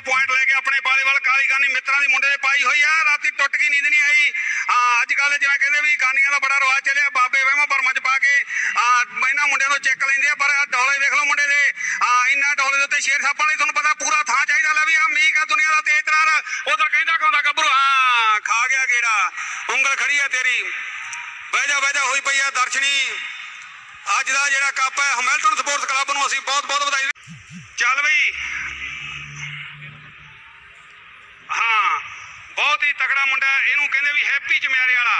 ਦਾ point ਲੈ ਕੇ ਆਪਣੇ ਬਾਲੇ ਵਾਲ ਕਾਲੀ ਗਾਨੀ ਮਿੱਤਰਾਂ ਦੀ ਮੁੰਡੇ ਦੇ ਪਾਈ ਹੋਈ ਆ ਰਾਤੀ ਟੁੱਟ ਗਈ ਨੀਂਦ ਨਹੀਂ ਆਈ ਆ ਅੱਜ ਕੱਲ ਜਿਵੇਂ ਕਹਿੰਦੇ ਵੀ ਗਾਨੀਆਂ ਦਾ ਬੜਾ ਰਵਾਜ ਚੱਲਿਆ ਬਾਬੇ ਵਹਿਮਾ ਪਰਮਾ ਚ ਪਾ ਕੇ ਮੈਨਾਂ ਮੁੰਡਿਆਂ ਨੂੰ ਚੈੱਕ ਲੈਂਦੇ ਆ ਪਰ ਡੋਲੇ ਵੇਖ ਲਓ ਮੁੰਡੇ ਦੇ ਆ ਇੰਨਾ ਡੋਲੇ ਦੇ ਉੱਤੇ ਸ਼ੇਰ ਸਾਪਾਂ ਲਈ ਤੁਹਾਨੂੰ ਪਤਾ ਪੂਰਾ ਥਾਂ ਚਾਹੀਦਾ ਲੈ ਵੀ ਆ ਮੀਂਹ ਕਾ ਦੁਨੀਆ ਦਾ ਤੇਜ਼ ਤਰਾਰ ਉਧਰ ਕਹਿੰਦਾ ਕਹਿੰਦਾ ਗੱਭਰੂ ਆ ਖਾ ਗਿਆ ਗੇੜਾ ਉਂਗਲ ਖੜੀ ਆ ਤੇਰੀ ਬਹਿ ਜਾ ਬਹਿ ਜਾ ਹੋਈ ਪਈ ਆ ਦਰਸ਼ਨੀ ਅੱਜ ਦਾ ਜਿਹੜਾ ਕੱਪ ਹੈ ਹਮਿਲਟਨ ਸਪੋਰਟਸ ਕਲੱਬ ਨੂੰ ਅਸੀਂ ਬਹੁਤ ਬਹੁਤ ਵਧਾਈ ਚੱਲ ਬਈ ਹਾਂ ਬਹੁਤ ਹੀ ਤਕੜਾ ਮੁੰਡਾ ਇਹਨੂੰ ਕਹਿੰਦੇ ਵੀ ਹੈਪੀ ਚਮਿਆਰੇ ਵਾਲਾ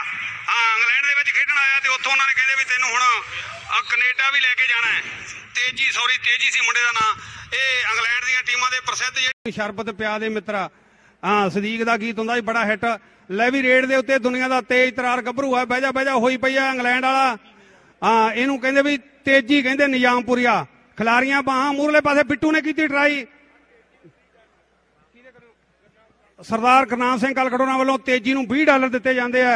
ਹਾਂ ਇੰਗਲੈਂਡ ਦੇ ਵਿੱਚ ਖੇਡਣ ਆਇਆ ਤੇ ਉੱਥੋਂ ਉਹਨਾਂ ਨੇ ਕਹਿੰਦੇ ਵੀ ਤੈਨੂੰ ਹੁਣ ਕੈਨੇਡਾ ਵੀ ਲੈ ਕੇ ਜਾਣਾ ਹੈ ਤੇਜੀ ਸੌਰੀ ਤੇਜੀ ਸੀ ਮੁੰਡੇ ਦਾ ਨਾਮ ਇਹ ਇੰਗਲੈਂਡ ਦੀਆਂ ਟੀਮਾਂ ਦੇ ਪ੍ਰਸਿੱਧ ਜਿਹੜੀ ਸ਼ਰਬਤ ਪਿਆ ਦੇ ਮਿੱਤਰਾ ਹਾਂ ਸਦੀਕ ਦਾ ਗੀਤ ਹੁੰਦਾ ਸੀ ਬੜਾ ਹਿੱਟ ਲੈ ਵੀ ਰੇਡ ਦੇ ਉੱਤੇ ਦੁਨੀਆ ਦਾ ਤੇਜ਼ ਤਰਾਰ ਗੱਭਰੂ ਆ ਬਹਿ ਜਾ ਬਹਿ ਜਾ ਹੋਈ ਪਈ ਆ ਇੰਗਲੈਂਡ ਵਾਲਾ ਹਾਂ ਇਹਨੂੰ ਕਹਿੰਦੇ ਵੀ ਤੇਜੀ ਕਹਿੰਦੇ ਨਿਜ਼ਾਮਪੁਰੀਆ ਖਿਲਾਰੀਆਂ ਬਾਹਾਂ ਮੂਰਲੇ ਪਾਸੇ ਬਿੱਟੂ ਨੇ ਕੀਤੀ ਟਰਾਈ ਸਰਦਾਰ ਗਰਨਾਮ ਸਿੰਘ ਕਲਕੜੋਨਾ ਵੱਲੋਂ ਤੇਜੀ ਨੂੰ 20 ਡਾਲਰ ਦਿੱਤੇ ਜਾਂਦੇ ਆ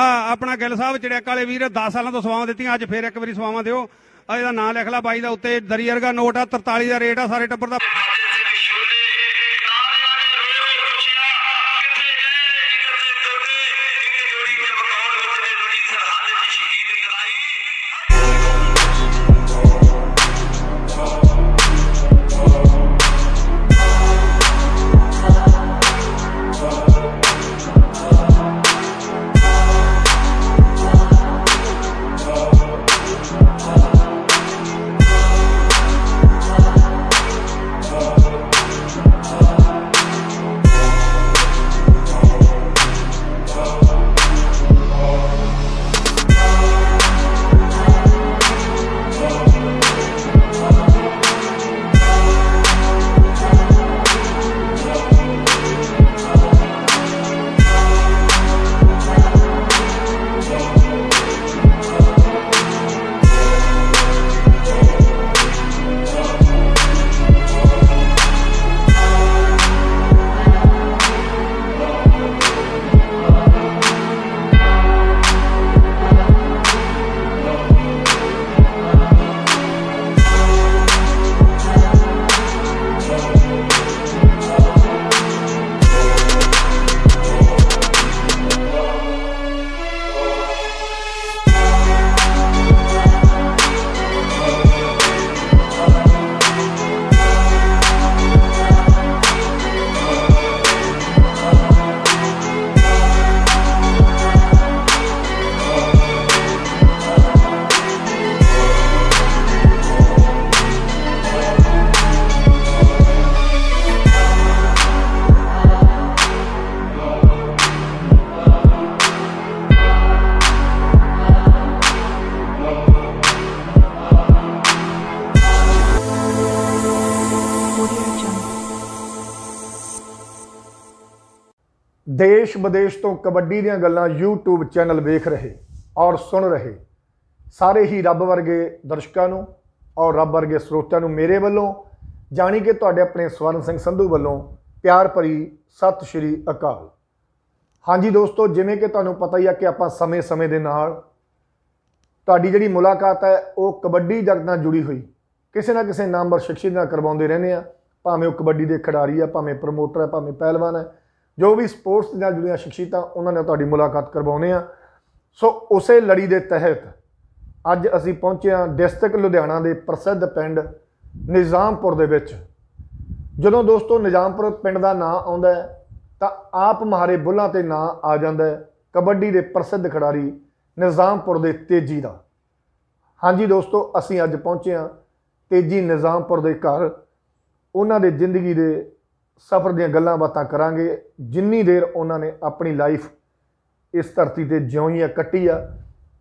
ਆ ਆਪਣਾ ਗਿੱਲ ਸਾਹਿਬ ਚੜਿਆਕ ਵਾਲੇ ਵੀਰ 10 ਸਾਲਾਂ ਤੋਂ ਸਵਾਵਾਂ ਦਿੱਤੀਆਂ ਅੱਜ ਫੇਰ ਇੱਕ ਵਾਰੀ ਸਵਾਵਾਂ ਦਿਓ ਆ ਇਹਦਾ ਨਾਂ ਲਿਖ ਲੈ ਬਾਈ ਦਾ ਉੱਤੇ ਦਰੀਅਰਗਾ ਨੋਟ ਆ 43 ਦਾ ਰੇਟ ਆ ਸਾਰੇ ਟੱਬਰ ਦਾ ਵਿਦੇਸ਼ ਤੋਂ ਕਬੱਡੀ ਦੀਆਂ ਗੱਲਾਂ YouTube ਚੈਨਲ ਵੇਖ ਰਹੇ ਔਰ ਸੁਣ ਰਹੇ ਸਾਰੇ ਹੀ ਰੱਬ ਵਰਗੇ ਦਰਸ਼ਕਾਂ ਨੂੰ ਔਰ ਰੱਬ ਵਰਗੇ ਸਰੋਤਿਆਂ ਨੂੰ ਮੇਰੇ ਵੱਲੋਂ ਜਾਣੀ ਕਿ ਤੁਹਾਡੇ ਆਪਣੇ ਸਵਰਨ ਸਿੰਘ ਸੰਧੂ ਵੱਲੋਂ ਪਿਆਰ ਭਰੀ ਸਤਿ ਸ਼੍ਰੀ ਅਕਾਲ ਹਾਂਜੀ ਦੋਸਤੋ ਜਿਵੇਂ ਕਿ ਤੁਹਾਨੂੰ ਪਤਾ ਹੀ ਆ ਕਿ ਆਪਾਂ ਸਮੇਂ-ਸਮੇਂ ਦੇ ਨਾਲ ਤੁਹਾਡੀ ਜਿਹੜੀ ਮੁਲਾਕਾਤ ਹੈ ਉਹ ਕਬੱਡੀ ਜਗਤ ਨਾਲ ਜੁੜੀ ਹੋਈ ਕਿਸੇ ਨਾ ਕਿਸੇ ਵਰ ਸ਼ਖਸੀਅਤ ਨਾਲ ਕਰਵਾਉਂਦੇ ਰਹਿੰਦੇ ਆ ਭਾਵੇਂ ਉਹ ਕਬੱਡੀ ਦੇ ਖਿਡਾਰੀ ਆ ਭਾਵੇਂ ਪ੍ਰਮੋਟਰ ਆ ਭਾਵੇਂ ਪਹਿਲਵਾਨ ਆ ਜੋ ਵੀ ਸਪੋਰਟਸ ਨਾਲ ਜੁੜੀਆਂ ਸ਼ਖਸੀਅਤਾਂ ਉਹਨਾਂ ਨਾਲ ਤੁਹਾਡੀ ਮੁਲਾਕਾਤ ਕਰਵਾਉਨੇ ਆ ਸੋ ਉਸੇ ਲੜੀ ਦੇ ਤਹਿਤ ਅੱਜ ਅਸੀਂ ਪਹੁੰਚੇ ਆ ਡਿਸਟ੍ਰਿਕਟ ਲੁਧਿਆਣਾ ਦੇ ਪ੍ਰਸਿੱਧ ਪਿੰਡ ਨਿਜ਼ਾਮਪੁਰ ਦੇ ਵਿੱਚ ਜਦੋਂ ਦੋਸਤੋ ਨਿਜ਼ਾਮਪੁਰ ਪਿੰਡ ਦਾ ਨਾਂ ਆਉਂਦਾ ਤਾਂ ਆਪ ਮਹਾਰੇ ਬੁੱਲਾਂ ਤੇ ਨਾਂ ਆ ਜਾਂਦਾ ਕਬੱਡੀ ਦੇ ਪ੍ਰਸਿੱਧ ਖਿਡਾਰੀ ਨਿਜ਼ਾਮਪੁਰ ਦੇ ਤੇਜੀ ਦਾ ਹਾਂਜੀ ਦੋਸਤੋ ਅਸੀਂ ਅੱਜ ਪਹੁੰਚੇ ਆ ਤੇਜੀ ਨਿਜ਼ਾਮਪੁਰ ਦੇ ਘਰ ਉਹਨਾਂ ਦੇ ਜ਼ਿੰਦਗੀ ਦੇ ਸਫ਼ਰ ਦੀਆਂ ਗੱਲਾਂ ਬਾਤਾਂ ਕਰਾਂਗੇ ਜਿੰਨੀ ਦੇਰ ਉਹਨਾਂ ਨੇ ਆਪਣੀ ਲਾਈਫ ਇਸ ਧਰਤੀ ਤੇ ਜਿਉਂ ਹੀ ਆ ਕੱਟੀ ਆ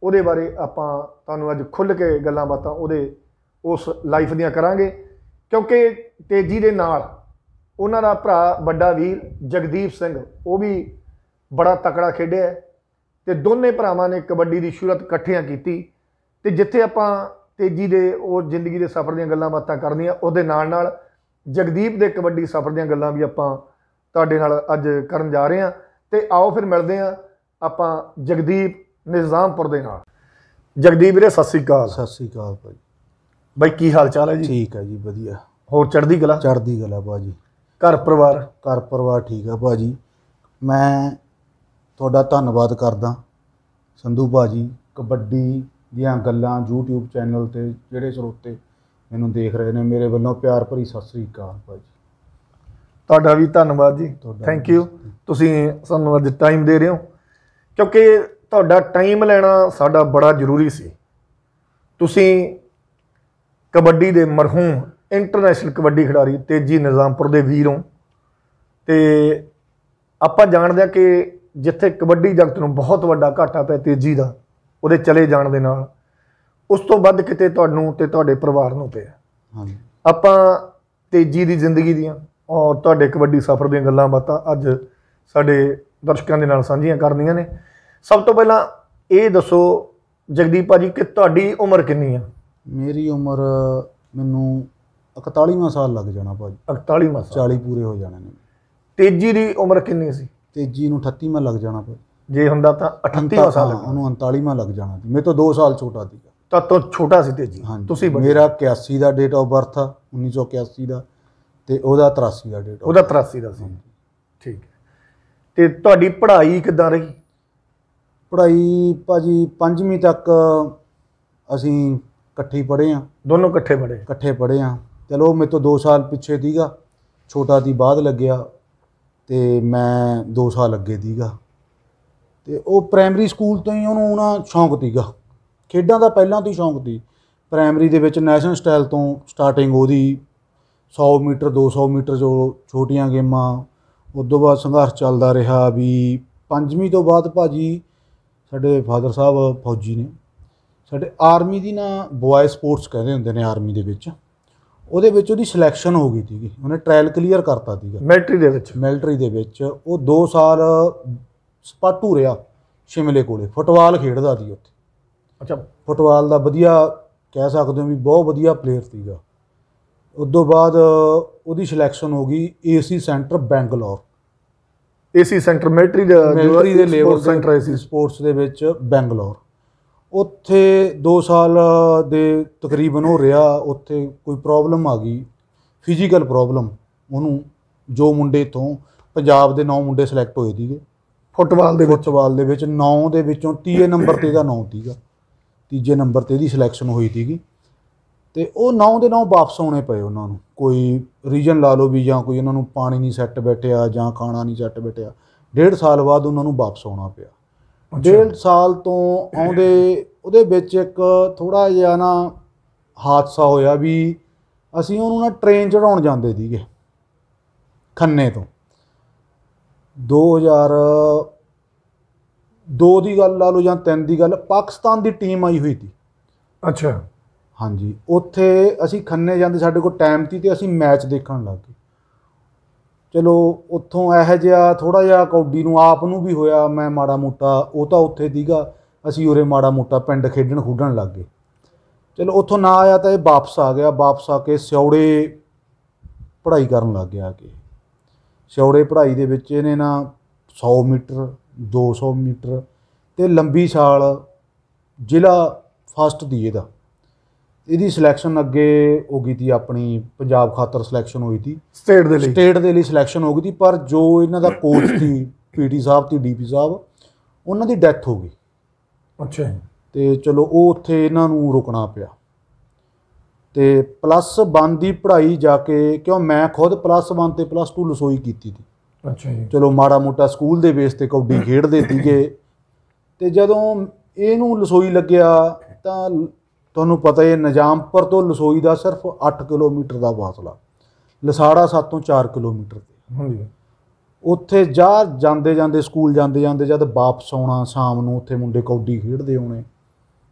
ਉਹਦੇ ਬਾਰੇ ਆਪਾਂ ਤੁਹਾਨੂੰ ਅੱਜ ਖੁੱਲ ਕੇ ਗੱਲਾਂ ਬਾਤਾਂ ਉਹਦੇ ਉਸ ਲਾਈਫ ਦੀਆਂ ਕਰਾਂਗੇ ਕਿਉਂਕਿ ਤੇਜ਼ੀ ਦੇ ਨਾਲ ਉਹਨਾਂ ਦਾ ਭਰਾ ਵੱਡਾ ਵੀਰ ਜਗਦੀਪ ਸਿੰਘ ਉਹ ਵੀ ਬੜਾ ਤਕੜਾ ਖੇਡਿਆ ਤੇ ਦੋਨੇ ਭਰਾਵਾਂ ਨੇ ਕਬੱਡੀ ਦੀ ਸ਼ੁਰੂਆਤ ਇਕੱਠਿਆਂ ਕੀਤੀ ਤੇ ਜਿੱਥੇ ਆਪਾਂ ਤੇਜ਼ੀ ਦੇ ਉਹ ਜ਼ਿੰਦਗੀ ਦੇ ਸਫ਼ਰ ਦੀਆਂ ਗੱਲਾਂ ਬਾਤਾਂ ਕਰਨੀਆਂ ਉਹਦੇ ਨਾਲ ਨਾਲ ਜਗਦੀਪ ਦੇ ਕਬੱਡੀ ਸਫਰ ਦੀਆਂ ਗੱਲਾਂ ਵੀ ਆਪਾਂ ਤੁਹਾਡੇ ਨਾਲ ਅੱਜ ਕਰਨ ਜਾ ਰਹੇ ਹਾਂ ਤੇ ਆਓ ਫਿਰ ਮਿਲਦੇ ਹਾਂ ਆਪਾਂ ਜਗਦੀਪ ਨਿਜ਼ਾਮਪੁਰ ਦੇ ਨਾਲ ਜਗਦੀਪ ਵੀਰੇ ਸਤਿ ਸ੍ਰੀ ਅਕਾਲ ਸਤਿ ਸ੍ਰੀ ਅਕਾਲ ਭਾਈ ਬਾਈ ਕੀ ਹਾਲ ਚਾਲ ਹੈ ਜੀ ਠੀਕ ਹੈ ਜੀ ਵਧੀਆ ਹੋਰ ਚੜ੍ਹਦੀ ਕਲਾ ਚੜ੍ਹਦੀ ਕਲਾ ਭਾਜੀ ਘਰ ਪਰਿਵਾਰ ਘਰ ਪਰਿਵਾਰ ਠੀਕ ਆ ਭਾਜੀ ਮੈਂ ਤੁਹਾਡਾ ਧੰਨਵਾਦ ਕਰਦਾ ਸੰਧੂ ਭਾਜੀ ਕਬੱਡੀ ਦੀਆਂ ਗੱਲਾਂ YouTube ਚੈਨਲ ਤੇ ਜਿਹੜੇ ਸਰੋਤੇ ਮੈਨੂੰ ਦੇਖ ਰਹੇ ਨੇ ਮੇਰੇ ਵੱਲੋਂ ਪਿਆਰ ਭਰੀ ਸਤਿ ਸ੍ਰੀ ਅਕਾਲ ਭਾਈ ਤੁਹਾਡਾ ਵੀ ਧੰਨਵਾਦ ਜੀ ਥੈਂਕ ਯੂ ਤੁਸੀਂ ਸਾਨੂੰ ਅੱਜ ਟਾਈਮ ਦੇ ਰਹੇ ਹੋ ਕਿਉਂਕਿ ਤੁਹਾਡਾ ਟਾਈਮ ਲੈਣਾ ਸਾਡਾ ਬੜਾ ਜ਼ਰੂਰੀ ਸੀ ਤੁਸੀਂ ਕਬੱਡੀ ਦੇ ਮਰਹੂਮ ਇੰਟਰਨੈਸ਼ਨਲ ਕਬੱਡੀ ਖਿਡਾਰੀ ਤੇਜੀ ਨਿਜ਼ਾਮਪੁਰ ਦੇ ਵੀਰ ਹੋ ਤੇ ਆਪਾਂ ਜਾਣਦੇ ਆ ਕਿ ਜਿੱਥੇ ਕਬੱਡੀ ਜਗਤ ਨੂੰ ਬਹੁਤ ਵੱਡਾ ਘਾਟਾ ਪਿਆ ਤੇਜੀ ਦਾ ਉਹਦੇ ਚਲੇ ਜਾਣ ਦੇ ਨਾਲ ਉਸ ਤੋਂ ਵੱਧ ਕਿਤੇ ਤੁਹਾਨੂੰ ਤੇ ਤੁਹਾਡੇ ਪਰਿਵਾਰ ਨੂੰ ਪਿਆ ਹਾਂਜੀ ਆਪਾਂ ਤੇਜੀ ਦੀ ਜ਼ਿੰਦਗੀ ਦੀਆਂ ਔਰ ਤੁਹਾਡੇ ਕਬੱਡੀ ਸਫ਼ਰ ਦੀਆਂ ਗੱਲਾਂ ਬਾਤਾਂ ਅੱਜ ਸਾਡੇ ਦਰਸ਼ਕਾਂ ਦੇ ਨਾਲ ਸਾਂਝੀਆਂ ਕਰਨੀਆਂ ਨੇ ਸਭ ਤੋਂ ਪਹਿਲਾਂ ਇਹ ਦੱਸੋ ਜਗਦੀਪ ਭਾਜੀ ਕਿ ਤੁਹਾਡੀ ਉਮਰ ਕਿੰਨੀ ਆ ਮੇਰੀ ਉਮਰ ਮੈਨੂੰ 41ਵਾਂ ਸਾਲ ਲੱਗ ਜਾਣਾ ਭਾਜੀ 41ਵਾਂ ਸਾਲ 40 ਪੂਰੇ ਹੋ ਜਾਣੇ ਨੇ ਤੇਜੀ ਦੀ ਉਮਰ ਕਿੰਨੀ ਸੀ ਤੇਜੀ ਨੂੰ 38ਵਾਂ ਲੱਗ ਜਾਣਾ ਭਾਜੀ ਜੇ ਹੁੰਦਾ ਤਾਂ 38ਵਾਂ ਸਾਲ ਉਹਨੂੰ 39ਵਾਂ ਲੱਗ ਜਾਣਾ ਸੀ ਮੇਰੇ ਤੋਂ 2 ਸਾਲ ਛੋਟਾ ਸੀ ਤਾਂ ਤੋਂ ਛੋਟਾ ਸੀ ਤੇ ਜੀ ਤੁਸੀਂ ਮੇਰਾ 81 ਦਾ ਡੇਟ ਆਫ ਬਰਥ ਆ 1981 ਦਾ ਤੇ ਉਹਦਾ 83 ਦਾ ਡੇਟ ਉਹਦਾ 83 ਦਾ ਸੀ ਠੀਕ ਤੇ ਤੁਹਾਡੀ ਪੜ੍ਹਾਈ ਕਿਦਾਂ ਰਹੀ ਪੜ੍ਹਾਈ ਭਾਜੀ 5ਵੀਂ ਤੱਕ ਅਸੀਂ ਇਕੱਠੇ ਪੜ੍ਹੇ ਆ ਦੋਨੋਂ ਇਕੱਠੇ ਪੜ੍ਹੇ ਇਕੱਠੇ ਪੜ੍ਹੇ ਆ ਚਲੋ ਮੇਰੇ ਤੋਂ 2 ਸਾਲ ਪਿੱਛੇ ਦੀਗਾ ਛੋਟਾ ਦੀ ਬਾਅਦ ਲੱਗਿਆ ਤੇ ਮੈਂ 2 ਸਾਲ ਅੱਗੇ ਦੀਗਾ ਤੇ ਉਹ ਪ੍ਰਾਇਮਰੀ ਸਕੂਲ ਤੋਂ ਹੀ ਉਹਨੂੰ ਉਹਨਾਂ ਸ਼ੌਂਕ ਤੀਗਾ ਖੇਡਾਂ ਦਾ ਪਹਿਲਾਂ ਤੋਂ ਹੀ ਸ਼ੌਂਕ ਸੀ ਪ੍ਰਾਇਮਰੀ ਦੇ ਵਿੱਚ ਨੈਸ਼ਨਲ ਸਟਾਈਲ ਤੋਂ ਸਟਾਰਟਿੰਗ ਉਹਦੀ 100 ਮੀਟਰ 200 ਮੀਟਰ ਜੋ ਛੋਟੀਆਂ ਗੇਮਾਂ ਉਸ ਤੋਂ ਬਾਅਦ ਸੰਘਰਸ਼ ਚੱਲਦਾ ਰਿਹਾ ਵੀ ਪੰਜਵੀਂ ਤੋਂ ਬਾਅਦ ਭਾਜੀ ਸਾਡੇ ਫਾਦਰ ਸਾਹਿਬ ਫੌਜੀ ਨੇ ਸਾਡੇ ਆਰਮੀ ਦੀ ਨਾ ਬॉय ਸਪੋਰਟਸ ਕਹਿੰਦੇ ਹੁੰਦੇ ਨੇ ਆਰਮੀ ਦੇ ਵਿੱਚ ਉਹਦੇ ਵਿੱਚ ਉਹਦੀ ਸਿਲੈਕਸ਼ਨ ਹੋ ਗਈ ਸੀਗੀ ਉਹਨੇ ਟ੍ਰਾਇਲ ਕਲੀਅਰ ਕਰਤਾ ਸੀਗਾ ਮਿਲਟਰੀ ਦੇ ਵਿੱਚ ਮਿਲਟਰੀ ਦੇ ਵਿੱਚ ਉਹ 2 ਸਾਲ ਸਪਾਟੂ ਰਿਹਾ ਸ਼ਿਮਲੇ ਕੋਲੇ ਫੁੱਟਬਾਲ ਖੇਡਦਾ ਸੀ ਉੱਥੇ ਅੱਛਾ ਫੁੱਟਬਾਲ ਦਾ ਵਧੀਆ ਕਹਿ ਸਕਦੇ ਹਾਂ ਵੀ ਬਹੁਤ ਵਧੀਆ ਪਲੇਅਰ ਸੀਗਾ ਉਸ ਤੋਂ ਬਾਅਦ ਉਹਦੀ ਸਿਲੈਕਸ਼ਨ ਹੋ ਗਈ AC center Bangalore AC center military military ਦੇ ਲੇਵਲ ਸੈਂਟਰ ਏਸੀ ਸਪੋਰਟਸ ਦੇ ਵਿੱਚ ਬੈਂਗਲੌਰ ਉੱਥੇ 2 ਸਾਲ ਦੇ ਤਕਰੀਬਨ ਹੋ ਰਿਹਾ ਉੱਥੇ ਕੋਈ ਪ੍ਰੋਬਲਮ ਆ ਗਈ ਫਿਜ਼ੀਕਲ ਪ੍ਰੋਬਲਮ ਉਹਨੂੰ ਜੋ ਮੁੰਡੇ ਤੋਂ ਪੰਜਾਬ ਦੇ 9 ਮੁੰਡੇ ਸਿਲੈਕਟ ਹੋਏ ਸੀਗੇ ਫੁੱਟਬਾਲ ਦੇ ਫੁੱਟਬਾਲ ਦੇ ਵਿੱਚ 9 ਦੇ ਵਿੱਚੋਂ 30 ਨੰਬਰ ਤੇ ਦਾ 9 ਸੀਗਾ ਤੀਜੇ ਨੰਬਰ ਤੇ ਇਹਦੀ ਸਿਲੈਕਸ਼ਨ ਹੋਈ ਸੀਗੀ ਤੇ ਉਹ ਨੌ ਦੇ ਨੌ ਵਾਪਸ ਆਉਣੇ ਪਏ ਉਹਨਾਂ ਨੂੰ ਕੋਈ ਰੀਜਨ ਲਾ ਲਓ ਵੀ ਜਾਂ ਕੋਈ ਉਹਨਾਂ ਨੂੰ ਪਾਣੀ ਨਹੀਂ ਸੈੱਟ ਬੈਠਿਆ ਜਾਂ ਖਾਣਾ ਨਹੀਂ ਸੈੱਟ ਬੈਠਿਆ ਡੇਢ ਸਾਲ ਬਾਅਦ ਉਹਨਾਂ ਨੂੰ ਵਾਪਸ ਆਉਣਾ ਪਿਆ ਡੇਢ ਸਾਲ ਤੋਂ ਆਉਂਦੇ ਉਹਦੇ ਵਿੱਚ ਇੱਕ ਥੋੜਾ ਜਿਹਾ ਨਾ ਹਾਦਸਾ ਹੋਇਆ ਵੀ ਅਸੀਂ ਉਹਨੂੰ ਨਾ ਟ੍ਰੇਨ ਚੜਾਉਣ ਜਾਂਦੇ ਸੀਗੇ ਖੰਨੇ ਤੋਂ 2000 ਦੋ ਦੀ ਗੱਲ ਲਾ ਲਓ ਜਾਂ ਤਿੰਨ ਦੀ ਗੱਲ ਪਾਕਿਸਤਾਨ ਦੀ ਟੀਮ ਆਈ ਹੋਈ ਸੀ ਅੱਛਾ ਹਾਂਜੀ ਉੱਥੇ ਅਸੀਂ ਖੰਨੇ ਜਾਂਦੇ ਸਾਡੇ ਕੋਲ ਟਾਈਮ ਸੀ ਤੇ ਅਸੀਂ ਮੈਚ ਦੇਖਣ ਲੱਗ ਚਲੋ ਉੱਥੋਂ ਇਹ ਜਿਹਾ ਥੋੜਾ ਜਿਹਾ ਕੌਡੀ ਨੂੰ ਆਪ ਨੂੰ ਵੀ ਹੋਇਆ ਮੈਂ ਮਾੜਾ ਮੋਟਾ ਉਹ ਤਾਂ ਉੱਥੇ ਦੀਗਾ ਅਸੀਂ ਉਰੇ ਮਾੜਾ ਮੋਟਾ ਪਿੰਡ ਖੇਡਣ ਖੁੱਡਣ ਲੱਗ ਗਏ ਚਲੋ ਉੱਥੋਂ ਨਾ ਆਇਆ ਤਾਂ ਇਹ ਵਾਪਸ ਆ ਗਿਆ ਵਾਪਸ ਆ ਕੇ ਸਿਉੜੇ ਪੜ੍ਹਾਈ ਕਰਨ ਲੱਗ ਗਿਆ ਕਿ ਸਿਉੜੇ ਪੜ੍ਹਾਈ ਦੇ ਵਿੱਚ ਇਹਨੇ ਨਾ 100 ਮੀਟਰ 200 ਮੀਟਰ ਤੇ ਲੰਬੀ ਛਾਲ ਜ਼ਿਲ੍ਹਾ ਫਸਟ ਦੀ ਇਹਦਾ ਇਹਦੀ ਸਿਲੈਕਸ਼ਨ ਅੱਗੇ ਹੋ ਗਈ ਸੀ ਆਪਣੀ ਪੰਜਾਬ ਖਾਤਰ ਸਿਲੈਕਸ਼ਨ ਹੋਈ ਸੀ ਸਟੇਟ ਦੇ ਲਈ ਸਟੇਟ ਦੇ ਲਈ ਸਿਲੈਕਸ਼ਨ ਹੋ ਗਈ ਸੀ ਪਰ ਜੋ ਇਹਨਾਂ ਦਾ ਕੋਚ ਸੀ ਪੀਟੀ ਸਾਹਿਬ ਤੇ ਡੀਪੀ ਸਾਹਿਬ ਉਹਨਾਂ ਦੀ ਡੈਥ ਹੋ ਗਈ ਅੱਛਾ ਤੇ ਚਲੋ ਉਹ ਉੱਥੇ ਇਹਨਾਂ ਨੂੰ ਰੁਕਣਾ ਪਿਆ ਤੇ ਪਲੱਸ 1 ਦੀ ਪੜ੍ਹਾਈ ਜਾ ਕੇ ਕਿਉਂ ਮੈਂ ਖੁਦ ਪਲੱਸ 1 ਤੇ ਪਲੱਸ 2 ਲਸੋਈ ਕੀਤੀ ਸੀ ਅੱਛਾ ਜੀ ਚਲੋ ਮਾੜਾ ਮੋਟਾ ਸਕੂਲ ਦੇ ਬੇਸ ਤੇ ਕਬੱਡੀ ਖੇਡਦੇ ਸੀਗੇ ਤੇ ਜਦੋਂ ਇਹਨੂੰ ਲਸੋਈ ਲੱਗਿਆ ਤਾਂ ਤੁਹਾਨੂੰ ਪਤਾ ਹੈ ਨਜਾਮਪੁਰ ਤੋਂ ਲਸੋਈ ਦਾ ਸਿਰਫ 8 ਕਿਲੋਮੀਟਰ ਦਾ ਫਾਸਲਾ ਲਸਾੜਾ 7 ਤੋਂ 4 ਕਿਲੋਮੀਟਰ ਤੇ ਹਾਂਜੀ ਉੱਥੇ ਜਾ ਜਾਂਦੇ ਜਾਂਦੇ ਸਕੂਲ ਜਾਂਦੇ ਜਾਂਦੇ ਜਦ ਵਾਪਸ ਆਉਣਾ ਸ਼ਾਮ ਨੂੰ ਉੱਥੇ ਮੁੰਡੇ ਕੌਡੀ ਖੇਡਦੇ ਹੋਣੇ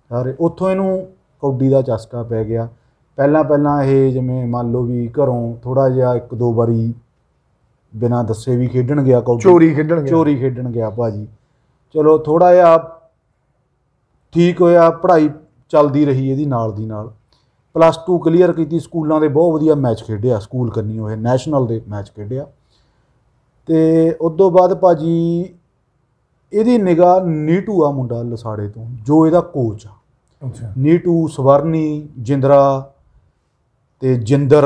ਸਾਰੇ ਉੱਥੋਂ ਇਹਨੂੰ ਕੌਡੀ ਦਾ ਚਸਕਾ ਪੈ ਗਿਆ ਪਹਿਲਾਂ ਪਹਿਲਾਂ ਇਹ ਜਿਵੇਂ ਮੰਨ ਲਓ ਵੀ ਘਰੋਂ ਥੋੜਾ ਜਿਹਾ ਇੱਕ ਦੋ ਵਾਰੀ ਬਿਨਾ ਦੱਸੇ ਵੀ ਖੇਡਣ ਗਿਆ ਕੋਈ ਚੋਰੀ ਖੇਡਣ ਗਿਆ ਚੋਰੀ ਖੇਡਣ ਗਿਆ ਭਾਜੀ ਚਲੋ ਥੋੜਾ ਜਿਹਾ ਠੀਕ ਹੋਇਆ ਪੜ੍ਹਾਈ ਚੱਲਦੀ ਰਹੀ ਇਹਦੀ ਨਾਲ ਦੀ ਨਾਲ ਪਲੱਸ 2 ਕਲੀਅਰ ਕੀਤੀ ਸਕੂਲਾਂ ਦੇ ਬਹੁਤ ਵਧੀਆ ਮੈਚ ਖੇਡਿਆ ਸਕੂਲ ਕੰਨੀ ਹੋਏ ਨੈਸ਼ਨਲ ਦੇ ਮੈਚ ਖੇਡਿਆ ਤੇ ਉਸ ਤੋਂ ਬਾਅਦ ਭਾਜੀ ਇਹਦੀ ਨਿਗਾਹ ਨੀਟੂ ਆ ਮੁੰਡਾ ਲਸਾੜੇ ਤੋਂ ਜੋ ਇਹਦਾ ਕੋਚ ਆ ਅੱਛਾ ਨੀਟੂ ਸਵਰਨੀ ਜਿੰਦਰਾ ਤੇ ਜਿੰਦਰ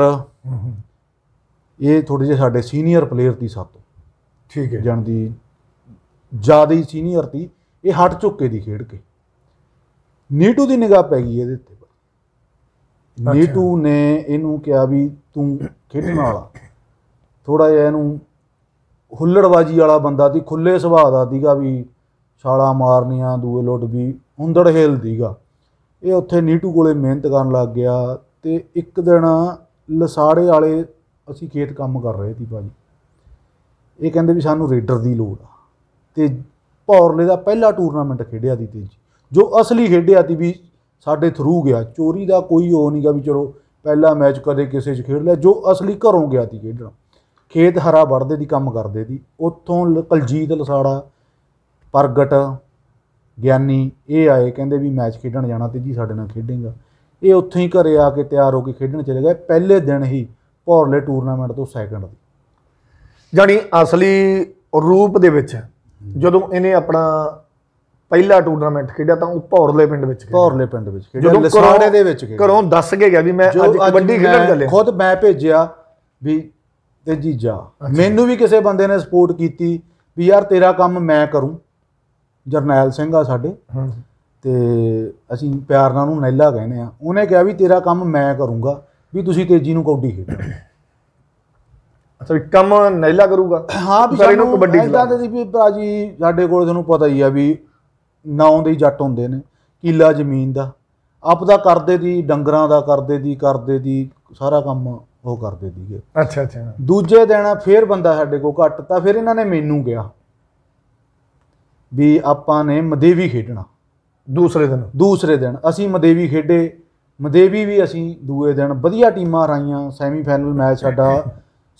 ਇਹ ਥੋੜੇ ਜਿਹਾ ਸਾਡੇ ਸੀਨੀਅਰ ਪਲੇਅਰ ਦੀ ਸੱਤ ਠੀਕ ਹੈ ਜਾਣਦੀ ਜਿਆਦਾ ਹੀ ਸੀਨੀਅਰ ਦੀ ਇਹ ਹਟ ਚੁੱਕੇ ਦੀ ਖੇਡ ਕੇ ਨੀਟੂ ਦੀ ਨਿਗਾਹ ਪੈ ਗਈ ਇਹਦੇ ਉੱਤੇ ਨੀਟੂ ਨੇ ਇਹਨੂੰ ਕਿਹਾ ਵੀ ਤੂੰ ਖੇਡਣ ਵਾਲਾ ਥੋੜਾ ਜਿਹਾ ਇਹਨੂੰ ਹੁੱਲੜਵਾਜੀ ਵਾਲਾ ਬੰਦਾ ਦੀ ਖੁੱਲੇ ਸੁਭਾਅ ਦਾ ਦੀਗਾ ਵੀ ਛਾਲਾ ਮਾਰਨੀਆਂ ਦੂਏ ਲੁੱਟ ਵੀ ਹੁੰਦੜ ਹੇਲ ਦੀਗਾ ਇਹ ਉੱਥੇ ਨੀਟੂ ਕੋਲੇ ਮਿਹਨਤ ਕਰਨ ਲੱਗ ਗਿਆ ਤੇ ਇੱਕ ਦਿਨ ਲਸਾੜੇ ਵਾਲੇ ਅਸੀਂ ਖੇਤ ਕੰਮ ਕਰ ਰਹੇ ਸੀ ਭਾਜੀ ਇਹ ਕਹਿੰਦੇ ਵੀ ਸਾਨੂੰ ਰੇਡਰ ਦੀ ਲੋੜ ਆ ਤੇ ਪੌਰਲੇ ਦਾ ਪਹਿਲਾ ਟੂਰਨਾਮੈਂਟ ਖੇਡਿਆ ਦੀ ਤੇ ਜੋ ਅਸਲੀ ਖੇਡਿਆ ਦੀ ਵੀ ਸਾਡੇ ਥਰੂ ਗਿਆ ਚੋਰੀ ਦਾ ਕੋਈ ਉਹ ਨਹੀਂਗਾ ਵੀ ਚਲੋ ਪਹਿਲਾ ਮੈਚ ਕਦੇ ਕਿਸੇ 'ਚ ਖੇਡ ਲਿਆ ਜੋ ਅਸਲੀ ਘਰੋਂ ਗਿਆ ਦੀ ਖੇਡਣਾ ਖੇਤ ਹਰਾ ਵੜਦੇ ਦੀ ਕੰਮ ਕਰਦੇ ਦੀ ਉੱਥੋਂ ਕਲਜੀਤ ਲਸਾੜਾ ਪ੍ਰਗਟ ਗਿਆਨੀ ਇਹ ਆਏ ਕਹਿੰਦੇ ਵੀ ਮੈਚ ਖੇਡਣ ਜਾਣਾ ਤੇ ਜੀ ਸਾਡੇ ਨਾਲ ਖੇਡੇਗਾ ਇਹ ਉੱਥੇ ਹੀ ਘਰੇ ਆ ਕੇ ਤਿਆਰ ਹੋ ਕੇ ਖੇਡਣ ਚਲੇ ਗਏ ਪਹਿਲੇ ਦਿਨ ਹੀ ਭੌਰਲੇ ਟੂਰਨਾਮੈਂਟ ਤੋਂ ਸੈਕੰਡ ਦੀ ਜਾਨੀ ਅਸਲੀ ਰੂਪ ਦੇ ਵਿੱਚ ਜਦੋਂ ਇਹਨੇ ਆਪਣਾ ਪਹਿਲਾ ਟੂਰਨਾਮੈਂਟ ਖੇਡਿਆ ਤਾਂ ਉਹ ਭੌਰਲੇ ਪਿੰਡ ਵਿੱਚ ਖੇਡਿਆ ਭੌਰਲੇ ਪਿੰਡ ਵਿੱਚ ਖੇਡਿਆ ਜਦੋਂ ਦੇ ਵਿੱਚ ਖੇਡਿਆ ਘਰੋਂ ਦੱਸ ਕੇ ਗਿਆ ਵੀ ਮੈਂ ਅੱਜ ਕਬੱਡੀ ਖੇਡਣ ਚੱਲਿਆ ਖੁਦ ਮੈਂ ਭੇਜਿਆ ਵੀ ਤੇ ਜੀ ਜਾ ਮੈਨੂੰ ਵੀ ਕਿਸੇ ਬੰਦੇ ਨੇ ਸਪੋਰਟ ਕੀਤੀ ਵੀ ਯਾਰ ਤੇਰਾ ਕੰਮ ਮੈਂ ਕਰੂੰ ਜਰਨੈਲ ਸਿੰਘ ਆ ਸਾਡੇ ਤੇ ਅਸੀਂ ਪਿਆਰ ਨਾਲ ਉਹਨੂੰ ਨੈਲਾ ਕਹਿੰਦੇ ਆ ਉਹਨੇ ਕਿਹਾ ਵੀ ਤੇਰਾ ਕੰਮ ਮੈਂ ਕਰੂੰਗਾ ਵੀ ਤੁਸੀਂ ਤੇਜੀ ਨੂੰ ਕੌਡੀ ਖੇਡਣਾ ਅੱਛਾ ਵੀ ਕੰਮ ਨੈਲਾ ਕਰੂਗਾ ਹਾਂ ਵੀ ਸਾਰੇ ਨੂੰ ਕਬੱਡੀ ਖਿਲਾ ਦੇ ਵੀ ਭਾਜੀ ਸਾਡੇ ਕੋਲ ਤੁਹਾਨੂੰ ਪਤਾ ਹੀ ਆ ਵੀ ਨਾਉਂ ਦੇ ਜੱਟ ਹੁੰਦੇ ਨੇ ਕਿਲਾ ਜ਼ਮੀਨ ਦਾ ਆਪ ਦਾ ਕਰਦੇ ਦੀ ਡੰਗਰਾਂ ਦਾ ਕਰਦੇ ਦੀ ਕਰਦੇ ਦੀ ਸਾਰਾ ਕੰਮ ਉਹ ਕਰਦੇ ਦੀਗੇ ਅੱਛਾ ਅੱਛਾ ਦੂਜੇ ਦਿਨ ਫੇਰ ਬੰਦਾ ਸਾਡੇ ਕੋ ਘੱਟ ਤਾਂ ਫਿਰ ਇਹਨਾਂ ਨੇ ਮੈਨੂੰ ਗਿਆ ਵੀ ਆਪਾਂ ਨੇ ਮਦੇਵੀ ਖੇਡਣਾ ਦੂਸਰੇ ਦਿਨ ਦੂਸਰੇ ਦਿਨ ਅਸੀਂ ਮਦੇਵੀ ਖੇਡੇ ਮਦੇਵੀ ਵੀ ਅਸੀਂ ਦੂਏ ਦਿਨ ਵਧੀਆ ਟੀਮਾਂ ਰਾਈਆਂ ਸੈਮੀਫਾਈਨਲ ਮੈਚ ਸਾਡਾ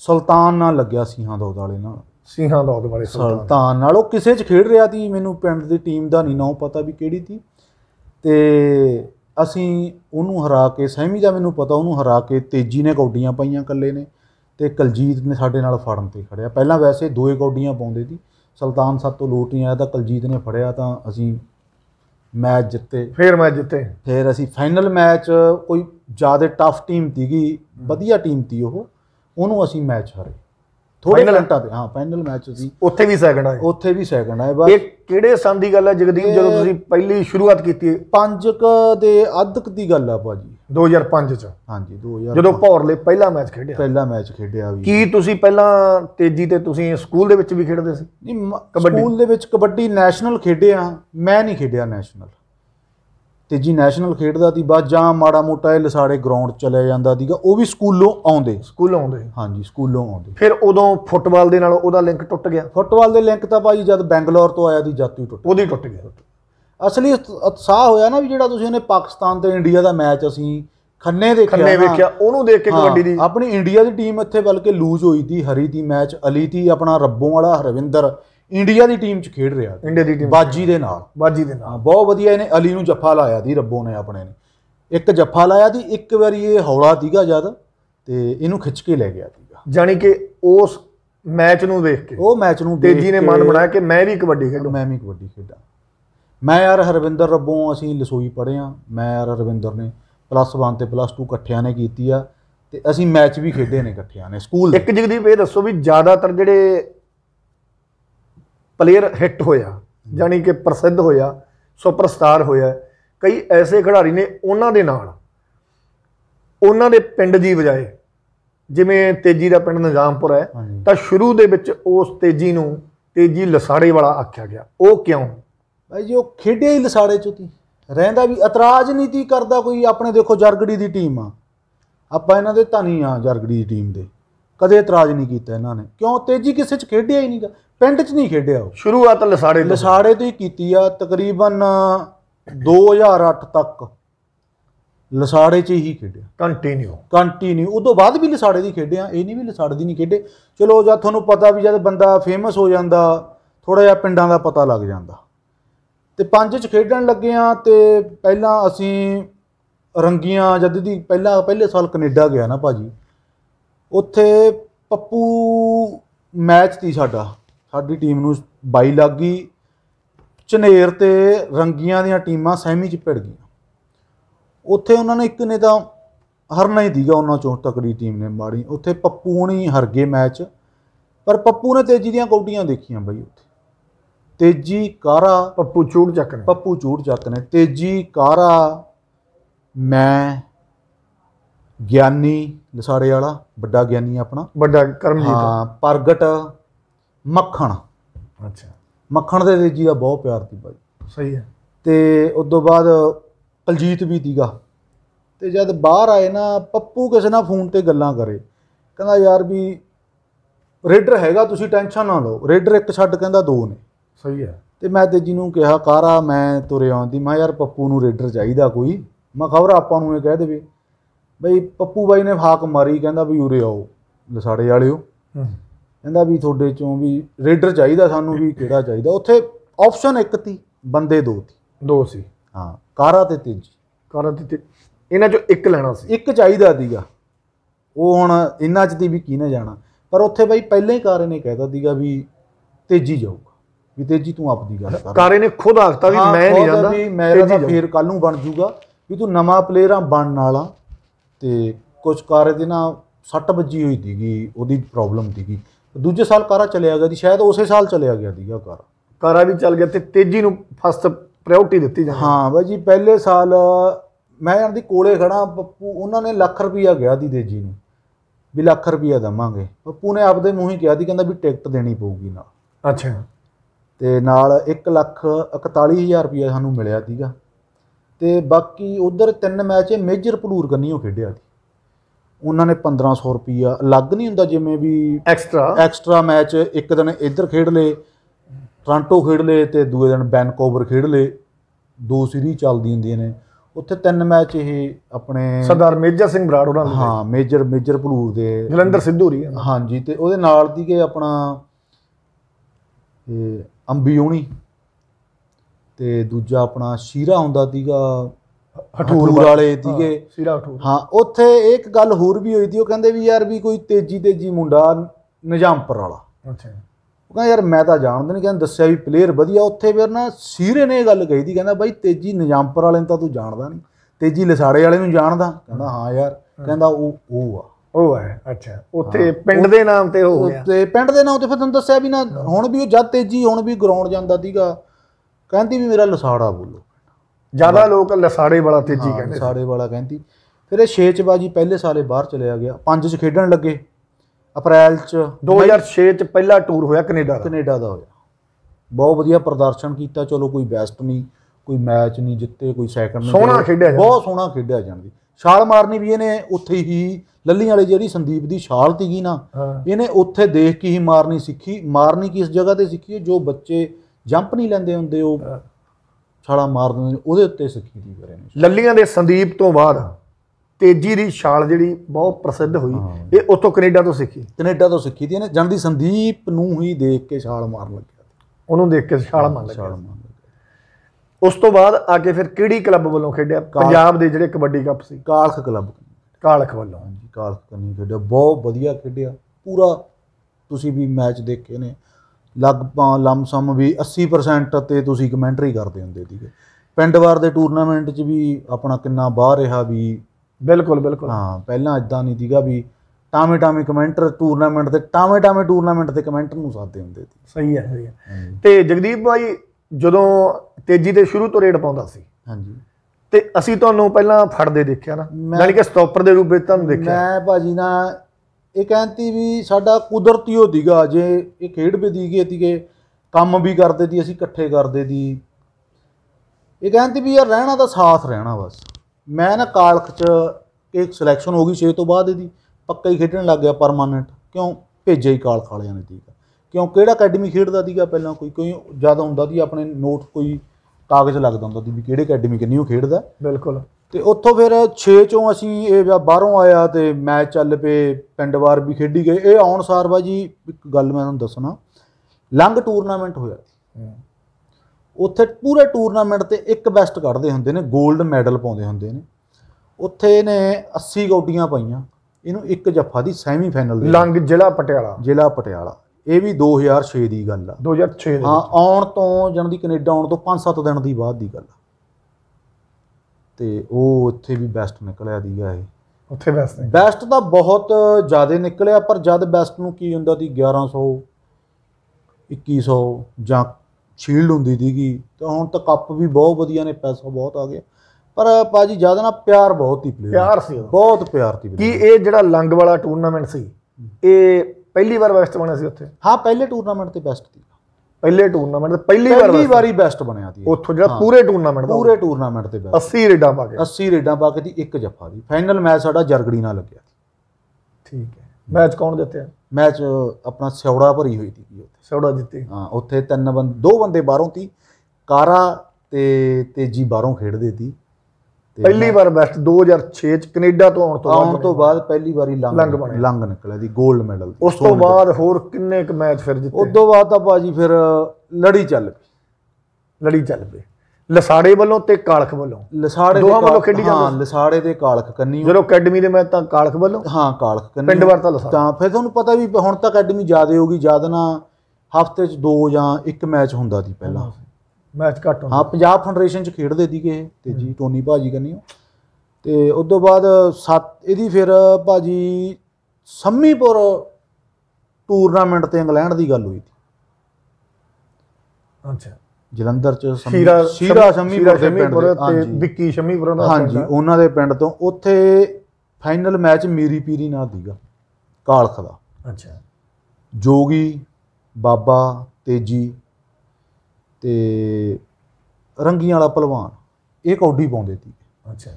ਸੁਲਤਾਨ ਨਾਲ ਲੱਗਿਆ ਸੀਹਾਂ ਦੌਦ ਵਾਲੇ ਨਾਲ ਸਿੰਘਾਂ ਦੌਦ ਵਾਲੇ ਸੁਲਤਾਨ ਨਾਲ ਉਹ ਕਿਸੇ 'ਚ ਖੇਡ ਰਿਹਾ ਸੀ ਮੈਨੂੰ ਪਿੰਡ ਦੀ ਟੀਮ ਦਾ ਨਹੀਂ ਨਾਮ ਪਤਾ ਵੀ ਕਿਹੜੀ ਸੀ ਤੇ ਅਸੀਂ ਉਹਨੂੰ ਹਰਾ ਕੇ ਸੈਮੀ ਦਾ ਮੈਨੂੰ ਪਤਾ ਉਹਨੂੰ ਹਰਾ ਕੇ ਤੇਜੀ ਨੇ ਗੋਡੀਆਂ ਪਾਈਆਂ ਕੱਲੇ ਨੇ ਤੇ ਕਲਜੀਤ ਨੇ ਸਾਡੇ ਨਾਲ ਫੜਨ ਤੇ ਖੜਿਆ ਪਹਿਲਾਂ ਵੈਸੇ ਦੋਏ ਗੋਡੀਆਂ ਪਾਉਂਦੇ ਸੀ ਸੁਲਤਾਨ ਸਾਹਿਬ ਤੋਂ ਲੋਟ ਨਹੀਂ ਆਇਆ ਤਾਂ ਕਲਜੀਤ ਨੇ ਫੜਿਆ ਤਾਂ ਅਸੀਂ ਮੈਚ ਜਿੱਤੇ ਫੇਰ ਮੈਚ ਜਿੱਤੇ ਫੇਰ ਅਸੀਂ ਫਾਈਨਲ ਮੈਚ ਕੋਈ ਜ਼ਿਆਦਾ ਟਫ ਟੀਮ ਸੀਗੀ ਵਧੀਆ ਟੀਮ ਤੀ ਉਹ ਉਹਨੂੰ ਅਸੀਂ ਮੈਚ ਹਾਰੇ ਥੋੜੇ ਘੰਟਾ ਤੇ ਹਾਂ ਫਾਈਨਲ ਮੈਚ ਸੀ ਉੱਥੇ ਵੀ ਸੈਕਿੰਡ ਆਏ ਉੱਥੇ ਵੀ ਸੈਕਿੰਡ ਆਏ ਬਸ ਇਹ ਕਿਹੜੇ ਸਾਲ ਦੀ ਗੱਲ ਹੈ ਜਗਦੀਪ ਜਦੋਂ ਤੁਸੀਂ ਪਹਿਲੀ ਸ਼ੁਰੂਆਤ ਕੀਤੀ ਪੰਜਕ ਦੇ ਅੱਧਕ ਦੀ ਗੱਲ ਆ ਭਾਜੀ 2005 ਚ ਹਾਂਜੀ 2000 ਜਦੋਂ ਭੌਰਲੇ ਪਹਿਲਾ ਮੈਚ ਖੇਡਿਆ ਪਹਿਲਾ ਮੈਚ ਖੇਡਿਆ ਵੀ ਕੀ ਤੁਸੀਂ ਪਹਿਲਾਂ ਤੇਜ਼ੀ ਤੇ ਤੁਸੀਂ ਸਕੂਲ ਦੇ ਵਿੱਚ ਵੀ ਖੇਡਦੇ ਸੀ ਨਹੀਂ ਸਕੂਲ ਦੇ ਵਿੱਚ ਕਬੱਡੀ ਨੈਸ਼ਨਲ ਖੇਡੇ ਆ ਮੈਂ ਨਹੀਂ ਖੇਡਿਆ ਨੈਸ਼ਨਲ ਤੇ ਜੀ ਨੈਸ਼ਨਲ ਖੇਡਦਾ ਸੀ ਬਸ ਜਾਂ ਮਾੜਾ ਮੋਟਾ ਇਹ ਲਸਾੜੇ ਗਰਾਊਂਡ ਚਲੇ ਜਾਂਦਾ ਦੀਗਾ ਉਹ ਵੀ ਸਕੂਲੋਂ ਆਉਂਦੇ ਸਕੂਲੋਂ ਆਉਂਦੇ ਹਾਂਜੀ ਸਕੂਲੋਂ ਆਉਂਦੇ ਫਿਰ ਉਦੋਂ ਫੁੱਟਬਾਲ ਦੇ ਨਾਲ ਉਹਦਾ ਲਿੰਕ ਟੁੱਟ ਗਿਆ ਫੁੱਟਬਾਲ ਦੇ ਲਿੰਕ ਤਾਂ ਭਾਈ ਜਦ ਬੈਂਗਲੌਰ ਤੋਂ ਆਇਆ ਦੀ ਜਾਤੀ ਟੁੱਟ ਉਹਦੀ ਟੁੱਟ ਗਿਆ ਅਸਲੀ ਉਤਸ਼ਾਹ ਹੋਇਆ ਨਾ ਵੀ ਜਿਹੜਾ ਤੁਸੀਂ ਉਹਨੇ ਪਾਕਿਸਤਾਨ ਤੇ ਇੰਡੀਆ ਦਾ ਮੈਚ ਅਸੀਂ ਖੰਨੇ ਦੇਖਿਆ ਖੰਨੇ ਵੇਖਿਆ ਉਹਨੂੰ ਦੇਖ ਕੇ ਕਬੱਡੀ ਦੀ ਆਪਣੀ ਇੰਡੀਆ ਦੀ ਟੀਮ ਇੱਥੇ ਬਲਕਿ ਲੂਜ਼ ਹੋਈ ਦੀ ਹਰੀ ਦੀ ਮੈਚ ਅਲੀ ਦੀ ਆਪਣਾ ਰੱਬੋਂ ਵਾਲਾ ਹਰਵਿੰਦਰ ਇੰਡੀਆ ਦੀ ਟੀਮ 'ਚ ਖੇਡ ਰਿਹਾ ਇੰਡੀਆ ਦੀ ਟੀਮ ਬਾਜੀ ਦੇ ਨਾਲ ਬਾਜੀ ਦੇ ਨਾਲ ਬਹੁਤ ਵਧੀਆ ਇਹਨੇ ਅਲੀ ਨੂੰ ਜੱਫਾ ਲਾਇਆ ਦੀ ਰੱਬੋ ਨੇ ਆਪਣੇ ਨੇ ਇੱਕ ਜੱਫਾ ਲਾਇਆ ਦੀ ਇੱਕ ਵਾਰੀ ਇਹ ਹੌਲਾ ਦੀਗਾ ਜਦ ਤੇ ਇਹਨੂੰ ਖਿੱਚ ਕੇ ਲੈ ਗਿਆ ਦੀਗਾ ਜਾਨੀ ਕਿ ਉਸ ਮੈਚ ਨੂੰ ਦੇਖ ਕੇ ਉਹ ਮੈਚ ਨੂੰ ਤੇਜੀ ਨੇ ਮਨ ਬਣਾਇਆ ਕਿ ਮੈਂ ਵੀ ਕਬੱਡੀ ਖੇਡਾਂ ਮੈਂ ਵੀ ਕਬੱਡੀ ਖੇਡਾਂ ਮੈਂ ਯਾਰ ਹਰਵਿੰਦਰ ਰੱਬੋਂ ਅਸੀਂ ਲਸੋਈ ਪੜੇ ਆ ਮੈਂ ਯਾਰ ਹਰਵਿੰਦਰ ਨੇ ਪਲੱਸ 1 ਤੇ ਪਲੱਸ 2 ਇਕੱਠਿਆਂ ਨੇ ਕੀਤੀ ਆ ਤੇ ਅਸੀਂ ਮੈਚ ਵੀ ਖੇਡੇ ਨੇ ਇਕੱਠਿਆਂ ਨੇ ਸਕੂਲ ਇੱਕ ਜਗਦੀਪ ਇਹ ਦੱਸੋ ਵੀ ਜ਼ਿਆਦਾਤਰ ਜਿਹੜੇ ਪਲੇਅਰ ਹਿੱਟ ਹੋਇਆ ਜਾਨੀ ਕਿ ਪ੍ਰਸਿੱਧ ਹੋਇਆ ਸੁਪਰਸਟਾਰ ਹੋਇਆ ਕਈ ਐਸੇ ਖਿਡਾਰੀ ਨੇ ਉਹਨਾਂ ਦੇ ਨਾਲ ਉਹਨਾਂ ਦੇ ਪਿੰਡ ਦੀ ਵਜਾਏ ਜਿਵੇਂ ਤੇਜੀ ਦਾ ਪਿੰਡ ਨਿਜ਼ਾਮਪੁਰ ਹੈ ਤਾਂ ਸ਼ੁਰੂ ਦੇ ਵਿੱਚ ਉਸ ਤੇਜੀ ਨੂੰ ਤੇਜੀ ਲਸਾੜੇ ਵਾਲਾ ਆਖਿਆ ਗਿਆ ਉਹ ਕਿਉਂ ਭਾਈ ਜੀ ਉਹ ਖੇਡਿਆ ਹੀ ਲਸਾੜੇ ਚ ਰਹਿੰਦਾ ਵੀ ਇਤਰਾਜ਼ ਨਹੀਂ ਤੀ ਕਰਦਾ ਕੋਈ ਆਪਣੇ ਦੇਖੋ ਜਰਗੜੀ ਦੀ ਟੀਮ ਆ ਆਪਾਂ ਇਹਨਾਂ ਦੇ ਧਨੀ ਆ ਜਰਗੜੀ ਦੀ ਟੀਮ ਦੇ ਕਦੇ ਇਤਰਾਜ਼ ਨਹੀਂ ਕੀਤਾ ਇਹਨਾਂ ਨੇ ਕਿਉਂ ਤੇਜੀ ਕਿਸੇ ਚ ਖੇਡਿਆ ਹੀ ਨਹੀਂਗਾ ਪਿੰਡ 'ਚ ਨਹੀਂ ਖੇਡਿਆ ਉਹ ਸ਼ੁਰੂਆਤ ਲਸਾੜੇ ਤੋਂ ਲਸਾੜੇ ਤੋਂ ਹੀ ਕੀਤੀ ਆ ਤਕਰੀਬਨ 2008 ਤੱਕ ਲਸਾੜੇ 'ਚ ਹੀ ਖੇਡਿਆ ਕੰਟੀਨਿਊ ਕੰਟੀਨਿਊ ਉਦੋਂ ਬਾਅਦ ਵੀ ਲਸਾੜੇ ਦੀ ਖੇਡਿਆ ਇਹ ਨਹੀਂ ਵੀ ਲਸਾੜੇ ਦੀ ਨਹੀਂ ਖੇਡੇ ਚਲੋ ਜਦ ਤੁਹਾਨੂੰ ਪਤਾ ਵੀ ਜਦ ਬੰਦਾ ਫੇਮਸ ਹੋ ਜਾਂਦਾ ਥੋੜਾ ਜਿਹਾ ਪਿੰਡਾਂ ਦਾ ਪਤਾ ਲੱਗ ਜਾਂਦਾ ਤੇ ਪੰਜ 'ਚ ਖੇਡਣ ਲੱਗੇ ਆ ਤੇ ਪਹਿਲਾਂ ਅਸੀਂ ਰੰਗੀਆਂ ਜਦ ਦੀ ਪਹਿਲਾ ਪਹਿਲੇ ਸਾਲ ਕੈਨੇਡਾ ਗਿਆ ਨਾ ਭਾਜੀ ਉੱਥੇ ਪੱਪੂ ਮੈਚ ਸੀ ਸਾਡਾ ਸਾਡੀ ਟੀਮ ਨੂੰ ਬਾਈ ਲੱਗ ਗਈ ਚਨੇਰ ਤੇ ਰੰਗੀਆਂ ਦੀਆਂ ਟੀਮਾਂ ਸੈਮੀ ਚ ਭਿੜ ਗਈਆਂ ਉੱਥੇ ਉਹਨਾਂ ਨੇ ਇੱਕ ਨੇ ਤਾਂ ਹਰਨਾ ਹੀ ਦੀਗਾ ਉਹਨਾਂ ਚੋਂ ਤਕੜੀ ਟੀਮ ਨੇ ਮਾਰੀ ਉੱਥੇ ਪੱਪੂ ਹੁਣੀ ਹਰ ਗਏ ਮੈਚ ਪਰ ਪੱਪੂ ਨੇ ਤੇਜੀ ਦੀਆਂ ਕੌਡੀਆਂ ਦੇਖੀਆਂ ਬਾਈ ਉੱਥੇ ਤੇਜੀ ਕਾਰਾ ਪੱਪੂ ਚੂੜ ਚੱਕ ਨੇ ਪੱਪੂ ਚੂੜ ਚੱਕ ਨੇ ਤੇਜੀ ਕਾਰਾ ਮੈਂ ਗਿਆਨੀ ਲਸਾਰੇ ਵਾਲਾ ਵੱਡਾ ਗਿਆਨੀ ਆਪਣਾ ਵੱਡਾ ਕਰਮਜੀਤ ਹਾਂ ਪ੍ਰਗਟ ਮੱਖਣ ਅੱਛਾ ਮੱਖਣ ਦੇ ਦੇ ਜੀ ਦਾ ਬਹੁਤ ਪਿਆਰ ਸੀ ਭਾਈ ਸਹੀ ਹੈ ਤੇ ਉਸ ਤੋਂ ਬਾਅਦ ਕਲਜੀਤ ਵੀ ਦੀਗਾ ਤੇ ਜਦ ਬਾਹਰ ਆਏ ਨਾ ਪੱਪੂ ਕਿਸੇ ਨਾਲ ਫੋਨ ਤੇ ਗੱਲਾਂ ਕਰੇ ਕਹਿੰਦਾ ਯਾਰ ਵੀ ਰੇਡਰ ਹੈਗਾ ਤੁਸੀਂ ਟੈਨਸ਼ਨ ਨਾ ਲਓ ਰੇਡਰ ਇੱਕ ਛੱਡ ਕਹਿੰਦਾ ਦੋ ਨੇ ਸਹੀ ਹੈ ਤੇ ਮੈਂ ਤੇ ਜਿਹਨੂੰ ਕਿਹਾ ਕਾਰਾ ਮੈਂ ਤੁਰੇ ਆਉਂਦੀ ਮੈਂ ਯਾਰ ਪੱਪੂ ਨੂੰ ਰੇਡਰ ਚਾਹੀਦਾ ਕੋਈ ਮੈਂ ਖਬਰ ਆਪਾਂ ਨੂੰ ਇਹ ਕਹਿ ਦੇਵੇ ਬਈ ਪੱਪੂ ਬਾਈ ਨੇ ਹਾਕ ਮਾਰੀ ਕਹਿੰਦਾ ਵੀ ਉਰੇ ਆਓ ਲਸਾੜੇ ਵਾਲਿਓ ਕਹਿੰਦਾ ਵੀ ਤੁਹਾਡੇ ਚੋਂ ਵੀ ਰੇਡਰ ਚਾਹੀਦਾ ਸਾਨੂੰ ਵੀ ਕਿਹੜਾ ਚਾਹੀਦਾ ਉੱਥੇ ਆਪਸ਼ਨ ਇੱਕ ਤੀ ਬੰਦੇ ਦੋ ਸੀ ਦੋ ਸੀ ਹਾਂ ਕਾਰਾ ਤੇ ਤੇਜੀ ਕਾਰਾ ਤੇ ਇਹਨਾਂ ਚੋਂ ਇੱਕ ਲੈਣਾ ਸੀ ਇੱਕ ਚਾਹੀਦਾ ਸੀਗਾ ਉਹ ਹੁਣ ਇਹਨਾਂ ਚ ਦੀ ਵੀ ਕਿਹਨੇ ਜਾਣਾ ਪਰ ਉੱਥੇ ਬਾਈ ਪਹਿਲਾਂ ਹੀ ਕਾਰੇ ਨੇ ਕਹਿਤਾ ਸੀਗਾ ਵੀ ਤੇਜੀ ਜਾਊਗਾ ਵੀ ਤੇਜੀ ਤੂੰ ਆਪਦੀ ਗੱਲ ਕਰ ਕਾਰੇ ਨੇ ਖੁਦ ਆਖਤਾ ਵੀ ਮੈਂ ਨਹੀਂ ਜਾਂਦਾ ਵੀ ਮੇਰਾ ਤਾਂ ਫੇਰ ਕੱਲ ਨੂੰ ਬਣ ਜਾਊਗਾ ਵੀ ਤੂੰ ਨਵਾਂ ਪਲੇਅਰ ਆ ਬਣਨ ਵਾਲਾ ਤੇ ਕੁਝ ਕਾਰੇ ਦੇ ਨਾਲ ਸੱਟ ਵੱਜੀ ਹੋਈ ਸੀਗੀ ਉਹਦੀ ਪ੍ਰੋਬਲਮ ਸੀਗੀ ਦੂਜੇ ਸਾਲ ਕਾਰਾ ਚਲਿਆ ਗਿਆ ਦੀ ਸ਼ਾਇਦ ਉਸੇ ਸਾਲ ਚਲਿਆ ਗਿਆ ਸੀਗਾ ਕਾਰਾ ਕਾਰਾ ਵੀ ਚੱਲ ਗਿਆ ਤੇ ਤੇਜ਼ੀ ਨੂੰ ਫਸਟ ਪ੍ਰਾਇੋਰਟੀ ਦਿੱਤੀ ਜਾਂਦੀ ਹਾਂ ਬਾਈ ਜੀ ਪਹਿਲੇ ਸਾਲ ਮੈਂ ਯਾਰ ਦੀ ਕੋਲੇ ਖੜਾ ਪੱਪੂ ਉਹਨਾਂ ਨੇ ਲੱਖ ਰੁਪਈਆ ਗਿਆ ਦੀ ਤੇਜੀ ਨੂੰ ਵੀ ਲੱਖ ਰੁਪਈਆ ਦਵਾਂਗੇ ਪੱਪੂ ਨੇ ਆਪਦੇ ਮੂੰਹ ਹੀ ਕਿਹਾ ਦੀ ਕਹਿੰਦਾ ਵੀ ਟਿਕਟ ਦੇਣੀ ਪਊਗੀ ਨਾਲ ਅੱਛਾ ਤੇ ਨਾਲ 1 ਲੱਖ 41000 ਰੁਪਈਆ ਸਾਨੂੰ ਮਿਲਿਆ ਸੀਗਾ ਤੇ ਬਾਕੀ ਉਧਰ ਤਿੰਨ ਮੈਚੇ ਮੇਜਰ ਭਲੂਰ ਕੰਨੀਓ ਖੇਡਿਆ ਸੀ ਉਹਨਾਂ ਨੇ 1500 ਰੁਪਿਆ ਅਲੱਗ ਨਹੀਂ ਹੁੰਦਾ ਜਿਵੇਂ ਵੀ ਐਕਸਟਰਾ ਐਕਸਟਰਾ ਮੈਚ ਇੱਕ ਦਿਨ ਇੱਧਰ ਖੇਡ ਲੇ ਟ੍ਰਾਂਟੋ ਖੇਡ ਲੇ ਤੇ ਦੂਏ ਦਿਨ ਬੈਨਕੋਵਰ ਖੇਡ ਲੇ ਦੋ ਸੀਰੀ ਚੱਲਦੀ ਹੁੰਦੀਆਂ ਨੇ ਉੱਥੇ ਤਿੰਨ ਮੈਚ ਇਹ ਆਪਣੇ ਸਰਦਾਰ ਮੇਜਰ ਸਿੰਘ ਬਰਾੜ ਉਹਨਾਂ ਦੇ ਹਾਂ ਮੇਜਰ ਮੇਜਰ ਭਲੂਰ ਦੇ ਜਲੰਧਰ ਸਿੱਧੂ ਰੀ ਹਾਂਜੀ ਤੇ ਉਹਦੇ ਨਾਲ ਦੀ ਕੇ ਆਪਣਾ ਇਹ ਅੰਬੀਉਣੀ ਤੇ ਦੂਜਾ ਆਪਣਾ ਸ਼ੀਰਾ ਹੁੰਦਾ ਸੀਗਾ ਹਟੂਰ ਵਾਲੇ ਸੀਗੇ ਸਿਰਾ ਹਟੂਰ ਹਾਂ ਉੱਥੇ ਇੱਕ ਗੱਲ ਹੋਰ ਵੀ ਹੋਈ ਸੀ ਉਹ ਕਹਿੰਦੇ ਵੀ ਯਾਰ ਵੀ ਕੋਈ ਤੇਜੀ ਤੇਜੀ ਮੁੰਡਾ ਨਿਜ਼ਾਮਪੁਰ ਵਾਲਾ ਅੱਛਾ ਉਹ ਕਹਿੰਦਾ ਯਾਰ ਮੈਂ ਤਾਂ ਜਾਣਦਾ ਨਹੀਂ ਕਹਿੰਦਾ ਦੱਸਿਆ ਵੀ ਪਲੇਅਰ ਵਧੀਆ ਉੱਥੇ ਫਿਰ ਨਾ ਸੀਰੇ ਨੇ ਇਹ ਗੱਲ ਕਹੀ ਦੀ ਕਹਿੰਦਾ ਬਾਈ ਤੇਜੀ ਨਿਜ਼ਾਮਪੁਰ ਵਾਲੇ ਨੂੰ ਤਾਂ ਤੂੰ ਜਾਣਦਾ ਨਹੀਂ ਤੇਜੀ ਲਸਾੜੇ ਵਾਲੇ ਨੂੰ ਜਾਣਦਾ ਕਹਿੰਦਾ ਹਾਂ ਯਾਰ ਕਹਿੰਦਾ ਉਹ ਉਹ ਆ ਉਹ ਹੈ ਅੱਛਾ ਉੱਥੇ ਪਿੰਡ ਦੇ ਨਾਮ ਤੇ ਹੋ ਗਿਆ ਤੇ ਪਿੰਡ ਦੇ ਨਾਮ ਤੇ ਫਿਰ ਤੁਹਾਨੂੰ ਦੱਸਿਆ ਵੀ ਨਾ ਹੁਣ ਵੀ ਉਹ ਜਦ ਤੇਜੀ ਹੁਣ ਵੀ ਗਰਾਊਂਡ ਜਾਂਦਾ ਸੀਗਾ ਕਹਿੰਦੀ ਵੀ ਮੇਰਾ ਲਸਾੜਾ ਬੋਲੋ ਜ਼ਿਆਦਾ ਲੋਕ ਲਸਾੜੇ ਵਾਲਾ ਤੇਜੀ ਕਹਿੰਦੇ ਲਸਾੜੇ ਵਾਲਾ ਕਹਿੰਦੀ ਫਿਰ ਇਹ 6 ਚ ਬਾਜੀ ਪਹਿਲੇ ਸਾਲੇ ਬਾਹਰ ਚਲਿਆ ਗਿਆ 5 ਚ ਖੇਡਣ ਲੱਗੇ ਅਪ੍ਰੈਲ ਚ 2006 ਚ ਪਹਿਲਾ ਟੂਰ ਹੋਇਆ ਕੈਨੇਡਾ ਦਾ ਕੈਨੇਡਾ ਦਾ ਹੋਇਆ ਬਹੁਤ ਵਧੀਆ ਪ੍ਰਦਰਸ਼ਨ ਕੀਤਾ ਚਲੋ ਕੋਈ ਬੈਸਟ ਨਹੀਂ ਕੋਈ ਮੈਚ ਨਹੀਂ ਜਿੱਤੇ ਕੋਈ ਸੈਕਿੰਡ ਨਹੀਂ ਸੋਹਣਾ ਖੇਡਿਆ ਬਹੁਤ ਸੋਹਣਾ ਖੇਡਿਆ ਜਾਂਦੀ ਛਾਲ ਮਾਰਨੀ ਵੀ ਇਹਨੇ ਉੱਥੇ ਹੀ ਲੱਲੀ ਵਾਲੇ ਜਿਹੜੀ ਸੰਦੀਪ ਦੀ ਛਾਲ ਤੀਗੀ ਨਾ ਇਹਨੇ ਉੱਥੇ ਦੇਖ ਕੇ ਹੀ ਮਾਰਨੀ ਸਿੱਖੀ ਮਾਰਨੀ ਕਿਸ ਜਗ੍ਹਾ ਤੇ ਸਿੱਖੀ ਜੋ ਬੱਚੇ ਜੰਪ ਨਹੀਂ ਲੈਂਦੇ ਹੁੰਦੇ ਉਹ ਛਾਲਾ ਮਾਰ ਦਿੰਦੇ ਨੇ ਉਹਦੇ ਉੱਤੇ ਸਿੱਖੀ ਦੀ ਕਰੇ ਨੇ ਲੱਲੀਆਂ ਦੇ ਸੰਦੀਪ ਤੋਂ ਬਾਅਦ ਤੇਜੀ ਦੀ ਛਾਲ ਜਿਹੜੀ ਬਹੁਤ ਪ੍ਰਸਿੱਧ ਹੋਈ ਇਹ ਉੱਥੋਂ ਕੈਨੇਡਾ ਤੋਂ ਸਿੱਖੀ ਕੈਨੇਡਾ ਤੋਂ ਸਿੱਖੀ ਦੀ ਨੇ ਜਾਂਦੀ ਸੰਦੀਪ ਨੂੰ ਹੀ ਦੇਖ ਕੇ ਛਾਲ ਮਾਰਨ ਲੱਗਿਆ ਉਹਨੂੰ ਦੇਖ ਕੇ ਛਾਲ ਮਾਰਨ ਲੱਗਿਆ ਉਸ ਤੋਂ ਬਾਅਦ ਆ ਕੇ ਫਿਰ ਕਿਹੜੀ ਕਲੱਬ ਵੱਲੋਂ ਖੇਡਿਆ ਪੰਜਾਬ ਦੇ ਜਿਹੜੇ ਕਬੱਡੀ ਕੱਪ ਸੀ ਕਾਲਖ ਕਲੱਬ ਕਾਲਖ ਵੱਲੋਂ ਹਾਂਜੀ ਕਾਲਖ ਕੰਨੀ ਖੇਡਿਆ ਬਹੁਤ ਵਧੀਆ ਖੇਡਿਆ ਪੂਰਾ ਤੁਸੀਂ ਵੀ ਮੈਚ ਦੇਖੇ ਨੇ ਲਗਭਗ ਲੰਮਸਮ ਵੀ 80% ਤੇ ਤੁਸੀਂ ਕਮੈਂਟਰੀ ਕਰਦੇ ਹੁੰਦੇ ਸੀਗੇ ਪਿੰਡ ਵਾਰ ਦੇ ਟੂਰਨਾਮੈਂਟ 'ਚ ਵੀ ਆਪਣਾ ਕਿੰਨਾ ਬਾਹ ਰਿਹਾ ਵੀ ਬਿਲਕੁਲ ਬਿਲਕੁਲ ਹਾਂ ਪਹਿਲਾਂ ਇਦਾਂ ਨਹੀਂ ਸੀਗਾ ਵੀ ਟਾਵੇਂ ਟਾਵੇਂ ਕਮੈਂਟਰ ਟੂਰਨਾਮੈਂਟ ਤੇ ਟਾਵੇਂ ਟਾਵੇਂ ਟੂਰਨਾਮੈਂਟ ਤੇ ਕਮੈਂਟਰ ਨੂੰ ਸਾਦੇ ਹੁੰਦੇ ਸੀ ਸਹੀ ਹੈ ਸਹੀ ਹੈ ਤੇ ਜਗਦੀਪ ਭਾਈ ਜਦੋਂ ਤੇਜ਼ੀ ਤੇ ਸ਼ੁਰੂ ਤੋਂ ਰੇਡ ਪਾਉਂਦਾ ਸੀ ਹਾਂਜੀ ਤੇ ਅਸੀਂ ਤੁਹਾਨੂੰ ਪਹਿਲਾਂ ਫੜਦੇ ਦੇਖਿਆ ਨਾ ਯਾਨੀ ਕਿ ਸਟਾਪਰ ਦੇ ਰੂਪ ਵਿੱਚ ਤੁਹਾਨੂੰ ਦੇਖਿਆ ਮੈਂ ਭਾਜੀ ਨਾ ਇਹ ਕਹਿੰਦੀ ਵੀ ਸਾਡਾ ਕੁਦਰਤੀ ਹੋ ਦੀਗਾ ਜੇ ਇਹ ਖੇਡ ਵੀ ਦੀਗੇ ਤੀਗੇ ਕੰਮ ਵੀ ਕਰਦੇ ਦੀ ਅਸੀਂ ਇਕੱਠੇ ਕਰਦੇ ਦੀ ਇਹ ਕਹਿੰਦੀ ਵੀ ਯਾਰ ਰਹਿਣਾ ਤਾਂ ਸਾਥ ਰਹਿਣਾ ਬਸ ਮੈਂ ਨਾ ਕਾਲਖ ਚ ਇੱਕ ਸਿਲੈਕਸ਼ਨ ਹੋ ਗਈ 6 ਤੋਂ ਬਾਅਦ ਇਹਦੀ ਪੱਕਾ ਹੀ ਖੇਡਣ ਲੱਗ ਗਿਆ ਪਰਮਾਨੈਂਟ ਕਿਉਂ ਭੇਜਿਆ ਹੀ ਕਾਲਖ ਵਾਲਿਆਂ ਨੇ ਠੀਕ ਕਿਉਂ ਕਿਹੜਾ ਅਕੈਡਮੀ ਖੇਡਦਾ ਦੀਗਾ ਪਹਿਲਾਂ ਕੋਈ ਕੋਈ ਜ਼ਿਆਦਾ ਹੁੰਦਾ ਦੀ ਆਪਣੇ ਨੋਟ ਕੋਈ ਕਾਗਜ਼ ਲੱਗਦਾ ਹੁੰਦਾ ਦੀ ਵੀ ਕਿਹੜੇ ਅਕੈਡਮੀ ਕਿੰਨੀ ਉਹ ਖੇਡਦਾ ਬਿਲਕੁਲ ਤੇ ਉੱਥੋਂ ਫਿਰ 6 ਚੋਂ ਅਸੀਂ ਇਹ ਬਾਹਰੋਂ ਆਇਆ ਤੇ ਮੈਚ ਚੱਲ ਪਏ ਪਿੰਡ ਵਾਰ ਵੀ ਖੇਡੀ ਗਏ ਇਹ ਆਉਣ ਸਾਰ ਬਾਜੀ ਇੱਕ ਗੱਲ ਮੈਂ ਤੁਹਾਨੂੰ ਦੱਸਣਾ ਲੰਗ ਟੂਰਨਾਮੈਂਟ ਹੋਇਆ ਉੱਥੇ ਪੂਰੇ ਟੂਰਨਾਮੈਂਟ ਤੇ ਇੱਕ ਬੈਸਟ ਕੱਢਦੇ ਹੁੰਦੇ ਨੇ 골ਡ ਮੈਡਲ ਪਾਉਂਦੇ ਹੁੰਦੇ ਨੇ ਉੱਥੇ ਨੇ 80 ਗੋਡੀਆਂ ਪਾਈਆਂ ਇਹਨੂੰ ਇੱਕ ਜੱਫਾ ਦੀ ਸੈਮੀ ਫਾਈਨਲ ਲੰਗ ਜ਼ਿਲ੍ਹਾ ਪਟਿਆਲਾ ਜ਼ਿਲ੍ਹਾ ਪਟਿਆਲਾ ਇਹ ਵੀ 2006 ਦੀ ਗੱਲ ਆ 2006 ਹਾਂ ਆਉਣ ਤੋਂ ਜਨ ਦੀ ਕੈਨੇਡਾ ਆਉਣ ਤੋਂ 5-7 ਦਿਨ ਦੀ ਬਾਅਦ ਦੀ ਗੱਲ ਆ ਤੇ ਉਹ ਉੱਥੇ ਵੀ ਬੈਸਟ ਨਿਕਲਿਆ ਦੀਗਾ ਇਹ ਉੱਥੇ ਬੈਸਟ ਨਹੀਂ ਬੈਸਟ ਤਾਂ ਬਹੁਤ ਜ਼ਿਆਦਾ ਨਿਕਲਿਆ ਪਰ ਜਦ ਬੈਸਟ ਨੂੰ ਕੀ ਹੁੰਦਾ ਦੀ 1100 2100 ਜਾਂ ਸ਼ੀਲਡ ਹੁੰਦੀ ਦੀਗੀ ਤਾਂ ਹੁਣ ਤਾਂ ਕੱਪ ਵੀ ਬਹੁਤ ਵਧੀਆ ਨੇ ਪੈਸਾ ਬਹੁਤ ਆ ਗਿਆ ਪਰ ਬਾਜੀ ਜਿਆਦਾ ਨਾ ਪਿਆਰ ਬਹੁਤ ਹੀ ਪਲੇਅਰ ਪਿਆਰ ਸੀ ਬਹੁਤ ਪਿਆਰ ਸੀ ਕੀ ਇਹ ਜਿਹੜਾ ਲੰਗ ਵਾਲਾ ਟੂਰਨਾਮੈਂਟ ਸੀ ਇਹ ਪਹਿਲੀ ਵਾਰ ਬੈਸਟ ਬਣਿਆ ਸੀ ਉੱਥੇ ਹਾਂ ਪਹਿਲੇ ਟੂਰਨਾਮੈਂਟ ਤੇ ਬੈਸਟ ਸੀ ਪਹਿਲੇ ਟੂਰਨਾਮੈਂਟ ਤੇ ਪਹਿਲੀ ਵਾਰ ਪਹਿਲੀ ਵਾਰੀ ਬੈਸਟ ਬਣਿਆ ਸੀ ਉੱਥੋਂ ਜਿਹੜਾ ਪੂਰੇ ਟੂਰਨਾਮੈਂਟ ਦਾ ਪੂਰੇ ਟੂਰਨਾਮੈਂਟ ਤੇ ਬੈਸਟ 80 ਰੇਡਾਂ ਪਾ ਕੇ 80 ਰੇਡਾਂ ਪਾ ਕੇ ਦੀ ਇੱਕ ਜੱਫਾ ਦੀ ਫਾਈਨਲ ਮੈਚ ਸਾਡਾ ਜਰਗੜੀ ਨਾਲ ਲੱਗਿਆ ਠੀਕ ਹੈ ਮੈਚ ਕੌਣ ਜਿੱਤਿਆ ਮੈਚ ਆਪਣਾ ਸਿਉੜਾ ਭਰੀ ਹੋਈ ਸੀ ਉੱਥੇ ਸਿਉੜਾ ਜਿੱਤੇ ਹਾਂ ਉੱਥੇ ਤਿੰਨ ਬੰਦ ਦੋ ਬੰਦੇ ਬਾਹਰੋਂ ਸੀ ਕਾਰਾ ਤੇ ਤੇਜੀ ਬਾਹਰੋਂ ਖੇਡਦੇ ਸੀ ਪਹਿਲੀ ਵਾਰ ਬੈਸਟ 2006 ਚ ਕੈਨੇਡਾ ਤੋਂ ਆਉਣ ਤੋਂ ਬਾਅਦ ਆਉਣ ਤੋਂ ਬਾਅਦ ਪਹਿਲੀ ਵਾਰੀ ਲੰਗ ਲੰਗ ਨਿਕਲਿਆ ਦੀ 골ਡ ਮੈਡਲ ਉਸ ਤੋਂ ਬਾਅਦ ਹੋਰ ਕਿੰਨੇ ਕ ਮੈਚ ਫਿਰ ਜਿੱਤੇ ਉਸ ਤੋਂ ਬਾਅਦ ਤਾਂ ਬਾਜੀ ਫਿਰ ਲੜੀ ਚੱਲ ਪਈ ਲੜੀ ਚੱਲ ਪਈ ਲਸਾੜੇ ਵੱਲੋਂ ਤੇ ਕਾਲਖ ਵੱਲੋਂ ਲਸਾੜੇ ਦੋਹਾਂ ਵੱਲੋਂ ਖੇਡੀ ਜਾਂਦੀ ਹਾਂ ਲਸਾੜੇ ਤੇ ਕਾਲਖ ਕੰਨੀ ਜਦੋਂ ਅਕੈਡਮੀ ਦੇ ਮੈਂ ਤਾਂ ਕਾਲਖ ਵੱਲੋਂ ਹਾਂ ਕਾਲਖ ਕੰਨੀ ਪਿੰਡ ਵਾਰ ਤਾਂ ਲਸਾੜਾ ਤਾਂ ਫਿਰ ਤੁਹਾਨੂੰ ਪਤਾ ਵੀ ਹੁਣ ਤਾਂ ਅਕੈਡਮੀ ਜ਼ਿਆਦਾ ਗਈ ਜ਼ਿਆਦਾ ਨਾ ਹਫਤੇ 'ਚ ਦੋ ਜਾਂ ਇੱਕ ਮੈਚ ਹੁੰਦਾ ਸੀ ਪਹਿਲਾਂ ਮੈਚ ਘੱਟ ਹੁੰਦਾ ਹਾਂ ਪੰਜਾਬ ਫੈਡਰੇਸ਼ਨ ਚ ਖੇਡਦੇ ਸੀਗੇ ਤੇ ਜੀ ਟੋਨੀ ਭਾਜੀ ਕੰਨੀ ਤੇ ਉਸ ਤੋਂ ਬਾਅਦ ਸੱਤ ਇਹਦੀ ਫਿਰ ਭਾਜੀ ਸੰਮੀਪੁਰ ਟੂਰਨਾਮੈਂਟ ਤੇ ਇੰਗਲੈਂਡ ਦੀ ਗੱਲ ਹੋਈ ਸੀ ਅੱਛਾ ਜਲੰਧਰ ਚ ਸ਼ੀਰਾ ਸ਼ਮੀਪੁਰ ਦੇ ਪਿੰਡ ਤੇ ਵਿੱਕੀ ਸ਼ਮੀਪੁਰ ਦਾ ਹਾਂਜੀ ਉਹਨਾਂ ਦੇ ਪਿੰਡ ਤੋਂ ਉੱਥੇ ਫਾਈਨਲ ਮੈਚ ਮੀਰੀ ਪੀਰੀ ਨਾਲ ਦੀਗਾ ਕਾਲਖ ਦਾ ਅੱਛਾ ਜੋਗੀ ਬਾਬਾ ਤੇਜੀ ਤੇ ਰੰਗੀਆਂ ਵਾਲਾ ਪਹਿਲਵਾਨ ਇਹ ਕੌਡੀ ਪਾਉਂਦੇ ਸੀ ਅੱਛਾ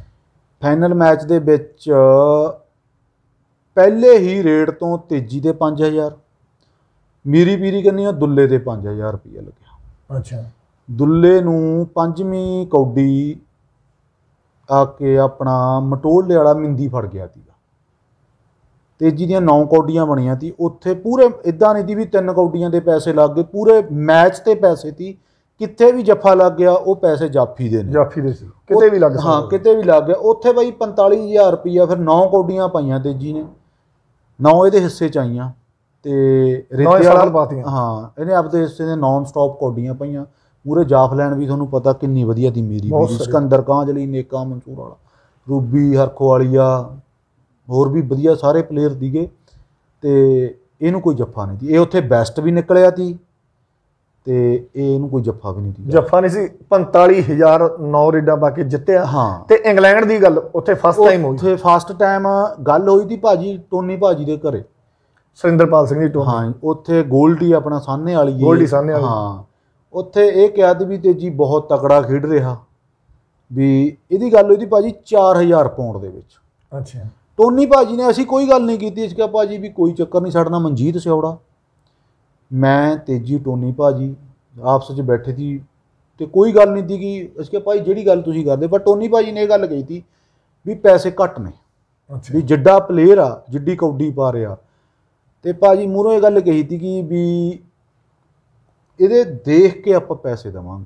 ਫਾਈਨਲ ਮੈਚ ਦੇ ਵਿੱਚ ਪਹਿਲੇ ਹੀ ਰੇਟ ਤੋਂ ਤੇਜੀ ਦੇ 5000 ਮੀਰੀ ਪੀਰੀ ਕੰਨੀ ਆ ਦੁੱਲੇ ਦੇ 5000 ਰੁਪਏ ਲੱਗਿਆ ਅੱਛਾ ਦੁੱਲੇ ਨੂੰ ਪੰਜਵੀਂ ਕੌਡੀ ਆ ਕੇ ਆਪਣਾ ਮਟੋਲੇ ਵਾਲਾ ਮਿੰਦੀ ਫੜ ਗਿਆ ਸੀ ਤੇਜੀ ਦੀਆਂ 9 ਕੌਡੀਆਂ ਬਣੀਆਂ ਸੀ ਉੱਥੇ ਪੂਰੇ ਇਦਾਂ ਨਹੀਂ ਦੀ ਵੀ ਤਿੰਨ ਕੌਡੀਆਂ ਦੇ ਪੈਸੇ ਲੱਗ ਗਏ ਪੂਰੇ ਮੈਚ ਤੇ ਪੈਸੇ ਸੀ ਕਿੱਥੇ ਵੀ ਜੱਫਾ ਲੱਗ ਗਿਆ ਉਹ ਪੈਸੇ ਜਾਫੀ ਦੇ ਨੇ ਜਾਫੀ ਦੇ ਸੀ ਕਿਤੇ ਵੀ ਲੱਗ ਗਿਆ ਹਾਂ ਕਿਤੇ ਵੀ ਲੱਗ ਗਿਆ ਉੱਥੇ ਬਈ 45000 ਰੁਪਇਆ ਫਿਰ 9 ਕੋਡੀਆਂ ਪਾਈਆਂ ਤੇਜੀ ਨੇ 9 ਇਹਦੇ ਹਿੱਸੇ ਚ ਆਈਆਂ ਤੇ ਰੇਤੇ ਵਾਲਾ ਹਾਂ ਇਹਨੇ ਆਪਦੇ ਹਿੱਸੇ ਦੇ ਨਾਨ ਸਟਾਪ ਕੋਡੀਆਂ ਪਾਈਆਂ ਪੂਰੇ ਜਾਫ ਲੈਣ ਵੀ ਤੁਹਾਨੂੰ ਪਤਾ ਕਿੰਨੀ ਵਧੀਆ ਦੀ ਮੇਰੀ ਵੀ ਸਿਕੰਦਰ ਕਾਂਜ ਲਈ ਨੇਕਾ ਮਨਸੂਰ ਵਾਲਾ ਰੂਬੀ ਹਰਖੋ ਵਾਲੀਆ ਹੋਰ ਵੀ ਵਧੀਆ ਸਾਰੇ ਪਲੇਅਰ ਦੀਗੇ ਤੇ ਇਹਨੂੰ ਕੋਈ ਜੱਫਾ ਨਹੀਂ ਦੀ ਇਹ ਉੱਥੇ ਬੈਸਟ ਵੀ ਨਿਕਲਿਆ ਸੀ ਤੇ ਇਹ ਇਹਨੂੰ ਕੋਈ ਜੱਫਾ ਵੀ ਨਹੀਂ ਸੀ ਜੱਫਾ ਨਹੀਂ ਸੀ 45000 ਨੌ ਬਾਕੀ ਪਾ ਕੇ ਜਿੱਤਿਆ ਹਾਂ ਤੇ ਇੰਗਲੈਂਡ ਦੀ ਗੱਲ ਉੱਥੇ ਫਸਟ ਟਾਈਮ ਹੋਈ ਉੱਥੇ ਫਸਟ ਟਾਈਮ ਗੱਲ ਹੋਈ ਦੀ ਭਾਜੀ ਟੋਨੀ ਭਾਜੀ ਦੇ ਘਰੇ ਸਰਿੰਦਰਪਾਲ ਸਿੰਘ ਦੀ ਟੋਨੀ ਹਾਂ ਉੱਥੇ ਗੋਲਡੀ ਆਪਣਾ ਸਾਹਨੇ ਵਾਲੀ ਹੈ ਗੋਲਡੀ ਸਾਹਨੇ ਵਾਲੀ ਹਾਂ ਉੱਥੇ ਇਹ ਕਿਹਾ ਵੀ ਤੇ ਜੀ ਬਹੁਤ ਤਕੜਾ ਖੇਡ ਰਿਹਾ ਵੀ ਇਹਦੀ ਗੱਲ ਹੋਈ ਦੀ ਭਾਜੀ 4000 ਪਾਉਂਡ ਦੇ ਵਿੱਚ ਅੱਛਾ ਟੋਨੀ ਭਾਜੀ ਨੇ ਅਸੀਂ ਕੋਈ ਗੱਲ ਨਹੀਂ ਕੀਤੀ ਇਸ ਕਿ ਭਾਜੀ ਵੀ ਕੋਈ ਚੱਕਰ ਨਹੀਂ ਛੱਡਣਾ ਮਨਜੀਤ ਸਿਉੜਾ ਮੈਂ ਤੇਜੀ ਟੋਨੀ ਭਾਜੀ ਆਪਸ ਵਿੱਚ ਬੈਠੇ ਸੀ ਤੇ ਕੋਈ ਗੱਲ ਨਹੀਂ ਦੀ ਕਿ ਅਸਕੇ ਭਾਈ ਜਿਹੜੀ ਗੱਲ ਤੁਸੀਂ ਕਰਦੇ ਪਰ ਟੋਨੀ ਭਾਜੀ ਨੇ ਇਹ ਗੱਲ ਕਹੀ ਸੀ ਵੀ ਪੈਸੇ ਘੱਟ ਨੇ ਵੀ ਜਿੱਡਾ ਪਲੇਅਰ ਆ ਜਿੱਡੀ ਕੌਡੀ ਪਾ ਰਿਹਾ ਤੇ ਭਾਜੀ ਮੂਰੋਂ ਇਹ ਗੱਲ ਕਹੀ ਸੀ ਕਿ ਵੀ ਇਹਦੇ ਦੇਖ ਕੇ ਆਪਾਂ ਪੈਸੇ ਦਵਾਂਗੇ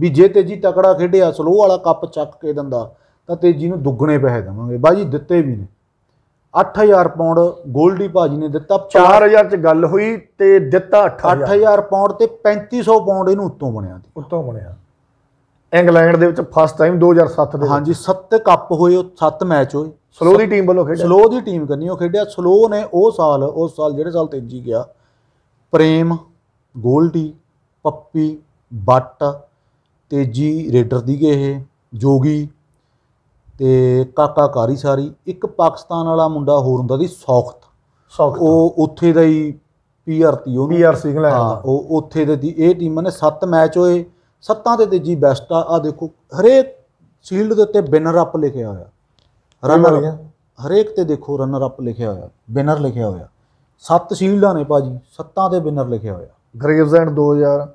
ਵੀ ਜੇ ਤੇਜੀ ਤਕੜਾ ਖੇਡਿਆ ਸਲੋ ਵਾਲਾ ਕੱਪ ਚੱਕ ਕੇ ਦਿੰਦਾ ਤਾਂ ਤੇਜੀ ਨੂੰ ਦੁੱਗਣੇ ਪੈਸੇ ਦਵਾਂਗੇ ਭਾਜੀ ਦਿੱਤੇ ਵੀ ਨੇ 8000 ਪਾਉਂਡ 골ਡੀ ਭਾਜੀ ਨੇ ਦਿੱਤਾ 4000 ਚ ਗੱਲ ਹੋਈ ਤੇ ਦਿੱਤਾ 8000 8000 ਪਾਉਂਡ ਤੇ 3500 ਪਾਉਂਡ ਇਹਨੂੰ ਉੱਤੋਂ ਬਣਿਆ ਸੀ ਉੱਤੋਂ ਬਣਿਆ ਇੰਗਲੈਂਡ ਦੇ ਵਿੱਚ ਫਸਟ ਟਾਈਮ 2007 ਦੇ ਹਾਂਜੀ 7 ਕੱਪ ਹੋਏ ਉਹ 7 ਮੈਚ ਹੋਏ ਸਲੋ ਦੀ ਟੀਮ ਵੱਲੋਂ ਖੇਡਿਆ ਸਲੋ ਦੀ ਟੀਮ ਕਰਨੀ ਉਹ ਖੇਡਿਆ ਸਲੋ ਨੇ ਉਹ ਸਾਲ ਉਸ ਸਾਲ ਜਿਹੜੇ ਸਾਲ ਤੇਜੀ ਗਿਆ ਪ੍ਰੇਮ ਗੋਲਡੀ ਪੱਪੀ ਬੱਟ ਤੇਜੀ ਰੇਡਰ ਦੀ ਗਏ ਇਹ ਜੋਗੀ ਤੇ ਕਾਕਾ ਕਾਰੀ ਸਾਰੀ ਇੱਕ ਪਾਕਿਸਤਾਨ ਵਾਲਾ ਮੁੰਡਾ ਹੋਰ ਹੁੰਦਾ ਸੀ ਸੌਖਤ ਸੌਖਤ ਉਹ ਉੱਥੇ ਦਾ ਹੀ ਪੀਆਰ ਤੀ ਉਹਨੂੰ ਪੀਆਰ ਸੀ ਲੈ ਹਾਂ ਉਹ ਉੱਥੇ ਦੇ ਇਹ ਟੀਮਾਂ ਨੇ 7 ਮੈਚ ਹੋਏ ਸੱਤਾਂ ਤੇ ਤੀਜੀ ਬੈਸਟ ਆ ਆ ਦੇਖੋ ਹਰੇਕ ਸ਼ੀਲਡ ਦੇ ਉੱਤੇ ਬਿਨਰ ਅਪ ਲਿਖਿਆ ਹੋਇਆ ਰਨਰ ਹਰੇਕ ਤੇ ਦੇਖੋ ਰਨਰ ਅਪ ਲਿਖਿਆ ਹੋਇਆ ਬਿਨਰ ਲਿਖਿਆ ਹੋਇਆ ਸੱਤ ਸ਼ੀਲਡਾਂ ਨੇ ਭਾਜੀ ਸੱਤਾਂ ਤੇ ਬਿਨਰ ਲਿਖਿਆ ਹੋਇਆ ਗ੍ਰੇਵਜ਼ ਐਂਡ 2000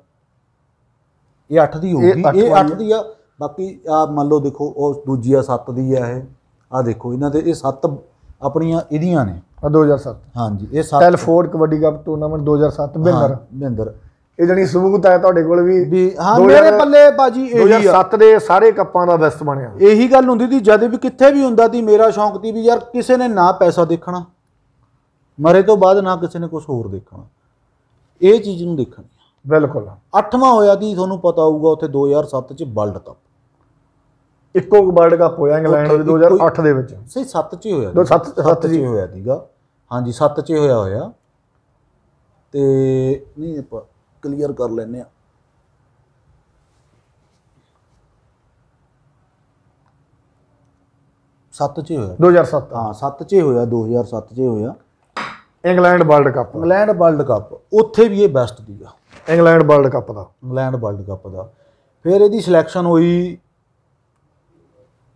ਇਹ 8 ਦੀ ਹੋਊਗੀ ਇਹ 8 ਦੀ ਆ ਬਾਕੀ ਆ ਮੰਨ ਲਓ ਦੇਖੋ ਉਹ ਦੂਜੀ ਆ 7 ਦੀ ਆ ਇਹ ਆ ਦੇਖੋ ਇਹਨਾਂ ਦੇ ਇਹ 7 ਆਪਣੀਆਂ ਇਹਦੀਆਂ ਨੇ ਆ 2007 ਹਾਂਜੀ ਇਹ 7 Telford kabaddi cup tournament 2007 Binder Binder ਇਹ ਜਣੀ ਸਬੂਤ ਹੈ ਤੁਹਾਡੇ ਕੋਲ ਵੀ ਵੀ ਹਾਂ ਮੇਰੇ ਪੱਲੇ ਬਾਜੀ ਇਹੀ 2007 ਦੇ ਸਾਰੇ ਕੱਪਾਂ ਦਾ ਬੈਸਟ ਬਣਿਆ ਇਹੀ ਗੱਲ ਹੁੰਦੀ ਸੀ ਜਦ ਵੀ ਕਿੱਥੇ ਵੀ ਹੁੰਦਾ ਸੀ ਮੇਰਾ ਸ਼ੌਂਕ ਸੀ ਵੀ ਯਾਰ ਕਿਸੇ ਨੇ ਨਾ ਪੈਸਾ ਦੇਖਣਾ ਮਰੇ ਤੋਂ ਬਾਅਦ ਨਾ ਕਿਸੇ ਨੇ ਕੁਝ ਹੋਰ ਦੇਖਣਾ ਇਹ ਚੀਜ਼ ਨੂੰ ਦੇਖਣੀ ਬਿਲਕੁਲ 8ਵਾਂ ਹੋਇਆ ਦੀ ਤੁਹਾਨੂੰ ਪਤਾ ਹੋਊਗਾ ਉੱਥੇ 2007 ਚ ਵਰਲਡ ਕੱਪ ਇੱਕੋ ਵਰਲਡ ਕੱਪ ਹੋਇਆ ਇੰਗਲੈਂਡ ਦੇ 2008 ਦੇ ਵਿੱਚ ਸਹੀ 7 ਚ ਹੀ ਹੋਇਆ 7 7 ਚ ਹੀ ਹੋਇਆ ਸੀਗਾ ਹਾਂਜੀ 7 ਚ ਹੀ ਹੋਇਆ ਹੋਇਆ ਤੇ ਨਹੀਂ ਆਪਾਂ ਕਲੀਅਰ ਕਰ ਲੈਨੇ ਆ ਸੱਤ 'ਚ ਹੋਇਆ 2007 ਹਾਂ 7 'ਚ ਹੀ ਹੋਇਆ 2007 'ਚ ਹੀ ਹੋਇਆ England world cup England world cup ਉੱਥੇ ਵੀ ਇਹ ਬੈਸਟ ਸੀਗਾ ਇੰਗਲੈਂਡ ਵਰਲਡ ਕੱਪ ਦਾ ਇੰਗਲੈਂਡ ਵਰਲਡ ਕੱਪ ਦਾ ਫਿਰ ਇਹਦੀ ਸਿਲੈਕਸ਼ਨ ਹੋਈ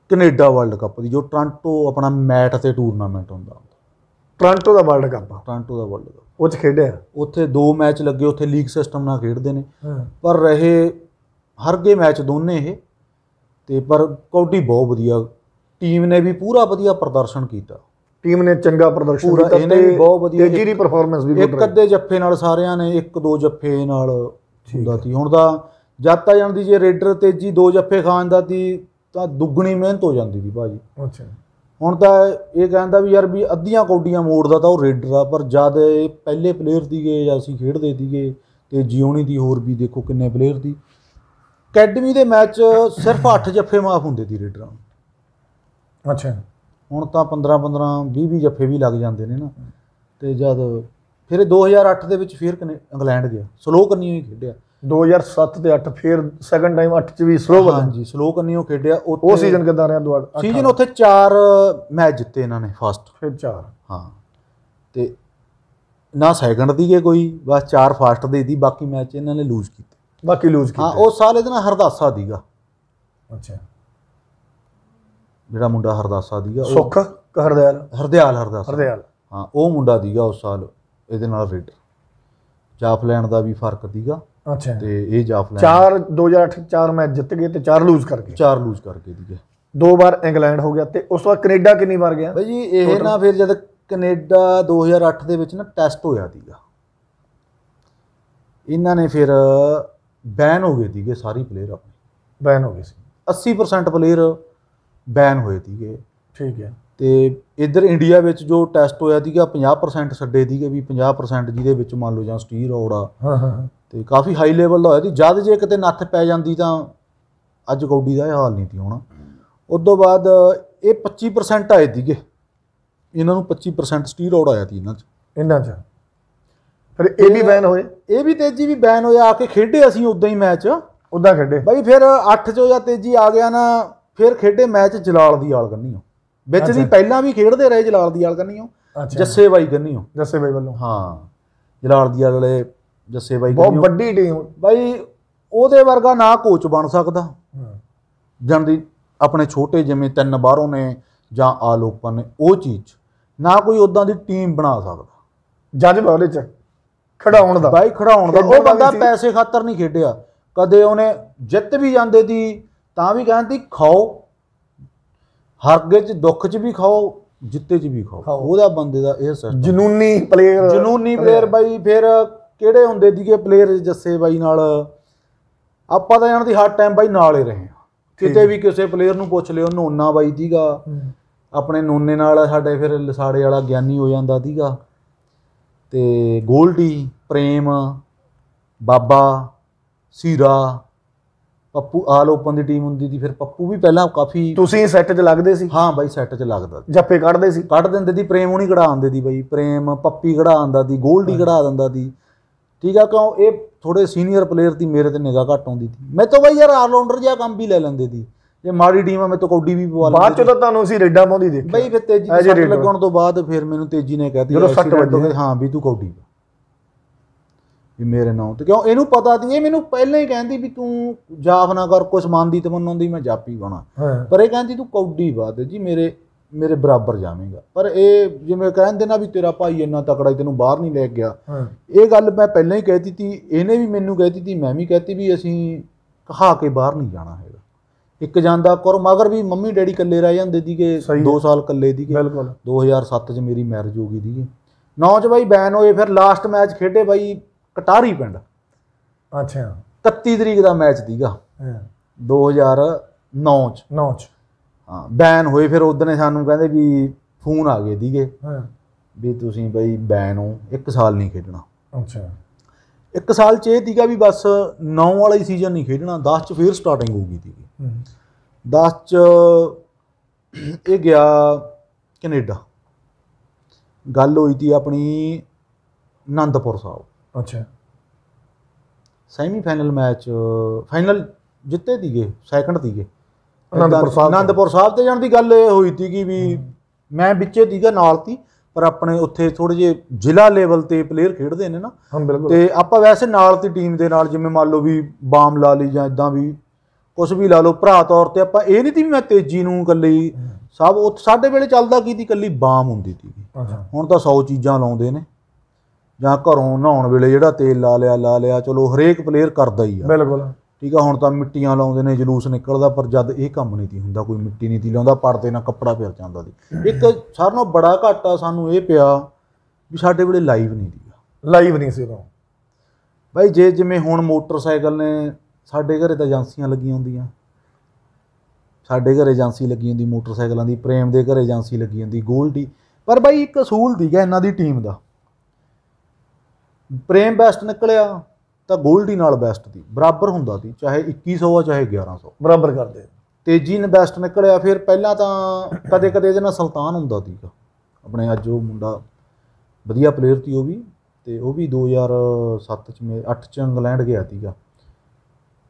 ਕੈਨੇਡਾ ਵਰਲਡ ਕੱਪ ਦੀ ਜੋ ਟ੍ਰਾਂਟੋ ਆਪਣਾ ਮੈਟ ਤੇ ਟੂਰਨਾਮੈਂਟ ਹੁੰਦਾ ਟ੍ਰਾਂਟੋ ਦਾ ਵਰਲਡ ਕੱਪ ਟ੍ਰਾਂਟੋ ਦਾ ਵਰਲਡ ਕੱਪ ਉੱਥੇ ਖੇਡਿਆ ਉੱਥੇ ਦੋ ਮੈਚ ਲੱਗੇ ਉੱਥੇ ਲੀਗ ਸਿਸਟਮ ਨਾਲ ਖੇਡਦੇ ਨੇ ਪਰ ਰਹੇ ਹਰ ਗੇ ਮੈਚ ਦੋਨੇ ਇਹ ਤੇ ਪਰ ਕੌਡੀ ਬਹੁਤ ਵਧੀਆ ਟੀਮ ਨੇ ਵੀ ਪੂਰਾ ਵਧੀਆ ਪ੍ਰਦਰਸ਼ਨ ਕੀਤਾ ਟੀਮ ਨੇ ਚੰਗਾ ਪ੍ਰਦਰਸ਼ਨ ਕੀਤਾ ਇਹਨੇ ਵੀ ਬਹੁਤ ਵਧੀਆ ਤੇਜ਼ੀ ਦੀ ਪਰਫਾਰਮੈਂਸ ਵੀ ਇੱਕ ਅੱਧੇ ਜੱਫੇ ਨਾਲ ਸਾਰਿਆਂ ਨੇ ਇੱਕ ਦੋ ਜੱਫੇ ਨਾਲ ਹੁੰਦਾ ਸੀ ਹੁਣ ਦਾ ਜਾਤਾ ਜਾਣ ਜਾਂਦੀ ਜੇ ਰੇਡਰ ਤੇਜ਼ੀ ਦੋ ਜੱਫੇ ਖਾਣ ਦਾ ਦੀ ਤਾਂ ਦੁੱਗਣੀ ਮਿਹਨਤ ਹੋ ਜਾਂਦੀ ਸੀ ਭਾਜੀ ਅੱਛਾ ਹੁਣ ਤਾਂ ਇਹ ਕਹਿੰਦਾ ਵੀ ਯਾਰ ਵੀ ਅੱਧੀਆਂ ਕੌਡੀਆਂ ਮੋੜਦਾ ਤਾਂ ਉਹ ਰੇਡਰ ਆ ਪਰ ਜਦ ਇਹ ਪਹਿਲੇ ਪਲੇਅਰ ਗਏ ਜਾਂ ਅਸੀਂ ਖੇਡਦੇ ਦੀਗੇ ਤੇ ਜਿਉਣੀ ਦੀ ਹੋਰ ਵੀ ਦੇਖੋ ਕਿੰਨੇ ਪਲੇਅਰ ਦੀ ਅਕੈਡਮੀ ਦੇ ਮੈਚ ਸਿਰਫ 8 ਜੱਫੇ ਮਾਫ ਹੁੰਦੇ ਸੀ ਰੇਡਰਾਂ ਨੂੰ ਅੱਛਾ ਹੁਣ ਤਾਂ 15 15 20 20 ਜੱਫੇ ਵੀ ਲੱਗ ਜਾਂਦੇ ਨੇ ਨਾ ਤੇ ਜਦ ਫਿਰ 2008 ਦੇ ਵਿੱਚ ਫਿਰ ਇੰਗਲੈਂਡ ਗਿਆ ਸਲੋ ਕਰਨੀ ਹੋਈ ਖੇਡਿਆ 2007 ਤੇ 8 ਫੇਰ ਸੈਕੰਡ ਟਾਈਮ 8 ਚ ਵੀ ਸਲੋ ਬਲ ਹਾਂਜੀ ਸਲੋ ਕੰਨੀ ਉਹ ਖੇਡਿਆ ਉਹ ਸੀਜ਼ਨ ਕਿਦਾਂ ਰਿਹਾ ਦੁਆੜ ਸੀਜ਼ਨ ਉੱਥੇ 4 ਮੈਚ ਜਿੱਤੇ ਇਹਨਾਂ ਨੇ ਫਾਸਟ ਫਿਰ 4 ਹਾਂ ਤੇ ਨਾ ਸੈਕੰਡ ਦੀ ਕੇ ਕੋਈ ਬਸ 4 ਫਾਸਟ ਦੇ ਦੀ ਬਾਕੀ ਮੈਚ ਇਹਨਾਂ ਨੇ ਲੂਜ਼ ਕੀਤੇ ਬਾਕੀ ਲੂਜ਼ ਕੀਤੇ ਹਾਂ ਉਹ ਸਾਲ ਇਹਦੇ ਨਾਲ ਹਰਦਾਸਾ ਦੀਗਾ ਅੱਛਾ ਜਿਹੜਾ ਮੁੰਡਾ ਹਰਦਾਸਾ ਦੀਗਾ ਸੁੱਖ ਹਰਦਿਆਲ ਹਰਦਿਆਲ ਹਰਦਾਸਾ ਹਰਦਿਆਲ ਹਾਂ ਉਹ ਮੁੰਡਾ ਦੀਗਾ ਉਸ ਸਾਲ ਇਹਦੇ ਨਾਲ ਰੇਡਰ ਲੈਣ ਦਾ ਵੀ ਫਰਕ ਦੀਗਾ ਅੱਛਾ ਤੇ ਇਹ ਜਾਫਲੈਂਡ ਚਾਰ 2008 ਚਾਰ ਮੈਚ ਜਿੱਤ ਗਏ ਤੇ ਚਾਰ ਲੂਜ਼ ਕਰ ਗਏ ਚਾਰ ਲੂਜ਼ ਕਰਕੇ ਠੀਕ ਹੈ ਦੋ ਵਾਰ ਇੰਗਲੈਂਡ ਹੋ ਗਿਆ ਤੇ ਉਸ ਤੋਂ ਬਾਅਦ ਕੈਨੇਡਾ ਕਿੰਨੀ ਵਾਰ ਗਿਆ ਬਈ ਜੀ ਇਹ ਨਾ ਫਿਰ ਜਦ ਕੈਨੇਡਾ 2008 ਦੇ ਵਿੱਚ ਨਾ ਟੈਸਟ ਹੋਇਆ ਸੀਗਾ ਇਹਨਾਂ ਨੇ ਫਿਰ ਬੈਨ ਹੋ ਗਏ ਸੀਗੇ ਸਾਰੀ ਪਲੇਅਰ ਆਪਣੇ ਬੈਨ ਹੋ ਗਏ ਸੀ 80% ਪਲੇਅਰ ਬੈਨ ਹੋਏ ਸੀਗੇ ਠੀਕ ਹੈ ਤੇ ਇਧਰ ਇੰਡੀਆ ਵਿੱਚ ਜੋ ਟੈਸਟ ਹੋਇਆ ਸੀਗਾ 50% ਛੱਡੇ ਸੀਗੇ ਵੀ 50% ਜਿਹਦੇ ਵਿੱਚ ਮੰਨ ਲਓ ਜਾਂ ਸਟੀਰ ਔੜਾ ਹਾਂ ਹਾਂ ਤੇ ਕਾਫੀ ਹਾਈ ਲੈਵਲ ਦਾ ਹੋਇਆ ਸੀ ਜਦ ਜੇ ਕਿਤੇ ਨੱਥ ਪੈ ਜਾਂਦੀ ਤਾਂ ਅੱਜ ਗੌਡੀ ਦਾ ਇਹ ਹਾਲ ਨਹੀਂ ਸੀ ਹੋਣਾ ਉਸ ਤੋਂ ਬਾਅਦ ਇਹ 25% ਆਏ ਸੀਗੇ ਇਹਨਾਂ ਨੂੰ 25% ਸਟੀਰੋਇਡ ਆਇਆ ਸੀ ਇਹਨਾਂ 'ਚ ਇਹਨਾਂ 'ਚ ਫਿਰ ਇਹ ਵੀ ਬੈਨ ਹੋਏ ਇਹ ਵੀ ਤੇਜੀ ਵੀ ਬੈਨ ਹੋਇਆ ਆ ਕੇ ਖੇਡੇ ਅਸੀਂ ਉਦਾਂ ਹੀ ਮੈਚ ਉਦਾਂ ਖੇਡੇ ਬਾਈ ਫਿਰ 8 ਚੋਂ ਜਾਂ ਤੇਜੀ ਆ ਗਿਆ ਨਾ ਫਿਰ ਖੇਡੇ ਮੈਚ ਜਲਾਲ ਦੀ ਆਲ ਹੋ ਵਿੱਚ ਦੀ ਪਹਿਲਾਂ ਵੀ ਖੇਡਦੇ ਰਹੇ ਜਲਾਲ ਦੀ ਆਲ ਹੋ ਜੱਸੇ ਬਾਈ ਹੋ ਜੱਸੇ ਬਾਈ ਵੱਲੋਂ ਹਾਂ ਜਲਾਲ ਦੀ ਆਲ ਵਾਲੇ ਜੱਸੇ ਬਾਈ ਬਹੁਤ ਵੱਡੀ ਟੀਮ ਬਾਈ ਉਹਦੇ ਵਰਗਾ ਨਾ ਕੋਚ ਬਣ ਸਕਦਾ ਜਨਦੀ ਆਪਣੇ ਛੋਟੇ ਜਿਵੇਂ ਤਿੰਨ ਬਾਹਰੋਂ ਨੇ ਜਾਂ ਆਲ ਓਪਨ ਨੇ ਉਹ ਚੀਜ਼ ਨਾ ਕੋਈ ਉਦਾਂ ਦੀ ਟੀਮ ਬਣਾ ਸਕਦਾ ਜੱਜ ਉਹਦੇ ਚ ਖੜਾਉਣ ਦਾ ਬਾਈ ਖੜਾਉਣ ਦਾ ਉਹ ਬੰਦਾ ਪੈਸੇ ਖਾਤਰ ਨਹੀਂ ਖੇਡਿਆ ਕਦੇ ਉਹਨੇ ਜਿੱਤ ਵੀ ਜਾਂਦੇ ਦੀ ਤਾਂ ਵੀ ਕਹਿੰਦੀ ਖਾਓ ਹਰਗੇ ਚ ਦੁੱਖ ਚ ਵੀ ਖਾਓ ਜਿੱਤੇ ਚ ਵੀ ਖਾਓ ਉਹਦਾ ਬੰਦੇ ਦਾ ਇਹ ਸਿਸਟਮ ਜਨੂਨੀ ਪਲੇਅਰ ਜਨੂਨੀ ਪਲੇਅਰ ਬਾਈ ਫਿਰ ਕਿਹੜੇ ਹੁੰਦੇ ਦੀਗੇ ਪਲੇਅਰ ਜੱਸੇ ਬਾਈ ਨਾਲ ਆਪਾਂ ਤਾਂ ਇਹਨਾਂ ਦੀ ਹਰ ਟਾਈਮ ਬਾਈ ਨਾਲ ਹੀ ਰਹੇ ਕਿਤੇ ਵੀ ਕਿਸੇ ਪਲੇਅਰ ਨੂੰ ਪੁੱਛ ਲਿਓ ਨੋਨਾ ਬਾਈ ਦੀਗਾ ਆਪਣੇ ਨੋਨੇ ਨਾਲ ਸਾਡੇ ਫਿਰ ਲਸਾੜੇ ਵਾਲਾ ਗਿਆਨੀ ਹੋ ਜਾਂਦਾ ਦੀਗਾ ਤੇ ਗੋਲਡੀ ਪ੍ਰੇਮ ਬਾਬਾ ਸੀਰਾ ਪੱਪੂ ਆਲ ਓਪਨ ਦੀ ਟੀਮ ਹੁੰਦੀ ਸੀ ਫਿਰ ਪੱਪੂ ਵੀ ਪਹਿਲਾਂ ਕਾਫੀ ਤੁਸੀਂ ਸੈੱਟ 'ਚ ਲੱਗਦੇ ਸੀ ਹਾਂ ਬਾਈ ਸੈੱਟ 'ਚ ਲੱਗਦਾ ਜੱਫੇ ਕੱਢਦੇ ਸੀ ਕੱਢ ਦਿੰਦੇ ਦੀ ਪ੍ਰੇਮ ਹੁਣੀ ਕਢਾ ਆਉਂਦੇ ਦੀ ਬਾਈ ਪ੍ਰੇਮ ਪੱਪੀ ਕਢਾ ਆਂਦਾ ਦੀ ਗੋਲਡੀ ਕਢਾ ਦਿੰਦਾ ਦੀ ਠੀਕ ਆ ਕਿਉਂ ਇਹ ਥੋੜੇ ਸੀਨੀਅਰ ਪਲੇਅਰ ਦੀ ਮੇਰੇ ਤੇ ਨਿਗਾਹ ਘੱਟ ਆਉਂਦੀ ਸੀ ਮੈਂ ਤਾਂ ਬਈ ਯਾਰ ਆਲਰਾਊਂਡਰ ਜਿਹਾ ਕੰਮ ਵੀ ਲੈ ਲੈਂਦੇ ਦੀ ਜੇ ਮਾੜੀ ਟੀਮ ਆ ਮੈਂ ਤਾਂ ਕੌਡੀ ਵੀ ਪਵਾ ਲੈਂਦੇ ਬਾਅਦ ਚ ਤਾਂ ਤੁਹਾਨੂੰ ਅਸੀਂ ਰੇਡਾਂ ਪਾਉਂਦੀ ਦੇਖ ਬਈ ਫਿਰ ਤੇਜੀ ਦੀ ਸੱਟ ਲੱਗਣ ਤੋਂ ਬਾਅਦ ਫਿਰ ਮੈਨੂੰ ਤੇਜੀ ਨੇ ਕਹਿ ਦਿੱਤੀ ਜਦੋਂ ਸੱਟ ਵੱਜੀ ਹਾਂ ਵੀ ਤੂੰ ਕੌਡੀ ਵੀ ਮੇਰੇ ਨਾਂ ਤੇ ਕਿਉਂ ਇਹਨੂੰ ਪਤਾ ਸੀ ਇਹ ਮੈਨੂੰ ਪਹਿਲਾਂ ਹੀ ਕਹਿੰਦੀ ਵੀ ਤੂੰ ਜਾਫ ਨਾ ਕਰ ਕੁਛ ਮੰਨਦੀ ਤਮੰਨਾ ਦੀ ਮੈਂ ਜਾਪੀ ਬਣਾ ਪਰ ਇਹ ਕਹਿੰਦੀ ਤੂੰ ਕੌਡੀ ਬਾਦ ਜੀ ਮੇਰੇ ਮੇਰੇ ਬਰਾਬਰ ਜਾਵੇਂਗਾ ਪਰ ਇਹ ਜਿਵੇਂ ਕਹਿੰਦੇ ਨਾ ਵੀ ਤੇਰਾ ਭਾਈ ਇੰਨਾ ਤਕੜਾ ਤੈਨੂੰ ਬਾਹਰ ਨਹੀਂ ਲੈ ਗਿਆ ਇਹ ਗੱਲ ਮੈਂ ਪਹਿਲਾਂ ਹੀ ਕਹਿ ਦਿੱਤੀ ਇਹਨੇ ਵੀ ਮੈਨੂੰ ਕਹਿ ਦਿੱਤੀ ਮੈਂ ਵੀ ਕਹਿਤੀ ਵੀ ਅਸੀਂ ਕਹਾ ਕੇ ਬਾਹਰ ਨਹੀਂ ਜਾਣਾ ਹੈਗਾ ਇੱਕ ਜਾਂਦਾ ਕਰ ਮਗਰ ਵੀ ਮੰਮੀ ਡੈਡੀ ਇਕੱਲੇ ਰਹਿ ਜਾਂਦੇ ਦੀਗੇ 2 ਸਾਲ ਇਕੱਲੇ ਦੀਗੇ 2007 ਚ ਮੇਰੀ ਮੈਰਿਜ ਹੋ ਗਈ ਦੀ ਨੌ ਚ ਬਾਈ ਬੈਨ ਹੋਏ ਫਿਰ ਲਾਸਟ ਮੈਚ ਖੇਡੇ ਬਾਈ ਕਟਾਰੀ ਪਿੰਡ ਅੱਛਾ 31 ਤਰੀਕ ਦਾ ਮੈਚ ਦੀਗਾ 2009 ਚ 9 ਚ ਹਾਂ ਬੈਨ ਹੋਏ ਫਿਰ ਉਦੋਂ ਸਾਨੂੰ ਕਹਿੰਦੇ ਵੀ ਫੋਨ ਆ ਗਏ ਦੀਗੇ ਹਾਂ ਵੀ ਤੁਸੀਂ ਬਈ ਬੈਨ ਹੋ ਇੱਕ ਸਾਲ ਨਹੀਂ ਖੇਡਣਾ ਅੱਛਾ ਇੱਕ ਸਾਲ ਚ ਇਹ ਦੀਗਾ ਵੀ ਬਸ 9 ਵਾਲਾ ਹੀ ਸੀਜ਼ਨ ਨਹੀਂ ਖੇਡਣਾ 10 ਚ ਫੇਰ ਸਟਾਰਟਿੰਗ ਹੋਊਗੀ ਹਾਂ 10 ਚ ਇਹ ਗਿਆ ਕੈਨੇਡਾ ਗੱਲ ਹੋਈ ਤੀ ਆਪਣੀ ਆਨੰਦਪੁਰ ਸਾਹਿਬ ਅੱਛਾ ਸੈਮੀ ਫਾਈਨਲ ਮੈਚ ਫਾਈਨਲ ਜਿੱਤੇ ਦੀਗੇ ਸੈਕੰਡ ਦੀਗੇ ਅਨੰਦਪੁਰ ਸਾਹਿਬ ਅਨੰਦਪੁਰ ਸਾਹਿਬ ਤੇ ਜਾਣ ਦੀ ਗੱਲ ਇਹ ਹੋਈ ਸੀ ਕਿ ਵੀ ਮੈਂ ਵਿੱਚੇ ਦੀਗਾ ਨਾਲ ਸੀ ਪਰ ਆਪਣੇ ਉੱਥੇ ਥੋੜੇ ਜੇ ਜ਼ਿਲ੍ਹਾ ਲੈਵਲ ਤੇ ਪਲੇਅਰ ਖੇਡਦੇ ਨੇ ਨਾ ਤੇ ਆਪਾਂ ਵੈਸੇ ਨਾਲ ਦੀ ਟੀਮ ਦੇ ਨਾਲ ਜਿਵੇਂ ਮੰਨ ਲਓ ਵੀ ਬਾਮ ਲਾ ਲਈ ਜਾਂ ਇਦਾਂ ਵੀ ਕੁਝ ਵੀ ਲਾ ਲਓ ਭਰਾ ਤੌਰ ਤੇ ਆਪਾਂ ਇਹ ਨਹੀਂ ਵੀ ਮੈਂ ਤੇਜੀ ਨੂੰ ਇਕੱਲੀ ਸਭ ਉਹ ਸਾਡੇ ਵੇਲੇ ਚੱਲਦਾ ਕੀ ਦੀ ਇਕੱਲੀ ਬਾਮ ਹੁੰਦੀ ਸੀ ਹੁਣ ਤਾਂ 100 ਚੀਜ਼ਾਂ ਲਾਉਂਦੇ ਨੇ ਜਾਂ ਘਰੋਂ ਨਹਾਉਣ ਵੇਲੇ ਜਿਹੜਾ ਤੇਲ ਲਾ ਲਿਆ ਲਾ ਲਿਆ ਚਲੋ ਹਰੇਕ ਪਲੇਅਰ ਕਰਦਾ ਹੀ ਆ ਬਿਲਕੁਲ ਠੀਕ ਆ ਹੁਣ ਤਾਂ ਮਿੱਟੀਆਂ ਲਾਉਂਦੇ ਨੇ ਜਲੂਸ ਨਿਕਲਦਾ ਪਰ ਜਦ ਇਹ ਕੰਮ ਨਹੀਂ ਤੀ ਹੁੰਦਾ ਕੋਈ ਮਿੱਟੀ ਨਹੀਂ ਤੀ ਲਾਉਂਦਾ ਪਰਦੇ ਨਾਲ ਕੱਪੜਾ ਪਿਆ ਜਾਂਦਾ ਸੀ ਇੱਕ ਸਾਰਿਆਂ ਨਾਲੋਂ ਬੜਾ ਘਾਟਾ ਸਾਨੂੰ ਇਹ ਪਿਆ ਵੀ ਸਾਡੇ ਵੇਲੇ ਲਾਈਵ ਨਹੀਂ ਦੀ ਲਾਈਵ ਨਹੀਂ ਸੀ ਉਦੋਂ ਬਾਈ ਜੇ ਜਿਵੇਂ ਹੁਣ ਮੋਟਰਸਾਈਕਲ ਨੇ ਸਾਡੇ ਘਰੇ ਤਾਂ ਏਜੰਸੀਆਂ ਲੱਗੀਆਂ ਹੁੰਦੀਆਂ ਸਾਡੇ ਘਰੇ ਏਜੰਸੀ ਲੱਗੀ ਹੁੰਦੀ ਮੋਟਰਸਾਈਕਲਾਂ ਦੀ ਪ੍ਰੇਮ ਦੇ ਘਰੇ ਏਜੰਸੀ ਲੱਗੀ ਹੁੰਦੀ ਗੋਲਡੀ ਪਰ ਬਾਈ ਇੱਕ ਅਸੂਲ ਦੀਗਾ ਇਹਨਾਂ ਦੀ ਟੀਮ ਦਾ ਪ੍ਰੇਮ ਬੈਸਟ ਨਿਕਲਿਆ ਤਾਂ 골ਡੀ ਨਾਲ ਬੈਸਟ ਦੀ ਬਰਾਬਰ ਹੁੰਦਾ ਸੀ ਚਾਹੇ 2100 ਆ ਚਾਹੇ 1100 ਬਰਾਬਰ ਕਰਦੇ ਤੇਜੀ ਨੇ ਬੈਸਟ ਨਿਕਲਿਆ ਫਿਰ ਪਹਿਲਾਂ ਤਾਂ ਕਦੇ ਕਦੇ ਇਹਦੇ ਨਾਲ ਸੁਲਤਾਨ ਹੁੰਦਾ ਸੀਗਾ ਆਪਣੇ ਅੱਜ ਉਹ ਮੁੰਡਾ ਵਧੀਆ ਪਲੇਅਰ ਸੀ ਉਹ ਵੀ ਤੇ ਉਹ ਵੀ 2007 ਚ ਮੇ 8 ਚ ਇੰਗਲੈਂਡ ਗਿਆ ਸੀਗਾ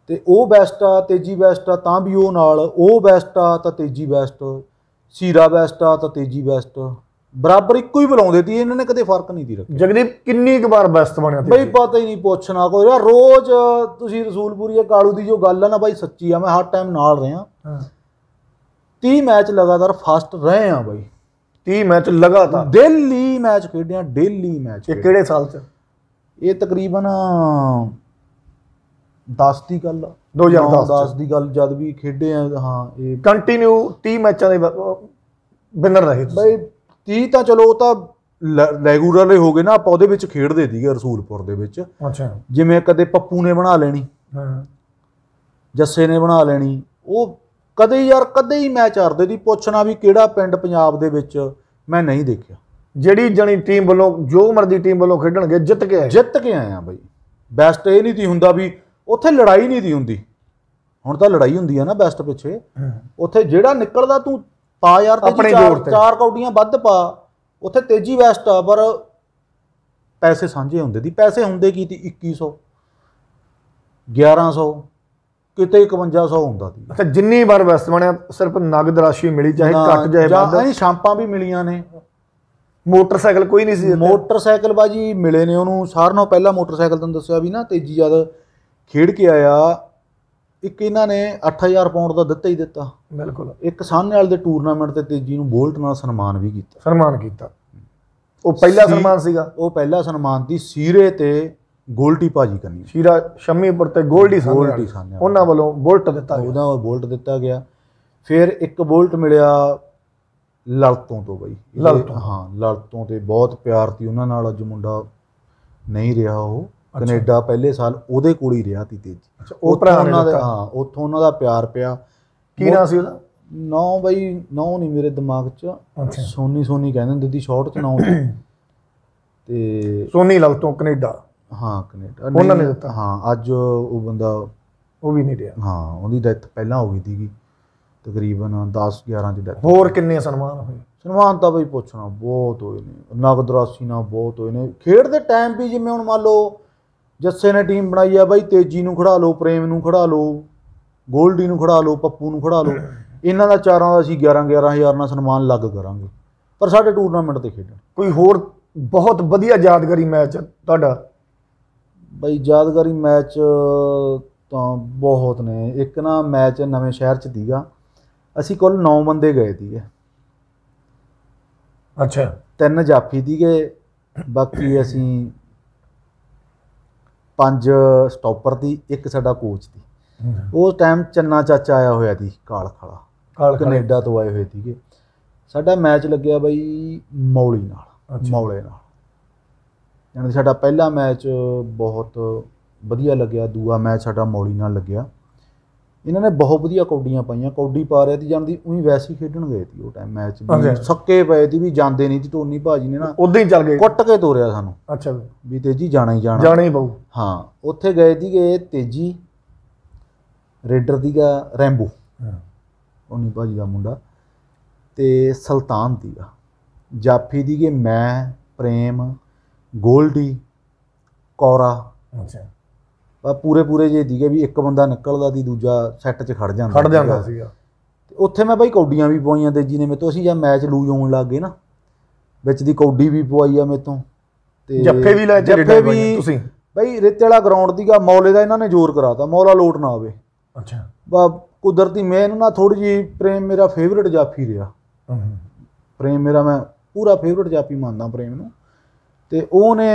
ਤੇ ਉਹ ਬੈਸਟ ਆ ਤੇਜੀ ਬੈਸਟ ਆ ਤਾਂ ਵੀ ਉਹ ਨਾਲ ਉਹ ਬੈਸਟ ਆ ਤਾਂ ਤੇਜੀ ਬੈਸਟ ਸੀਰਾ ਬੈਸਟ ਆ ਤਾਂ ਤੇਜੀ ਬੈਸਟ ਬਰਾਬਰ ਇੱਕੋ ਹੀ ਬੁਲਾਉਂਦੇ ਸੀ ਇਹਨਾਂ ਨੇ ਕਦੇ ਫਰਕ ਨਹੀਂ ਦੀ ਰੱਖਿਆ ਜਗਦੀਪ ਕਿੰਨੀ ਇੱਕ ਵਾਰ ਬਸਤ ਬਣਿਆ ਬਈ ਪਤਾ ਹੀ ਨਹੀਂ ਪੁੱਛਣਾ ਕੋਈ ਯਾਰ ਰੋਜ਼ ਤੁਸੀਂ ਰਸੂਲਪੁਰੀ ਜਾਂ ਕਾਲੂ ਦੀ ਜੋ ਗੱਲ ਆ ਨਾ ਬਾਈ ਸੱਚੀ ਆ ਮੈਂ ਹਰ ਟਾਈਮ ਨਾਲ ਰਿਹਾ ਹਾਂ 30 ਮੈਚ ਲਗਾਤਾਰ ਫਾਸਟ ਰਹੇ ਆ ਬਾਈ 30 ਮੈਚ ਲਗਾਤਾਰ ਡੇਲੀ ਮੈਚ ਖੇਡਿਆ ਡੇਲੀ ਮੈਚ ਇਹ ਕਿਹੜੇ ਸਾਲ ਚ ਇਹ ਤਕਰੀਬਨ 10 ਦੀ ਗੱਲ ਆ 2010 10 ਦੀ ਗੱਲ ਜਦ ਵੀ ਖੇਡੇ ਆ ਹਾਂ ਇਹ ਕੰਟੀਨਿਊ 30 ਮੈਚਾਂ ਦੇ ਬਿਨਰ ਰਹੇ ਤੁਸੀਂ ਬਈ 30 ਤਾਂ ਚਲੋ ਉਹ ਤਾਂ ਰੈਗੂਲਰ ਹੀ ਹੋ ਗਏ ਨਾ ਆਪਾਂ ਉਹਦੇ ਵਿੱਚ ਖੇਡਦੇ ਸੀਗੇ ਰਸੂਲਪੁਰ ਦੇ ਵਿੱਚ ਅੱਛਾ ਜਿਵੇਂ ਕਦੇ ਪੱਪੂ ਨੇ ਬਣਾ ਲੈਣੀ ਹਾਂ ਜੱਸੇ ਨੇ ਬਣਾ ਲੈਣੀ ਉਹ ਕਦੇ ਯਾਰ ਕਦੇ ਹੀ ਮੈਚ ਹਾਰਦੇ ਦੀ ਪੁੱਛਣਾ ਵੀ ਕਿਹੜਾ ਪਿੰਡ ਪੰਜਾਬ ਦੇ ਵਿੱਚ ਮੈਂ ਨਹੀਂ ਦੇਖਿਆ ਜਿਹੜੀ ਜਣੀ ਟੀਮ ਵੱਲੋਂ ਜੋ ਮਰਦੀ ਟੀਮ ਵੱਲੋਂ ਖੇਡਣਗੇ ਜਿੱਤ ਕੇ ਆਏ ਜਿੱਤ ਕੇ ਆਏ ਆ ਬਈ ਬੈਸਟ ਇਹ ਨਹੀਂ ਦੀ ਹੁੰਦਾ ਵੀ ਉੱਥੇ ਲੜਾਈ ਨਹੀਂ ਦੀ ਹੁੰਦੀ ਹੁਣ ਤਾਂ ਲੜਾਈ ਹੁੰਦੀ ਆ ਨਾ ਬੈਸਟ ਪਿੱਛੇ ਉੱਥੇ ਜਿਹੜਾ ਨਿਕਲਦਾ ਤੂੰ ਪਾ ਯਾਰ ਤੇ ਚਾਰ ਕੌਡੀਆਂ ਵੱਧ ਪਾ ਉੱਥੇ ਤੇਜੀ ਵੈਸਟ ਆ ਪਰ ਪੈਸੇ ਸਾਂਝੇ ਹੁੰਦੇ ਦੀ ਪੈਸੇ ਹੁੰਦੇ ਕੀ ਤੀ 2100 1100 ਕਿਤੇ 5100 ਹੁੰਦਾ ਸੀ ਅੱਛਾ ਜਿੰਨੀ ਵਾਰ ਵੈਸਟ ਬਣਿਆ ਸਿਰਫ ਨਗਦ ਰਾਸ਼ੀ ਮਿਲੀ ਚਾਹੇ ਘੱਟ ਜਾਏ ਵੱਧ ਨਹੀਂ ਸ਼ਾਂਪਾਂ ਵੀ ਮਿਲੀਆਂ ਨੇ ਮੋਟਰਸਾਈਕਲ ਕੋਈ ਨਹੀਂ ਸੀ ਮੋਟਰਸਾਈਕਲ ਬਾਜੀ ਮਿਲੇ ਨੇ ਉਹਨੂੰ ਸਾਰਨੋਂ ਪਹਿਲਾਂ ਮੋਟਰਸਾਈਕਲ ਤੁਹਾਨੂੰ ਦੱਸਿਆ ਵੀ ਨਾ ਤੇਜੀ ਜਦ ਖੇਡ ਕੇ ਆਇਆ ਇੱਕ ਇਹਨਾਂ ਨੇ 8000 ਪਾਉਂਡ ਦਾ ਦਿੱਤਾ ਹੀ ਦਿੱਤਾ ਬਿਲਕੁਲ ਇੱਕ ਵਾਲੇ ਦੇ ਟੂਰਨਾਮੈਂਟ ਤੇ ਤੇਜੀ ਨੂੰ ਬੋਲਟ ਨਾਲ ਸਨਮਾਨ ਵੀ ਕੀਤਾ ਸਨਮਾਨ ਕੀਤਾ ਉਹ ਪਹਿਲਾ ਸਨਮਾਨ ਸੀਗਾ ਉਹ ਪਹਿਲਾ ਸਨਮਾਨ ਦੀ ਸੀਰੇ ਤੇ ਗੋਲਟੀ ਭਾਜੀ ਕਰਨੀ ਸੀਰਾ ਸ਼ਮੀ ਉੱਪਰ ਤੇ ਗੋਲਟੀ ਸਾਹਨੇ ਉਹਨਾਂ ਵੱਲੋਂ ਬੋਲਟ ਦਿੱਤਾ ਗਿਆ ਉਹਦਾ ਬੋਲਟ ਦਿੱਤਾ ਗਿਆ ਫਿਰ ਇੱਕ ਬੋਲਟ ਮਿਲਿਆ ਲਲਤੋਂ ਤੋਂ ਬਈ ਲਲਤੋਂ ਹਾਂ ਲਲਤੋਂ ਤੇ ਬਹੁਤ ਪਿਆਰ ਸੀ ਉਹਨਾਂ ਨਾਲ ਅੱਜ ਮੁੰਡਾ ਨਹੀਂ ਰਿਹਾ ਉਹ ਕੈਨੇਡਾ ਪਹਿਲੇ ਸਾਲ ਉਹਦੇ ਕੋਲ ਹੀ ਰਿਹਾ ਸੀ ਤੇਜ ਉਹ ਭਰਾ ਉਹਨਾਂ ਦਾ ਹਾਂ ਉੱਥੋਂ ਉਹਨਾਂ ਦਾ ਪਿਆਰ ਪਿਆ ਕੀ ਨਾਂ ਸੀ ਉਹਦਾ ਨੌ ਬਈ ਨੌ ਨਹੀਂ ਮੇਰੇ ਦਿਮਾਗ 'ਚ ਸੋਨੀ ਸੋਨੀ ਕਹਿੰਦੇ ਹੁੰਦੇ ਦੀ ਸ਼ਾਰਟ 'ਚ ਨੌ ਤੇ ਸੋਨੀ ਲਵ ਤੋਂ ਕੈਨੇਡਾ ਹਾਂ ਕੈਨੇਡਾ ਉਹਨਾਂ ਨੇ ਦਿੱਤਾ ਹਾਂ ਅੱਜ ਉਹ ਬੰਦਾ ਉਹ ਵੀ ਨਹੀਂ ਰਿਹਾ ਹਾਂ ਉਹਦੀ ਡੈਥ ਪਹਿਲਾਂ ਹੋ ਗਈ ਸੀਗੀ ਤਕਰੀਬਨ 10 11 ਦੀ ਡੈਥ ਹੋਰ ਕਿੰਨੇ ਸਨਮਾਨ ਹੋਏ ਸਨਮਾਨ ਤਾਂ ਬਈ ਪੁੱਛਣਾ ਬਹੁਤ ਹੋਏ ਨੇ ਨਗਦ ਰਾਸ਼ੀ ਨਾਲ ਬਹੁਤ ਹੋਏ ਨੇ ਖੇਡ ਦੇ ਟਾਈਮ ਵੀ ਜਿਵੇਂ ਹੁਣ ਮੰਨ ਲਓ ਜੱਸੇ ਨੇ ਟੀਮ ਬਣਾਈ ਆ ਬਾਈ ਤੇਜੀ ਨੂੰ ਖੜਾ ਲਓ ਪ੍ਰੇਮ ਨੂੰ ਖੜਾ ਲਓ ਗੋਲਡੀ ਨੂੰ ਖੜਾ ਲਓ ਪੱਪੂ ਨੂੰ ਖੜਾ ਲਓ ਇਹਨਾਂ ਦਾ ਚਾਰਾਂ ਦਾ ਅਸੀਂ 11 11000 ਨਾਲ ਸਨਮਾਨ ਲੱਗ ਕਰਾਂਗੇ ਪਰ ਸਾਡੇ ਟੂਰਨਾਮੈਂਟ ਤੇ ਖੇਡਣ ਕੋਈ ਹੋਰ ਬਹੁਤ ਵਧੀਆ ਯਾਦਗਾਰੀ ਮੈਚ ਤੁਹਾਡਾ ਬਈ ਯਾਦਗਾਰੀ ਮੈਚ ਤਾਂ ਬਹੁਤ ਨੇ ਇੱਕ ਨਾ ਮੈਚ ਨਵੇਂ ਸ਼ਹਿਰ ਚ ਦੀਗਾ ਅਸੀਂ ਕੁੱਲ 9 ਬੰਦੇ ਗਏ ਸੀਗੇ ਅੱਛਾ ਤਿੰਨ ਜਾਫੀ ਦੀਗੇ ਬਾਕੀ ਅਸੀਂ ਪੰਜ ਸਟਾਪਰ ਦੀ ਇੱਕ ਸਾਡਾ ਕੋਚ ਦੀ ਉਸ ਟਾਈਮ ਚੰਨਾ ਚਾਚਾ ਆਇਆ ਹੋਇਆ ਸੀ ਕਾਲ ਕੈਨੇਡਾ ਤੋਂ ਆਏ ਹੋਏ ਸੀਗੇ ਸਾਡਾ ਮੈਚ ਲੱਗਿਆ ਬਈ ਮੌਲੀ ਨਾਲ ਮੌਲੇ ਨਾਲ ਯਾਨੀ ਸਾਡਾ ਪਹਿਲਾ ਮੈਚ ਬਹੁਤ ਵਧੀਆ ਲੱਗਿਆ ਦੂਆ ਮੈਚ ਸਾਡਾ ਮੌਲੀ ਨਾਲ ਲੱਗਿਆ ਇਹਨਾਂ ਨੇ ਬਹੁਤ ਵਧੀਆ ਕੌਡੀਆਂ ਪਾਈਆਂ ਕੌਡੀ ਪਾ ਰਿਆ ਸੀ ਜਾਂਦੀ ਉਹੀ ਵੈਸੇ ਹੀ ਖੇਡਣ ਗਏ ਸੀ ਉਹ ਟਾਈਮ ਮੈਚ ਵੀ ਸੱਕੇ ਪਏ ਸੀ ਵੀ ਜਾਂਦੇ ਨਹੀਂ ਸੀ ਟੋਨੀ ਭਾਜੀ ਨੇ ਨਾ ਉਦਾਂ ਹੀ ਚੱਲ ਗਏ ਕੁੱਟ ਕੇ ਤੋਰਿਆ ਸਾਨੂੰ ਅੱਛਾ ਵੀ ਤੇਜੀ ਜਾਣਾ ਹੀ ਜਾਣਾ ਜਾਣਾ ਹੀ ਪਊ ਹਾਂ ਉੱਥੇ ਗਏ ਸੀਗੇ ਤੇਜੀ ਰੇਡਰ ਦੀਗਾ ਰੈਂਬੋ ਹਾਂ ਉਹਨੀ ਭਾਜੀ ਦਾ ਮੁੰਡਾ ਤੇ ਸੁਲਤਾਨ ਦੀਗਾ ਜਾਫੀ ਦੀਗੇ ਮੈਂ ਪ੍ਰੇਮ ਗੋਲਡੀ ਕੌਰਾ ਅੱਛਾ ਪੂਰੇ ਪੂਰੇ ਜੇ ਦੀਗੇ ਵੀ ਇੱਕ ਬੰਦਾ ਨਿਕਲਦਾ ਦੀ ਦੂਜਾ ਸੈੱਟ 'ਚ ਖੜ ਜਾਂਦਾ ਖੜ ਜਾਂਦਾ ਸੀਗਾ ਉੱਥੇ ਮੈਂ ਬਾਈ ਕੌਡੀਆਂ ਵੀ ਪਵਾਈਆਂ ਤੇ ਜੀ ਨੇ ਮੇਤੋਂ ਅਸੀਂ ਜਾਂ ਮੈਚ ਲੂਜ ਹੋਣ ਲੱਗ ਗਏ ਨਾ ਵਿੱਚ ਦੀ ਕੌਡੀ ਵੀ ਪਵਾਈ ਆ ਮੇਤੋਂ ਤੇ ਜੱਫੇ ਵੀ ਲੈ ਜੱਫੇ ਵੀ ਤੁਸੀਂ ਬਾਈ ਰੇਤੇ ਵਾਲਾ ਗਰਾਊਂਡ ਦੀਗਾ ਮੌਲੇ ਦਾ ਇਹਨਾਂ ਨੇ ਜ਼ੋਰ ਕਰਾਤਾ ਮੌਲਾ ਲੋਟ ਨਾ ਆਵੇ ਅੱਛਾ ਬਾ ਕੁਦਰਤੀ ਮਿਹਨਤ ਨਾਲ ਥੋੜੀ ਜੀ ਪ੍ਰੇਮ ਮੇਰਾ ਫੇਵਰਿਟ ਜਾਫੀ ਰਿਹਾ ਪ੍ਰੇਮ ਮੇਰਾ ਮੈਂ ਪੂਰਾ ਫੇਵਰਿਟ ਜਾਫੀ ਮੰਨਦਾ ਪ੍ਰੇਮ ਨੂੰ ਤੇ ਉਹਨੇ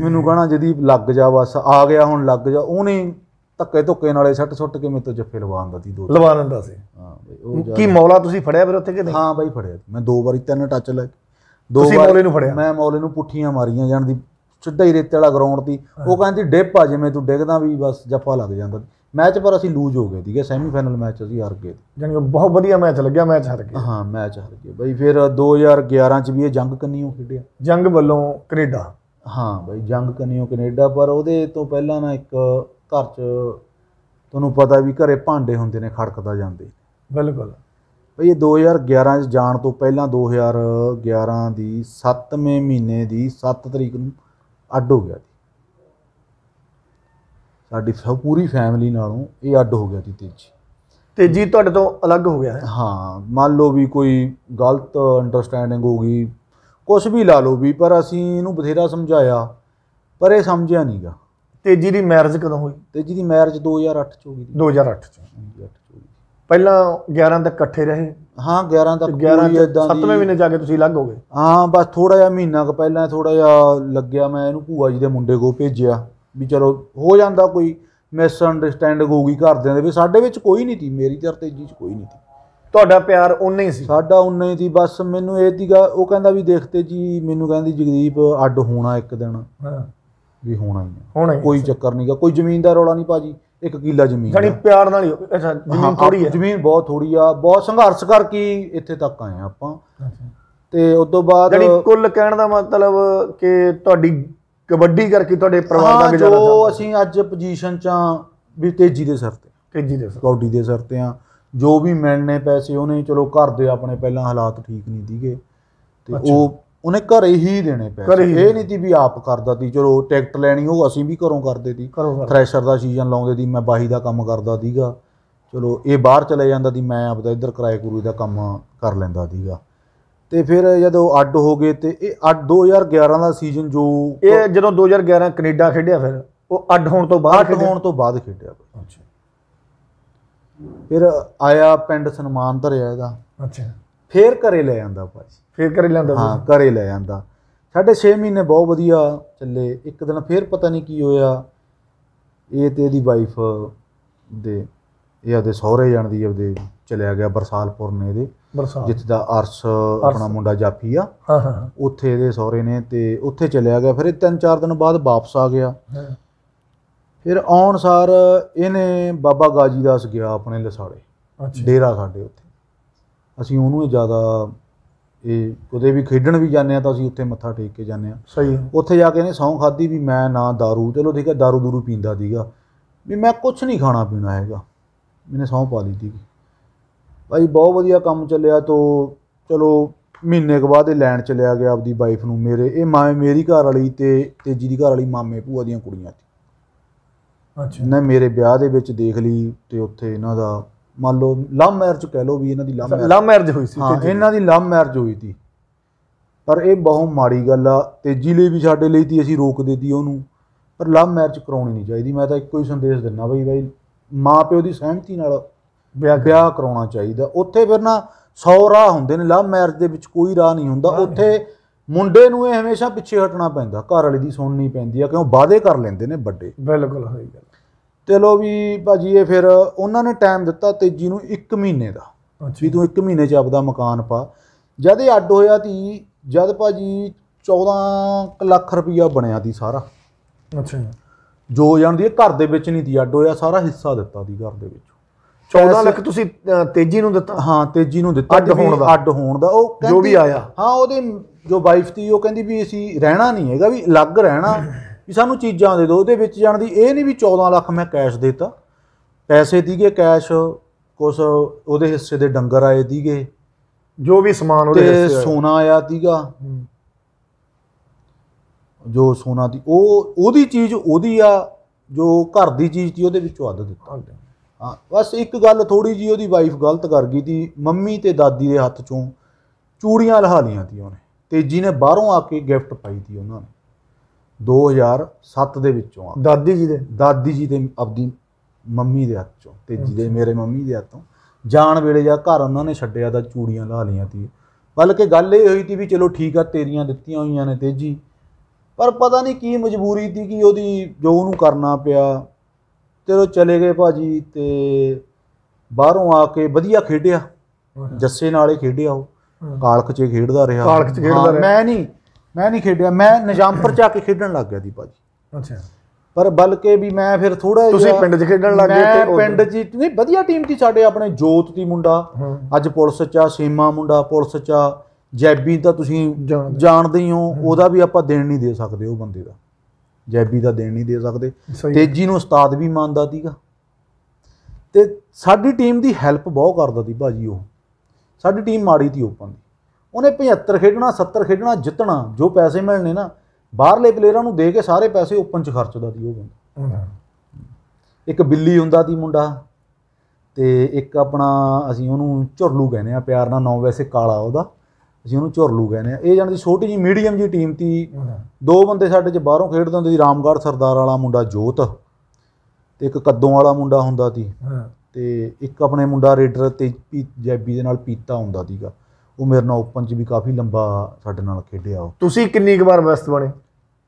ਮੈਨੂੰ ਕਹਣਾ ਜਦੀਪ ਲੱਗ ਜਾ ਬਸ ਆ ਗਿਆ ਹੁਣ ਲੱਗ ਜਾ ਉਹਨੇ ਧੱਕੇ ਧੁੱਕੇ ਨਾਲੇ ਛੱਟ ਸੁੱਟ ਕੇ ਮੇਰੇ ਜੱਫੇ ਲਵਾ ਦਿੰਦਾ ਸੀ ਦੋ ਲਵਾ ਦਿੰਦਾ ਸੀ ਹਾਂ ਬਈ ਉਹ ਕੀ ਮੌਲਾ ਤੁਸੀਂ ਫੜਿਆ ਫਿਰ ਉੱਥੇ ਕਿ ਨਹੀਂ ਹਾਂ ਬਾਈ ਫੜਿਆ ਮੈਂ ਦੋ ਵਾਰੀ ਤਿੰਨ ਟੱਚ ਲੈ ਦੋ ਵਾਰ ਮੌਲੇ ਨੂੰ ਫੜਿਆ ਮੈਂ ਮੌਲੇ ਨੂੰ ਪੁੱਠੀਆਂ ਮਾਰੀਆਂ ਜਾਣ ਦੀ ਸਿੱਧਾ ਹੀ ਰੇਤੇ ਵਾਲਾ ਗਰਾਊਂਡ ਦੀ ਉਹ ਕਹਿੰਦੀ ਡਿੱਪ ਆ ਜਿਵੇਂ ਤੂੰ ਡਿੱਗਦਾ ਵੀ ਬਸ ਜੱਫਾ ਲੱਗ ਜਾਂਦਾ ਮੈਚ ਪਰ ਅਸੀਂ ਲੂਜ਼ ਹੋ ਗਏ ਸੀਗੇ ਸੈਮੀਫਾਈਨਲ ਮੈਚ ਅਸੀਂ ਹਾਰ ਗਏ ਜਾਨੀ ਬਹੁਤ ਵਧੀਆ ਮੈਚ ਲੱਗਿਆ ਮੈਚ ਹਾਰ ਗਏ ਹਾਂ ਮੈਚ ਹਾਰ ਗਏ ਬਈ ਫਿਰ 2011 ਚ ਵੀ ਇਹ ਜੰਗ ਕੰਨੀਓ ਖੇਡਿਆ ਜੰਗ ਵੱਲੋਂ ਕੈਨੇਡਾ ਹਾਂ ਬਈ ਜੰਗ ਕਨਿਓ ਕੈਨੇਡਾ ਪਰ ਉਹਦੇ ਤੋਂ ਪਹਿਲਾਂ ਨਾ ਇੱਕ ਘਰ 'ਚ ਤੁਹਾਨੂੰ ਪਤਾ ਵੀ ਘਰੇ ਭਾਂਡੇ ਹੁੰਦੇ ਨੇ ਖੜਕਦਾ ਜਾਂਦੇ ਬਿਲਕੁਲ ਬਈ ਇਹ 2011 'ਚ ਜਾਣ ਤੋਂ ਪਹਿਲਾਂ 2011 ਦੀ 7ਵੇਂ ਮਹੀਨੇ ਦੀ 7 ਤਰੀਕ ਨੂੰ ਅੱਡ ਹੋ ਗਿਆ ਸੀ ਸਾਡੀ ਸਭ ਪੂਰੀ ਫੈਮਿਲੀ ਨਾਲੋਂ ਇਹ ਅੱਡ ਹੋ ਗਿਆ ਸੀ ਤੇਜੀ ਤੇਜੀ ਤੁਹਾਡੇ ਤੋਂ ਅਲੱਗ ਹੋ ਗਿਆ ਹੈ ਹਾਂ ਮੰਨ ਲਓ ਵੀ ਕੋਈ ਗਲਤ ਅੰਡਰਸਟੈਂਡਿੰਗ ਹੋ ਗਈ ਕੁਝ ਵੀ ਲਾ ਲਓ ਵੀ ਪਰ ਅਸੀਂ ਇਹਨੂੰ ਬਥੇਰਾ ਸਮਝਾਇਆ ਪਰ ਇਹ ਸਮਝਿਆ ਨਹੀਂਗਾ ਤੇਜੀ ਦੀ ਮੈਰਿਜ ਕਦੋਂ ਹੋਈ ਤੇਜੀ ਦੀ ਮੈਰਿਜ 2008 ਚ ਹੋ ਗਈ 2008 ਚ ਪਹਿਲਾਂ 11 ਤੱਕ ਇਕੱਠੇ ਰਹੇ ਹਾਂ 11 ਤੱਕ 11 ਇਦਾਂ ਦੀ 7ਵੇਂ ਮਹੀਨੇ ਜਾ ਕੇ ਤੁਸੀਂ ਅਲੱਗ ਹੋ ਗਏ ਹਾਂ ਬਸ ਥੋੜਾ ਜਿਹਾ ਮਹੀਨਾ ਕੁ ਪਹਿਲਾਂ ਥੋੜਾ ਜਿਹਾ ਲੱਗਿਆ ਮੈਂ ਇਹਨੂੰ ਭੂਆ ਜੀ ਦੇ ਮੁੰਡੇ ਕੋਲ ਭੇਜਿਆ ਵੀ ਚਲੋ ਹੋ ਜਾਂਦਾ ਕੋਈ ਮਿਸ ਅੰਡਰਸਟੈਂਡਿੰਗ ਹੋਊਗੀ ਘਰਦਿਆਂ ਦੇ ਵੀ ਸਾਡੇ ਵਿੱਚ ਕੋਈ ਨਹੀਂ ਸੀ ਮੇਰੀ ਤੇ ਤੇਜੀ ਚ ਕੋਈ ਨਹੀਂ ਸੀ ਤੁਹਾਡਾ ਪਿਆਰ ਉਨਾ ਹੀ ਸੀ ਸਾਡਾ ਉਨਾ ਹੀ ਸੀ ਬਸ ਮੈਨੂੰ ਇਹ ਦੀਗਾ ਉਹ ਕਹਿੰਦਾ ਵੀ ਦੇਖਤੇ ਜੀ ਮੈਨੂੰ ਕਹਿੰਦੀ ਜਗਦੀਪ ਅੱਡ ਹੋਣਾ ਇੱਕ ਦਿਨ ਹਾਂ ਵੀ ਹੋਣਾ ਹੀ ਹੈ ਕੋਈ ਚੱਕਰ ਨਹੀਂਗਾ ਕੋਈ ਜ਼ਮੀਨ ਦਾ ਨਹੀਂ ਭਾਜੀ ਇੱਕ ਕਿੱਲਾ ਜ਼ਮੀਨ ਜਾਨੀ ਪਿਆਰ ਨਾਲ ਹੀ ਅੱਛਾ ਜ਼ਮੀਨ ਥੋੜੀ ਹੈ ਜ਼ਮੀਨ ਬਹੁਤ ਥੋੜੀ ਆ ਬਹੁਤ ਸੰਘਰਸ਼ ਕਰਕੇ ਇੱਥੇ ਤੱਕ ਆਏ ਆ ਆਪਾਂ ਤੇ ਉਸ ਤੋਂ ਬਾਅਦ ਜਾਨੀ ਕੁੱਲ ਕਹਿਣ ਦਾ ਮਤਲਬ ਕਿ ਤੁਹਾਡੀ ਕਬੱਡੀ ਕਰਕੇ ਤੁਹਾਡੇ ਪਰਿਵਾਰ ਦਾ ਗੁਜ਼ਾਰਾ ਜੋ ਅਸੀਂ ਅੱਜ ਪੋਜੀਸ਼ਨ 'ਚ ਵੀ ਤੇਜ਼ੀ ਦੇ ਸਰ ਤੇ ਤੇਜ਼ੀ ਦੇ ਸਿਰ ਕੌਡੀ ਦੇ ਸਰ ਤੇ ਆ ਜੋ ਵੀ ਮਿਲਨੇ ਪੈਸੇ ਉਹਨੇ ਚਲੋ ਘਰ ਦੇ ਆਪਣੇ ਪਹਿਲਾਂ ਹਾਲਾਤ ਠੀਕ ਨਹੀਂ ਦੀਗੇ ਤੇ ਉਹ ਉਹਨੇ ਘਰੇ ਹੀ ਦੇਣੇ ਪੈਸੇ ਇਹ ਨਹੀਂ ਦੀ ਵੀ ਆਪ ਕਰਦਾ ਦੀ ਚਲੋ ਟਿਕਟ ਲੈਣੀ ਉਹ ਅਸੀਂ ਵੀ ਘਰੋਂ ਕਰਦੇ ਦੀ ਥ੍ਰੈਸ਼ਰ ਦਾ ਸੀਜ਼ਨ ਲਾਉਂਦੇ ਦੀ ਮੈਂ ਬਾਹੀ ਦਾ ਕੰਮ ਕਰਦਾ ਦੀਗਾ ਚਲੋ ਇਹ ਬਾਹਰ ਚਲੇ ਜਾਂਦਾ ਦੀ ਮੈਂ ਆਪਦਾ ਇੱਧਰ ਕਿਰਾਏ ਕਰੂਏ ਦਾ ਕੰਮ ਕਰ ਲੈਂਦਾ ਦੀਗਾ ਤੇ ਫਿਰ ਜਦੋਂ ਅੱਡ ਹੋ ਗਏ ਤੇ ਇਹ ਅੱਡ 2011 ਦਾ ਸੀਜ਼ਨ ਜੋ ਇਹ ਜਦੋਂ 2011 ਕੈਨੇਡਾ ਖੇਡਿਆ ਫਿਰ ਉਹ ਅੱਡ ਹੋਣ ਤੋਂ ਬਾਅਦ ਹੋਣ ਤੋਂ ਬਾਅਦ ਖੇਡਿਆ ਅੱਛਾ ਫਿਰ ਆਇਆ ਪਿੰਡ ਸਨਮਾਨ ਧਰਿਆ ਇਹਦਾ ਅੱਛਾ ਫੇਰ ਘਰੇ ਲੈ ਜਾਂਦਾ ਭਾਈ ਫੇਰ ਘਰੇ ਲਿਆਂਦਾ ਹਾਂ ਘਰੇ ਲੈ ਜਾਂਦਾ ਸਾਡੇ 6 ਮਹੀਨੇ ਬਹੁਤ ਵਧੀਆ ਚੱਲੇ ਇੱਕ ਦਿਨ ਫੇਰ ਪਤਾ ਨਹੀਂ ਕੀ ਹੋਇਆ ਇਹ ਤੇ ਇਹਦੀ ਵਾਈਫ ਦੇ ਇਹ ਆਦੇ ਸਹੁਰੇ ਜਾਣਦੀ ਆਪਦੇ ਚਲਿਆ ਗਿਆ ਬਰਸਾਲਪੁਰ ਨੇ ਇਹਦੇ ਜਿੱਥੇ ਦਾ ਅਰਸ ਆਪਣਾ ਮੁੰਡਾ ਜਾਫੀ ਆ ਹਾਂ ਹਾਂ ਉੱਥੇ ਇਹਦੇ ਸਹੁਰੇ ਨੇ ਤੇ ਉੱਥੇ ਚਲਿਆ ਗਿਆ ਫਿਰ ਇਹ 3-4 ਦਿਨ ਬਾਅਦ ਵਾਪਸ ਆ ਗਿਆ ਫਿਰ ਆਉਣ ਸਾਰ ਇਹਨੇ ਬਾਬਾ ਗਾਜੀ ਦਾਸ ਗਿਆ ਆਪਣੇ ਲਸਾੜੇ ਡੇਰਾ ਸਾਡੇ ਉੱਥੇ ਅਸੀਂ ਉਹਨੂੰ ਜ਼ਿਆਦਾ ਇਹ ਉਹਦੇ ਵੀ ਖੇਡਣ ਵੀ ਜਾਂਦੇ ਆ ਤਾਂ ਅਸੀਂ ਉੱਥੇ ਮੱਥਾ ਟੇਕ ਕੇ ਜਾਂਦੇ ਆ ਸਹੀ ਉੱਥੇ ਜਾ ਕੇ ਇਹਨੇ ਸੌਂ ਖਾਦੀ ਵੀ ਮੈਂ ਨਾ दारू ਚਲੋ ਠੀਕ ਹੈ दारू ਦੂਰੂ ਪੀਂਦਾ ਦੀਗਾ ਵੀ ਮੈਂ ਕੁਝ ਨਹੀਂ ਖਾਣਾ ਪੀਣਾ ਹੈਗਾ ਮੈਨੇ ਸੌਂ ਪਾ ਲਈ ਦੀ ਭਾਈ ਬਹੁਤ ਵਧੀਆ ਕੰਮ ਚੱਲਿਆ ਤੋਂ ਚਲੋ ਮਹੀਨੇ ਕੇ ਬਾਅਦ ਇਹ ਲੈਣ ਚਲਿਆ ਗਿਆ ਆਪਦੀ ਵਾਈਫ ਨੂੰ ਮੇਰੇ ਇਹ ਮਾਂ ਮੇਰੀ ਘਰ ਵਾਲੀ ਤੇ ਤੇਜੀ ਦੀ ਘਰ ਵਾਲੀ ਮਾਮੇ ਭੂਆ ਦੀਆਂ ਕੁੜੀਆਂ ਸੀ ਅੱਛਾ ਨਾ ਮੇਰੇ ਵਿਆਹ ਦੇ ਵਿੱਚ ਦੇਖ ਲਈ ਤੇ ਉੱਥੇ ਇਹਨਾਂ ਦਾ ਮੰਨ ਲਓ ਲਵ ਮੈਰਿਜ ਕਹਿ ਲਓ ਵੀ ਇਹਨਾਂ ਦੀ ਲਵ ਮੈਰਿਜ ਲਵ ਮੈਰਿਜ ਹੋਈ ਸੀ ਹਾਂ ਇਹਨਾਂ ਦੀ ਲਵ ਮੈਰਿਜ ਹੋਈ ਸੀ ਪਰ ਇਹ ਬਹੁਤ ਮਾੜੀ ਗੱਲ ਆ ਤੇਜੀ ਲਈ ਵੀ ਸਾਡੇ ਲਈ ਤੀ ਅਸੀਂ ਰੋਕ ਦਿੱਤੀ ਉਹਨੂੰ ਪਰ ਲਵ ਮੈਰਿਜ ਕਰਾਉਣੀ ਨਹੀਂ ਚਾਹੀਦੀ ਮੈਂ ਤਾਂ ਇੱਕੋ ਹੀ ਸੰਦੇਸ਼ ਦਿੰਨਾ ਬਈ ਬਈ ਮਾਂ ਪਿਓ ਦੀ ਸਹਿਮਤੀ ਨਾਲ ਵਿਆਹ ਕਰਾਉਣਾ ਚਾਹੀਦਾ ਉੱਥੇ ਫਿਰ ਨਾ 100 ਰਾਹ ਹੁੰਦੇ ਨੇ ਲਵ ਮੈਰਿਜ ਦੇ ਵਿੱਚ ਕੋਈ ਰਾਹ ਨਹੀਂ ਹੁੰਦਾ ਉੱਥੇ ਮੁੰਡੇ ਨੂੰ ਇਹ ਹਮੇਸ਼ਾ ਪਿੱਛੇ ਹਟਣਾ ਪੈਂਦਾ ਘਰ ਵਾਲੇ ਦੀ ਸੁਣਨੀ ਪੈਂਦੀ ਆ ਕਿਉਂ ਵਾਅਦੇ ਕਰ ਲੈਂਦੇ ਨੇ ਵੱਡੇ ਬਿਲਕੁਲ ਹੋਈ ਗੱਲ ਤੇ ਲੋ ਵੀ ਭਾਜੀ ਇਹ ਫਿਰ ਉਹਨਾਂ ਨੇ ਟਾਈਮ ਦਿੱਤਾ ਤੇਜੀ ਨੂੰ 1 ਮਹੀਨੇ ਦਾ ਵੀ ਤੂੰ 1 ਮਹੀਨੇ ਚ ਆਪਦਾ ਮਕਾਨ ਪਾ ਜਦ ਇਹ ਅੱਡ ਹੋਇਆ ਤੀ ਜਦ ਭਾਜੀ 14 ਲੱਖ ਰੁਪਇਆ ਬਣਿਆ ਦੀ ਸਾਰਾ ਅੱਛਾ ਜੋ ਜਾਂਦੀ ਹੈ ਘਰ ਦੇ ਵਿੱਚ ਨਹੀਂ ਦੀ ਅੱਡ ਹੋਇਆ ਸਾਰਾ ਹਿੱਸਾ ਦਿੱਤਾ ਦੀ ਘਰ ਦੇ ਵਿੱਚ 14 ਲੱਖ ਤੁਸੀਂ ਤੇਜੀ ਨੂੰ ਦਿੱਤਾ ਹਾਂ ਤੇਜੀ ਨੂੰ ਦਿੱਤਾ ਅੱਡ ਹੋਣ ਦਾ ਅੱਡ ਹੋਣ ਦਾ ਉਹ ਜੋ ਵੀ ਆਇਆ ਹਾਂ ਉਹਦੇ ਜੋ ਵਾਈਫ ਤੀ ਉਹ ਕਹਿੰਦੀ ਵੀ ਅਸੀਂ ਰਹਿਣਾ ਨਹੀਂ ਹੈਗਾ ਵੀ ਅਲੱਗ ਰਹਿਣਾ ਵੀ ਸਾਨੂੰ ਚੀਜ਼ਾਂ ਦੇ ਦਿਓ ਉਹਦੇ ਵਿੱਚ ਜਾਣ ਦੀ ਇਹ ਨਹੀਂ ਵੀ 14 ਲੱਖ ਮੈਂ ਕੈਸ਼ ਦੇਤਾ ਪੈਸੇ ਦੀਗੇ ਕੈਸ਼ ਕੁਝ ਉਹਦੇ ਹਿੱਸੇ ਦੇ ਡੰਗਰ ਆਏ ਦੀਗੇ ਜੋ ਵੀ ਸਮਾਨ ਉਹਦੇ ਹਿੱਸੇ ਤੇ ਸੋਨਾ ਆਇਆ ਦੀਗਾ ਜੋ ਸੋਨਾ ਦੀ ਉਹ ਉਹਦੀ ਚੀਜ਼ ਉਹਦੀ ਆ ਜੋ ਘਰ ਦੀ ਚੀਜ਼ ਤੀ ਉਹਦੇ ਵਿੱਚੋਂ ਅੱਧ ਦਿੱਤਾ ਹਾਂ ਬਸ ਇੱਕ ਗੱਲ ਥੋੜੀ ਜੀ ਉਹਦੀ ਵਾਈਫ ਗਲਤ ਕਰ ਗਈ ਦੀ ਮੰਮੀ ਤੇ ਦਾਦੀ ਦੇ ਹੱਥ ਚੋਂ ਚੂੜੀਆਂ ਲਹਾ ਲੀਆਂ ਤੀ ਉਹਨੇ ਤੇਜੀ ਨੇ ਬਾਹਰੋਂ ਆ ਕੇ ਗਿਫਟ ਪਾਈ ਦੀ ਉਹਨਾਂ ਨੇ 2007 ਦੇ ਵਿੱਚੋਂ ਆ ਦਾਦੀ ਜੀ ਦੇ ਦਾਦੀ ਜੀ ਦੇ ਆਪਦੀ ਮੰਮੀ ਦੇ ਹੱਥੋਂ ਤੇਜੀ ਦੇ ਮੇਰੇ ਮੰਮੀ ਦੇ ਹੱਥੋਂ ਜਾਣ ਵੇਲੇ ਜਾਂ ਘਰ ਉਹਨਾਂ ਨੇ ਛੱਡਿਆ ਤਾਂ ਚੂੜੀਆਂ ਲਾ ਲਈਆਂ ਤੀ ਬਲਕਿ ਗੱਲ ਇਹ ਹੋਈ ਤੀ ਵੀ ਚਲੋ ਠੀਕ ਆ ਤੇਰੀਆਂ ਦਿੱਤੀਆਂ ਹੋਈਆਂ ਨੇ ਤੇਜੀ ਪਰ ਪਤਾ ਨਹੀਂ ਕੀ ਮਜਬੂਰੀ ਤੀ ਕਿ ਉਹਦੀ ਜੋ ਉਹਨੂੰ ਕਰਨਾ ਪਿਆ ਚਲੋ ਚਲੇ ਗਏ ਭਾਜੀ ਤੇ ਬਾਹਰੋਂ ਆ ਕੇ ਵਧੀਆ ਖੇਡਿਆ ਜੱਸੇ ਨਾਲ ਹੀ ਖੇਡਿਆ ਉਹ ਕਾਲਖ 'ਚ ਖੇਡਦਾ ਰਿਹਾ ਕਾਲਖ 'ਚ ਖੇਡਦਾ ਰਿਹਾ ਮੈਂ ਨਹੀਂ ਮੈਂ ਨਹੀਂ ਖੇਡਿਆ ਮੈਂ ਨਿਜ਼ਾਮਪੁਰ 'ਚ ਆ ਕੇ ਖੇਡਣ ਲੱਗ ਗਿਆ ਦੀ ਭਾਜੀ ਅੱਛਾ ਪਰ ਬਲਕੇ ਵੀ ਮੈਂ ਫਿਰ ਥੋੜਾ ਜਿਹਾ ਤੁਸੀਂ ਪਿੰਡ 'ਚ ਖੇਡਣ ਲੱਗ ਗਏ ਤੇ ਪਿੰਡ 'ਚ ਨਹੀਂ ਵਧੀਆ ਟੀਮ ਸੀ ਸਾਡੇ ਆਪਣੇ ਜੋਤ ਦੀ ਮੁੰਡਾ ਅੱਜ ਪੁਲਿਸ 'ਚ ਆ ਸੀਮਾ ਮੁੰਡਾ ਪੁਲਿਸ 'ਚ ਆ ਜੈਬੀ ਤਾਂ ਤੁਸੀਂ ਜਾਣਦੇ ਹੋ ਉਹਦਾ ਵੀ ਆਪਾਂ ਦੇਣ ਨਹੀਂ ਦੇ ਸਕਦੇ ਉਹ ਬੰਦੇ ਦਾ ਜੈਬੀ ਦਾ ਦੇਣ ਨਹੀਂ ਦੇ ਸਕਦੇ ਤੇਜੀ ਨੂੰ ਉਸਤਾਦ ਵੀ ਮੰਨਦਾ ਸੀਗਾ ਤੇ ਸਾਡੀ ਟੀਮ ਦੀ ਹੈਲਪ ਬਹੁਤ ਕਰਦਾ ਸੀ ਭਾਜੀ ਉਹ ਸਾਡੀ ਟੀਮ ਮਾੜੀ ਸੀ ਓਪਨ ਦੀ ਉਹਨੇ 75 ਖੇਡਣਾ 70 ਖੇਡਣਾ ਜਿੱਤਣਾ ਜੋ ਪੈਸੇ ਮਿਲਨੇ ਨਾ ਬਾਹਰਲੇ ਪਲੇਅਰਾਂ ਨੂੰ ਦੇ ਕੇ ਸਾਰੇ ਪੈਸੇ ਓਪਨ 'ਚ ਖਰਚਦਾ ਸੀ ਉਹ ਬੰਦਾ ਇੱਕ ਬਿੱਲੀ ਹੁੰਦਾ ਸੀ ਮੁੰਡਾ ਤੇ ਇੱਕ ਆਪਣਾ ਅਸੀਂ ਉਹਨੂੰ ਝੁਰਲੂ ਕਹਿੰਦੇ ਆ ਪਿਆਰ ਨਾਲ ਨਾਮ ਵੈਸੇ ਕਾਲਾ ਉਹਦਾ ਅਸੀਂ ਉਹਨੂੰ ਝੁਰਲੂ ਕਹਿੰਦੇ ਆ ਇਹ ਜਾਨ ਦੀ ਛੋਟੀ ਜੀ ਮੀਡੀਅਮ ਜੀ ਟੀਮ ਸੀ ਦੋ ਬੰਦੇ ਸਾਡੇ 'ਚ ਬਾਹਰੋਂ ਖੇਡਦੇ ਹੁੰਦੇ ਸੀ ਰਾਮਗੜ੍ਹ ਸਰਦਾਰ ਵਾਲਾ ਮੁੰਡਾ ਜੋਤ ਤੇ ਇੱਕ ਕੱਦੋਂ ਵਾਲਾ ਮੁੰਡਾ ਹੁੰਦਾ ਸੀ ਤੇ ਇੱਕ ਆਪਣੇ ਮੁੰਡਾ ਰੇਡਰ ਤੇ ਜੈਬੀ ਦੇ ਨਾਲ ਪੀਤਾ ਹੁੰਦਾ ਸੀਗਾ ਉਹ ਮੇਰੇ ਨਾਲ ਓਪਨ 'ਚ ਵੀ ਕਾਫੀ ਲੰਬਾ ਸਾਡੇ ਨਾਲ ਖੇਡਿਆ ਉਹ ਤੁਸੀਂ ਕਿੰਨੀ ਕੁ ਵਾਰ ਬੈਸਟ ਬਣੇ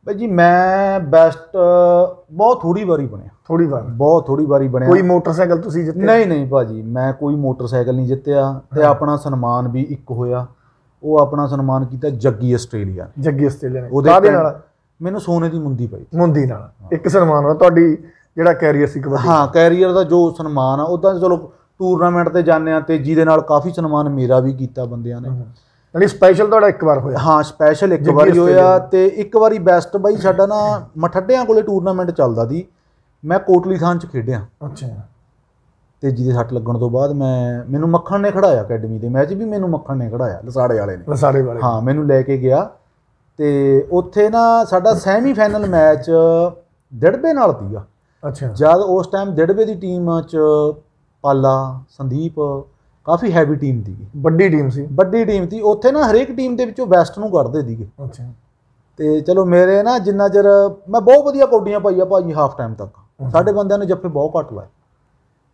ਬਈ ਜੀ ਮੈਂ ਬੈਸਟ ਬਹੁਤ ਥੋੜੀ ਵਾਰੀ ਬਣਿਆ ਥੋੜੀ ਵਾਰ ਬਹੁਤ ਥੋੜੀ ਵਾਰੀ ਬਣਿਆ ਕੋਈ ਮੋਟਰਸਾਈਕਲ ਤੁਸੀਂ ਜਿੱਤੇ ਨਹੀਂ ਨਹੀਂ ਭਾਜੀ ਮੈਂ ਕੋਈ ਮੋਟਰਸਾਈਕਲ ਨਹੀਂ ਜਿੱਤਿਆ ਤੇ ਆਪਣਾ ਸਨਮਾਨ ਵੀ ਇੱਕ ਹੋਇਆ ਉਹ ਆਪਣਾ ਸਨਮਾਨ ਕੀਤਾ ਜੱਗੀ ਆਸਟ੍ਰੇਲੀਆ ਜੱਗੀ ਆਸਟ੍ਰੇਲੀਆ ਨੇ ਉਹਦੇ ਨਾਲ ਮੈਨੂੰ ਸੋਨੇ ਦੀ ਮੁੰਦੀ ਪਈ ਮੁੰਦੀ ਨਾਲ ਇੱਕ ਸਨਮਾਨ ਹੋਇਆ ਤੁਹਾਡੀ ਜਿਹੜਾ ਕੈਰੀਅਰ ਸੀ ਕਬੱਡੀ ਹਾਂ ਕੈਰੀਅਰ ਦਾ ਜੋ ਸਨਮਾਨ ਆ ਉਦਾਂ ਚਲੋ ਟੂਰਨਾਮੈਂਟ ਤੇ ਜਾਂਦੇ ਆ ਤੇ ਜਿਹਦੇ ਨਾਲ ਕਾਫੀ ਸਨਮਾਨ ਮੇਰਾ ਵੀ ਕੀਤਾ ਬੰਦਿਆਂ ਨੇ ਯਾਨੀ ਸਪੈਸ਼ਲ ਤੁਹਾਡਾ ਇੱਕ ਵਾਰ ਹੋਇਆ ਹਾਂ ਸਪੈਸ਼ਲ ਇੱਕ ਵਾਰੀ ਹੋਇਆ ਤੇ ਇੱਕ ਵਾਰੀ ਬੈਸਟ ਬਾਈ ਸਾਡਾ ਨਾ ਮਠੱਡਿਆਂ ਕੋਲੇ ਟੂਰਨਾਮੈਂਟ ਚੱਲਦਾ ਸੀ ਮੈਂ ਕੋਟਲੀ ਖਾਨ ਚ ਖੇਡਿਆ ਅੱਛਾ ਤੇ ਜਿਹਦੇ ਸੱਟ ਲੱਗਣ ਤੋਂ ਬਾਅਦ ਮੈਂ ਮੈਨੂੰ ਮੱਖਣ ਨੇ ਖੜਾਇਆ ਅਕੈਡਮੀ ਦੇ ਮੈਚ ਵੀ ਮੈਨੂੰ ਮੱਖਣ ਨੇ ਖੜਾਇਆ ਲਸਾੜੇ ਵਾਲੇ ਨੇ ਲਸਾੜੇ ਵਾਲੇ ਹਾਂ ਮੈਨੂੰ ਲੈ ਕੇ ਗਿਆ ਤੇ ਉੱਥੇ ਨਾ ਸਾਡਾ ਸੈਮੀ ਫਾਈਨਲ ਮੈਚ ਡੜਬੇ ਨਾਲ ਸੀਗਾ ਅੱਛਾ ਜਦ ਉਸ ਟਾਈਮ ਦਿੜਬੇ ਦੀ ਟੀਮ ਚ ਪਾਲਾ ਸੰਦੀਪ ਕਾਫੀ ਹੈਵੀ ਟੀਮ ਦੀ ਵੱਡੀ ਟੀਮ ਸੀ ਵੱਡੀ ਟੀਮ ਸੀ ਉੱਥੇ ਨਾ ਹਰੇਕ ਟੀਮ ਦੇ ਵਿੱਚੋਂ ਬੈਸਟ ਨੂੰ ਕੱਢਦੇ ਸੀਗੇ ਅੱਛਾ ਤੇ ਚਲੋ ਮੇਰੇ ਨਾ ਜਿੰਨਾ ਚਿਰ ਮੈਂ ਬਹੁਤ ਵਧੀਆ ਕੌਡੀਆਂ ਪਾਈਆਂ ਭਾਜੀ ਹਾਫ ਟਾਈਮ ਤੱਕ ਸਾਡੇ ਬੰਦਿਆਂ ਨੇ ਜੱਫੇ ਬਹੁਤ ਘੱਟ ਲਾਏ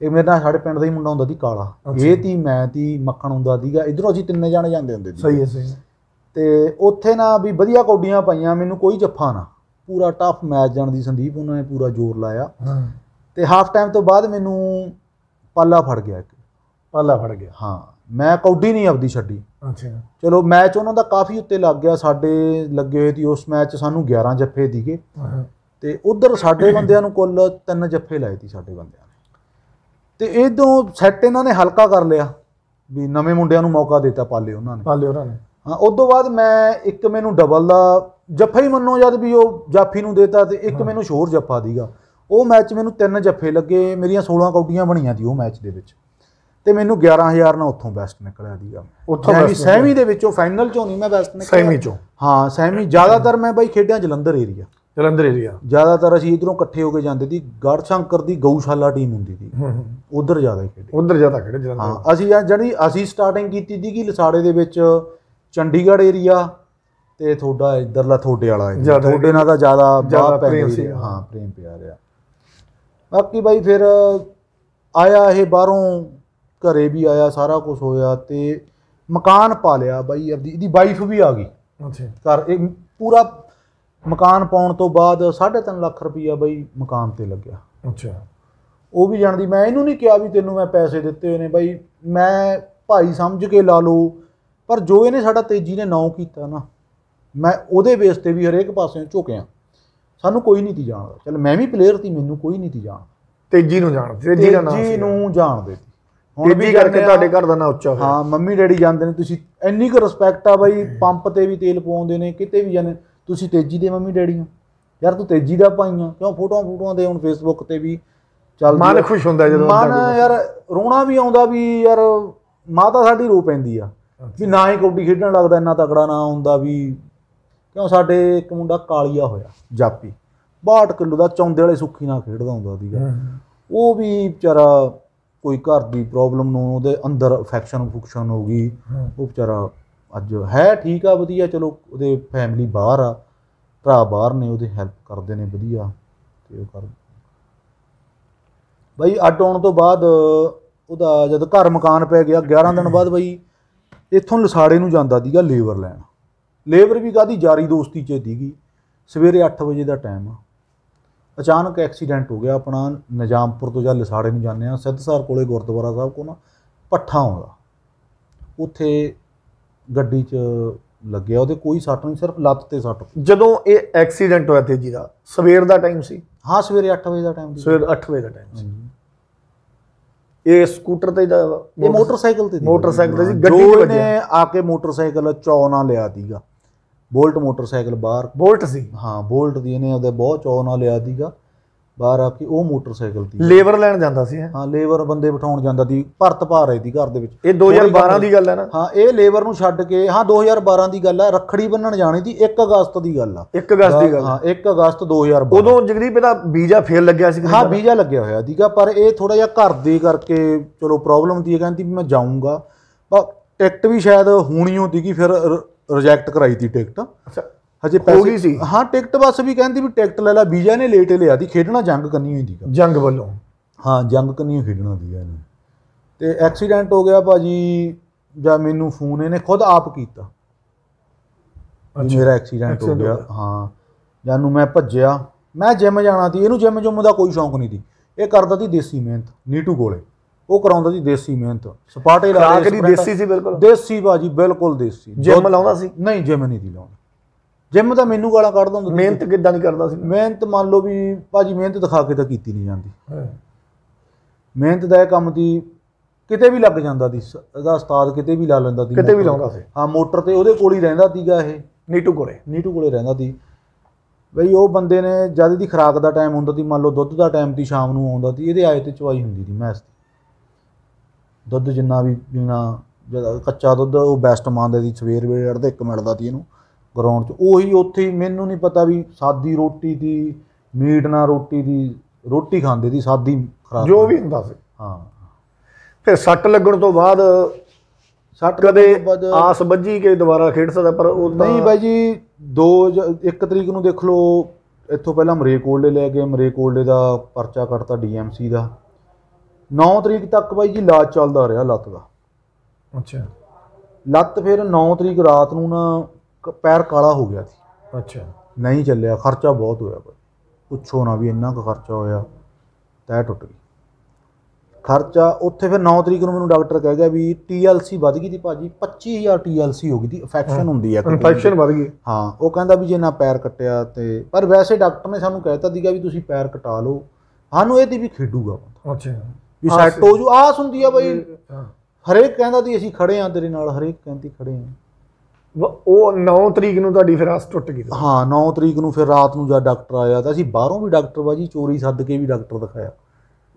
ਇਹ ਮੇਰੇ ਨਾਲ ਸਾਡੇ ਪਿੰਡ ਦਾ ਹੀ ਮੁੰਡਾ ਹੁੰਦਾ ਸੀ ਕਾਲਾ ਇਹ ਤੀ ਮੈਂ ਤੀ ਮੱਖਣ ਹੁੰਦਾ ਸੀਗਾ ਇਧਰੋਂ ਅਸੀਂ ਤਿੰਨੇ ਜਾਣੇ ਜਾਂਦੇ ਹੁੰਦੇ ਸੀ ਸਹੀ ਹੈ ਸਹੀ ਤੇ ਉੱਥੇ ਨਾ ਵੀ ਵਧੀਆ ਕੌਡੀਆਂ ਪਾਈਆਂ ਮੈਨੂੰ ਕੋਈ ਜੱਫਾ ਨਾ ਪੂਰਾ ਟਫ ਮੈਚ ਜਾਣ ਦੀ ਸੰਦੀਪ ਉਹਨਾਂ ਨੇ ਪੂਰਾ ਜ਼ੋਰ ਲਾਇਆ ਹਾਂ ਤੇ ਹਾਫ ਟਾਈਮ ਤੋਂ ਬਾਅਦ ਮੈਨੂੰ ਪਾਲਾ ਫੜ ਗਿਆ ਇੱਕ ਪਾਲਾ ਫੜ ਗਿਆ ਹਾਂ ਮੈਂ ਕੌਡੀ ਨਹੀਂ ਆਪਦੀ ਛੱਡੀ ਅੱਛਾ ਚਲੋ ਮੈਚ ਉਹਨਾਂ ਦਾ ਕਾਫੀ ਉੱਤੇ ਲੱਗ ਗਿਆ ਸਾਡੇ ਲੱਗੇ ਹੋਏ ਸੀ ਉਸ ਮੈਚ ਸਾਨੂੰ 11 ਜੱਫੇ ਦੀਗੇ ਤੇ ਉਧਰ ਸਾਡੇ ਬੰਦਿਆਂ ਨੂੰ ਕੁੱਲ 3 ਜੱਫੇ ਲਾਏ ਸੀ ਸਾਡੇ ਬੰਦਿਆਂ ਨੇ ਤੇ ਇਦੋਂ ਸੈੱਟ ਇਹਨਾਂ ਨੇ ਹਲਕਾ ਕਰ ਲਿਆ ਵੀ ਨਵੇਂ ਮੁੰਡਿਆਂ ਨੂੰ ਮੌਕਾ ਦਿੱਤਾ ਪਾਲੇ ਉਹਨਾਂ ਨੇ ਪਾਲੇ ਉਹਨਾਂ ਨੇ ਹਾਂ ਉਸ ਤੋਂ ਬਾਅਦ ਮੈਂ ਇੱਕ ਮੈਨੂੰ ਡਬਲ ਦਾ ਜੱਫਾ ਹੀ ਮੰਨੋ ਜਦ ਵੀ ਉਹ ਜਾਫੀ ਨੂੰ ਦੇਤਾ ਤੇ ਇੱਕ ਮੈਨੂੰ ਸ਼ੋਰ ਜੱਫਾ ਦੀਗਾ ਉਹ ਮੈਚ ਮੈਨੂੰ ਤਿੰਨ ਜੱਫੇ ਲੱਗੇ ਮੇਰੀਆਂ 16 ਕਾਉਟੀਆਂ ਬਣੀਆਂ ਦੀ ਉਹ ਮੈਚ ਦੇ ਵਿੱਚ ਤੇ ਮੈਨੂੰ 11000 ਨਾਲ ਉੱਥੋਂ ਬੈਸਟ ਨਿਕਲਿਆ ਦੀਗਾ ਉੱਥੋਂ ਵੀ ਸੈਮੀ ਦੇ ਵਿੱਚੋਂ ਫਾਈਨਲ ਚੋਂ ਨਹੀਂ ਮੈਂ ਬੈਸਟ ਨਿਕਲਿਆ ਸੈਮੀ ਚੋਂ ਹਾਂ ਸੈਮੀ ਜ਼ਿਆਦਾਤਰ ਮੈਂ ਬਾਈ ਖੇਡਿਆ ਜਲੰਧਰ ਏਰੀਆ ਜਲੰਧਰ ਏਰੀਆ ਜ਼ਿਆਦਾਤਰ ਅਸੀਂ ਇਧਰੋਂ ਇਕੱਠੇ ਹੋ ਕੇ ਜਾਂਦੇ ਸੀ ਗੜ ਸ਼ੰਕਰ ਦੀ ਗਊਸ਼ਾਲਾ ਟੀਮ ਹੁੰਦੀ ਸੀ ਉਧਰ ਜ਼ਿਆਦਾ ਖੇਡੇ ਉਧਰ ਜ਼ਿਆਦਾ ਖੇਡੇ ਜਲੰਧਰ ਹਾਂ ਅਸੀਂ ਜਿਹੜੀ ਅਸੀਂ ਸਟਾਰਟਿੰਗ ਕੀਤੀ ਸੀ ਕਿ ਲਸਾੜੇ ਦੇ ਵਿੱਚ ਚੰਡੀਗੜ੍ਹ ਏਰੀਆ ਤੇ ਤੁਹਾਡਾ ਇਧਰਲਾ ਥੋਡੇ ਵਾਲਾ ਥੋਡੇ ਤੁਹਾਡੇ ਨਾਲ ਤਾਂ ਜ਼ਿਆਦਾ ਬਾਹ ਪੈ ਸੀ ਹਾਂ ਪ੍ਰੇਮ ਪਿਆਰ ਆ ਬਾਕੀ ਬਾਈ ਫਿਰ ਆਇਆ ਇਹ ਬਾਹਰੋਂ ਘਰੇ ਵੀ ਆਇਆ ਸਾਰਾ ਕੁਝ ਹੋਇਆ ਤੇ ਮਕਾਨ ਪਾ ਲਿਆ ਬਾਈ ਆਪਦੀ ਇਹਦੀ ਵਾਈਫ ਵੀ ਆ ਗਈ ਅੱਛਾ ਕਰ ਇਹ ਪੂਰਾ ਮਕਾਨ ਪਾਉਣ ਤੋਂ ਬਾਅਦ 3.5 ਲੱਖ ਰੁਪਈਆ ਬਾਈ ਮਕਾਨ ਤੇ ਲੱਗਿਆ ਅੱਛਾ ਉਹ ਵੀ ਜਾਣਦੀ ਮੈਂ ਇਹਨੂੰ ਨਹੀਂ ਕਿਹਾ ਵੀ ਤੈਨੂੰ ਮੈਂ ਪੈਸੇ ਦਿੱਤੇ ਹੋਏ ਨੇ ਬਾਈ ਮੈਂ ਭਾਈ ਸਮਝ ਕੇ ਲਾ ਲਓ ਪਰ ਜੋ ਇਹਨੇ ਸਾਡਾ ਤੇਜ਼ੀ ਨੇ ਨਾਉ ਕੀਤਾ ਨਾ ਮੈਂ ਉਹਦੇ ਬੇਸ ਤੇ ਵੀ ਹਰੇਕ ਪਾਸੇ ਝੁਕਿਆ ਸਾਨੂੰ ਕੋਈ ਨਹੀਂ ਦੀ ਜਾਣਦਾ ਚਲ ਮੈਂ ਵੀ ਪਲੇਅਰ ਸੀ ਮੈਨੂੰ ਕੋਈ ਨਹੀਂ ਦੀ ਜਾਣ ਤੇਜੀ ਨੂੰ ਜਾਣ ਤੇਜੀ ਦਾ ਨਾਮ ਤੇਜੀ ਨੂੰ ਜਾਣਦੇ ਸੀ ਹੁਣ ਵੀ ਕਰਕੇ ਤੁਹਾਡੇ ਘਰ ਦਾ ਨਾਂ ਉੱਚਾ ਹੋਇਆ ਹਾਂ ਮੰਮੀ ਡੈਡੀ ਜਾਂਦੇ ਨੇ ਤੁਸੀਂ ਇੰਨੀ ਕੁ ਰਿਸਪੈਕਟ ਆ ਬਾਈ ਪੰਪ ਤੇ ਵੀ ਤੇਲ ਪਾਉਂਦੇ ਨੇ ਕਿਤੇ ਵੀ ਜਾਂਦੇ ਤੁਸੀਂ ਤੇਜੀ ਦੇ ਮੰਮੀ ਡੈਡੀ ਹੋ ਯਾਰ ਤੂੰ ਤੇਜੀ ਦਾ ਪਾਈਆਂ ਕਿਉਂ ਫੋਟੋਆਂ ਫੋਟੋਆਂ ਦੇ ਹੁਣ ਫੇਸਬੁੱਕ ਤੇ ਵੀ ਚੱਲ ਮਨ ਖੁਸ਼ ਹੁੰਦਾ ਜਦੋਂ ਮਨ ਯਾਰ ਰੋਣਾ ਵੀ ਆਉਂਦਾ ਵੀ ਯਾਰ ਮਾਤਾ ਸਾਡੀ ਰੋ ਪੈਂਦੀ ਆ ਵੀ ਨਾ ਹੀ ਕਬੱਡੀ ਖੇਡਣ ਲੱਗਦਾ ਇੰਨਾ ਤਕੜਾ ਨਾ ਹੁੰਦਾ ਵੀ ਕਿਉਂ ਸਾਡੇ ਇੱਕ ਮੁੰਡਾ ਕਾਲੀਆ ਹੋਇਆ ਜਾਪੀ 62 ਕਿਲੋ ਦਾ ਚੌਂਦੇ ਵਾਲੇ ਸੁੱਖੀ ਨਾਲ ਖੇਡਦਾ ਹੁੰਦਾ ਸੀਗਾ ਉਹ ਵੀ ਵਿਚਾਰਾ ਕੋਈ ਘਰ ਦੀ ਪ੍ਰੋਬਲਮ ਨੂੰ ਉਹਦੇ ਅੰਦਰ ਫੈਕਸ਼ਨ ਫੁਕਸ਼ਨ ਹੋ ਗਈ ਉਹ ਵਿਚਾਰਾ ਅੱਜ ਹੈ ਠੀਕ ਆ ਵਧੀਆ ਚਲੋ ਉਹਦੇ ਫੈਮਿਲੀ ਬਾਹਰ ਆ ਭਰਾ ਬਾਹਰ ਨੇ ਉਹਦੇ ਹੈਲਪ ਕਰਦੇ ਨੇ ਵਧੀਆ ਤੇ ਉਹ ਕਰ ਬਈ ਅੱਡ ਆਉਣ ਤੋਂ ਬਾਅਦ ਉਹਦਾ ਜਦ ਘਰ ਮਕਾਨ ਪੈ ਗਿਆ 11 ਦਿਨ ਬਾਅਦ ਬਈ ਇੱਥੋਂ ਲਸਾੜੇ ਨੂੰ ਜਾਂਦਾ ਦੀਗਾ ਲੇਬਰ ਲੈਣ ਲੇਬਰ ਵੀ ਕਾਦੀ ਜਾਰੀ ਦੋਸਤੀ 'ਚ ਦੀਗੀ ਸਵੇਰੇ 8 ਵਜੇ ਦਾ ਟਾਈਮ ਆ ਅਚਾਨਕ ਐਕਸੀਡੈਂਟ ਹੋ ਗਿਆ ਆਪਣਾ ਨਜਾਮਪੁਰ ਤੋਂ ਜਾਂ ਲਸਾੜੇ ਨੂੰ ਜਾਂਦੇ ਆ ਸਿੱਧਸਰ ਕੋਲੇ ਗੁਰਦੁਆਰਾ ਸਾਹਿਬ ਕੋ ਨਾ ਪੱਠਾ ਆਉਂਦਾ ਉੱਥੇ ਗੱਡੀ 'ਚ ਲੱਗਿਆ ਉਹਦੇ ਕੋਈ ਸੱਟ ਨਹੀਂ ਸਿਰਫ ਲੱਤ ਤੇ ਸੱਟ ਜਦੋਂ ਇਹ ਐਕਸੀਡੈਂਟ ਹੋਇਆ ਤੇਜੀ ਦਾ ਸਵੇਰ ਦਾ ਟਾਈਮ ਸੀ ਹਾਂ ਸਵੇਰੇ 8 ਵਜੇ ਦਾ ਟਾਈਮ ਸੀ ਸਵੇਰ 8 ਵਜੇ ਦਾ ਟਾਈਮ ਸੀ ਇਹ ਸਕੂਟਰ ਤੇ ਇਹ ਮੋਟਰਸਾਈਕਲ ਤੇ ਮੋਟਰਸਾਈਕਲ ਤੇ ਜੀ ਗੱਡੀ ਨੇ ਆ ਕੇ ਮੋਟਰਸਾਈਕਲ ਚੌ ਲਿਆ ਦੀਗਾ ਬੋਲਟ ਮੋਟਰਸਾਈਕਲ ਬਾਹਰ ਬੋਲਟ ਸੀ ਹਾਂ ਬੋਲਟ ਦੀ ਇਹਨੇ ਉਹਦੇ ਬਹੁਤ ਚੌ ਲਿਆ ਦੀਗਾ ਬਾਹਰ ਆ ਕੇ ਉਹ ਮੋਟਰਸਾਈਕਲ ਦੀ ਲੇਬਰ ਲੈਣ ਜਾਂਦਾ ਸੀ ਹਾਂ ਲੇਬਰ ਬੰਦੇ ਬਿਠਾਉਣ ਜਾਂਦਾ ਸੀ ਭਰਤ ਪਾ ਰਹੀ ਸੀ ਘਰ ਦੇ ਵਿੱਚ ਇਹ 2012 ਦੀ ਗੱਲ ਹੈ ਨਾ ਹਾਂ ਇਹ ਲੇਬਰ ਨੂੰ ਛੱਡ ਕੇ ਹਾਂ 2012 ਦੀ ਗੱਲ ਹੈ ਰੱਖੜੀ ਬੰਨਣ ਜਾਣੀ ਸੀ 1 ਅਗਸਤ ਦੀ ਗੱਲ ਆ 1 ਅਗਸਤ ਦੀ ਗੱਲ ਹਾਂ 1 ਅਗਸਤ 2012 ਉਦੋਂ ਜਗਦੀਪ ਇਹਦਾ ਵੀਜ਼ਾ ਫੇਲ ਲੱਗਿਆ ਸੀ ਹਾਂ ਵੀਜ਼ਾ ਲੱਗਿਆ ਹੋਇਆ ਸੀਗਾ ਪਰ ਇਹ ਥੋੜਾ ਜਿਹਾ ਘਰ ਦੇ ਕਰਕੇ ਚਲੋ ਪ੍ਰੋਬਲਮ ਦੀ ਕਹਿੰਦੀ ਵੀ ਮੈਂ ਜਾਊਂਗਾ ਟਿਕਟ ਵੀ ਸ਼ਾਇਦ ਹੋਣੀ ਹੋਦੀ ਕਿ ਫਿਰ ਰਿਜੈਕਟ ਕਰਾਈ ਦੀ ਟਿਕਟ ਅੱਛਾ ਹਜੇ ਪੈਸੇ ਸੀ ਹਾਂ ਟਿਕਟ ਬਸ ਵੀ ਕਹਿੰਦੀ ਵੀ ਟਿਕਟ ਲੈ ਲੈ ਵੀਜ਼ਾ ਨੇ ਲੇਟ ਲਿਆ ਦੀ ਖੇਡਣਾ ਜੰਗ ਕੰਨੀ ਹੋਈ ਦੀ ਜੰਗ ਵੱਲੋਂ ਹਾਂ ਜੰਗ ਕੰਨੀ ਖੇਡਣਾ ਦੀ ਇਹਨੇ ਤੇ ਐਕਸੀਡੈਂਟ ਹੋ ਗਿਆ ਭਾਜੀ ਜਾਂ ਮੈਨੂੰ ਫੋਨ ਇਹਨੇ ਖੁਦ ਆਪ ਕੀਤਾ ਮੇਰਾ ਐਕਸੀਡੈਂਟ ਹੋ ਗਿਆ ਹਾਂ ਜਾਨੂੰ ਮੈਂ ਭੱਜਿਆ ਮੈਂ ਜਿਮ ਜਾਣਾ ਸੀ ਇਹਨੂੰ ਜਿਮ ਜੁਮ ਦਾ ਕੋਈ ਸ਼ੌਂਕ ਨਹੀਂ ਸੀ ਇਹ ਕਰਦਾ ਸੀ ਦੇਸੀ ਮਿਹਨਤ ਨੀਟੂ ਕੋਲੇ ਉਹ ਕਰਾਉਂਦਾ ਸੀ ਦੇਸੀ ਮਿਹਨਤ ਸਪਾਟੇ ਲਾ ਕੇ ਦੇਸੀ ਸੀ ਬਿਲਕੁਲ ਦੇਸੀ ਬਾਜੀ ਬਿਲਕੁਲ ਦੇਸੀ ਜਿਮ ਲਾਉਂਦਾ ਸੀ ਨਹੀਂ ਜਿਮ ਨਹੀਂ ਦੀ ਲਾਉਂਦਾ ਜਿਮ ਤਾਂ ਮੈਨੂੰ ਗਾਲਾਂ ਕੱਢਦਾ ਹੁੰਦਾ ਮਿਹਨਤ ਕਿੱਦਾਂ ਨਹੀਂ ਕਰਦਾ ਸੀ ਮਿਹਨਤ ਮੰਨ ਲਓ ਵੀ ਭਾਜੀ ਮਿਹਨਤ ਦਿਖਾ ਕੇ ਤਾਂ ਕੀਤੀ ਨਹੀਂ ਜਾਂਦੀ ਮਿਹਨਤ ਦਾ ਇਹ ਕੰਮ ਦੀ ਕਿਤੇ ਵੀ ਲੱਗ ਜਾਂਦਾ ਦੀ ਇਹਦਾ ਉਸਤਾਦ ਕਿਤੇ ਵੀ ਲਾ ਲੈਂਦਾ ਦੀ ਕਿਤੇ ਵੀ ਲਾਉਂਦਾ ਸੀ ਹਾਂ ਮੋਟਰ ਤੇ ਉਹਦੇ ਕੋਲ ਹੀ ਰਹਿੰਦਾ ਸੀਗਾ ਇਹ ਨੀਟੂ ਕੋਲੇ ਨੀਟੂ ਕੋਲੇ ਰਹਿੰਦਾ ਸੀ ਬਈ ਉਹ ਬੰਦੇ ਨੇ ਜਦ ਦੀ ਖਰਾਕ ਦਾ ਟਾਈਮ ਹੁੰਦਾ ਸੀ ਮੰਨ ਲਓ ਦੁੱਧ ਦਾ ਟਾਈਮ ਦੀ ਸ਼ਾਮ ਨੂੰ ਆਉਂਦਾ ਸੀ ਇਹਦੇ ਆਏ ਤੇ ਚਵਾਈ ਹੁੰਦੀ ਸੀ ਮੈਸ ਦੀ ਦੁੱਧ ਜਿੰਨਾ ਵੀ ਪੀਣਾ ਜਦ ਕੱਚਾ ਦੁੱਧ ਉਹ ਬੈਸਟ ਮੰਨਦੇ ਦੀ ਸਵੇਰ ਵੇਲੇ ਅੜਦੇ ਇੱਕ ਮਿਲਦਾ ਦੀ ਇਹਨੂੰ ਗਰਾਊਂਡ 'ਚ ਉਹੀ ਉੱਥੇ ਮੈਨੂੰ ਨਹੀਂ ਪਤਾ ਵੀ ਸਾਦੀ ਰੋਟੀ ਦੀ ਮੀਟ ਨਾਲ ਰੋਟੀ ਦੀ ਰੋਟੀ ਖਾਂਦੇ ਦੀ ਸਾਦੀ ਖਰਾਬ ਜੋ ਵੀ ਹੁੰਦਾ ਸੀ ਹਾਂ ਫਿਰ ਸੱਟ ਲੱਗਣ ਤੋਂ ਬਾਅਦ ਸੱਟ ਕਦੇ ਆਸ ਬੱਜੀ ਕਿ ਦੁਬਾਰਾ ਖੇਡ ਸਕਦਾ ਪਰ ਉਹ ਨਹੀਂ ਬਾਈ ਜੀ 2 1 ਤਰੀਕ ਨੂੰ ਦੇਖ ਲਓ ਇੱਥੋਂ ਪਹਿਲਾਂ ਮਰੇ ਕੋਲਡੇ ਲੈ ਕੇ ਮਰੇ ਕੋਲਡੇ ਦਾ ਪਰਚਾ ਕੱਟਤਾ ਡੀਐਮਸੀ ਦਾ 9 ਤਰੀਕ ਤੱਕ ਬਾਈ ਜੀ ਲਾਜ ਚੱਲਦਾ ਰਿਹਾ ਲੱਤ ਦਾ ਅੱਛਾ ਲੱਤ ਫਿਰ 9 ਤਰੀਕ ਰਾਤ ਨੂੰ ਨਾ ਪੈਰ ਕਾਲਾ ਹੋ ਗਿਆ ਸੀ ਅੱਛਾ ਨਹੀਂ ਚੱਲਿਆ ਖਰਚਾ ਬਹੁਤ ਹੋਇਆ ਭਾਈ ਪੁੱਛੋ ਨਾ ਵੀ ਇੰਨਾ ਕੁ ਖਰਚਾ ਹੋਇਆ ਤੈ ਟੁੱਟ ਗਈ ਖਰਚਾ ਉੱਥੇ ਫਿਰ 9 ਤਰੀਕ ਨੂੰ ਮੈਨੂੰ ਡਾਕਟਰ ਕਹਿ ਗਿਆ ਵੀ ਟੀਐਲਸੀ ਵੱਧ ਗਈ ਦੀ ਭਾਜੀ 25000 ਟੀਐਲਸੀ ਹੋ ਗਈ ਦੀ ਇਨਫੈਕਸ਼ਨ ਹੁੰਦੀ ਹੈ ਇਨਫੈਕਸ਼ਨ ਵੱਧ ਗਈ ਹਾਂ ਉਹ ਕਹਿੰਦਾ ਵੀ ਜੇ ਨਾ ਪੈਰ ਕੱਟਿਆ ਤੇ ਪਰ ਵੈਸੇ ਡਾਕਟਰ ਨੇ ਸਾਨੂੰ ਕਹਿਤਾ ਦੀਗਾ ਵੀ ਤੁਸੀਂ ਪੈਰ ਕਟਾ ਲਓ ਸਾਨੂੰ ਇਹਦੀ ਵੀ ਖੇਡੂਗਾ ਅੱਛਾ ਵੀ ਸੈਟ ਹੋ ਜੂ ਆਸ ਹੁੰਦੀ ਆ ਬਈ ਹਰੇਕ ਕਹਿੰਦਾ ਦੀ ਅਸੀਂ ਖੜੇ ਆ ਤੇਰੇ ਨਾਲ ਹਰੇਕ ਕਹਿੰਦੀ ਖੜੇ ਆ ਉਹ 9 ਤਰੀਕ ਨੂੰ ਤੁਹਾਡੀ ਫਿਰਾਸਤ ਟੁੱਟ ਗਈ ਹਾਂ 9 ਤਰੀਕ ਨੂੰ ਫਿਰ ਰਾਤ ਨੂੰ ਜਦ ਡਾਕਟਰ ਆਇਆ ਤਾਂ ਅਸੀਂ ਬਾਹਰੋਂ ਵੀ ਡਾਕਟਰ ਬਾਜੀ ਚੋਰੀ ਸੱਦ ਕੇ ਵੀ ਡਾਕਟਰ ਦਿਖਾਇਆ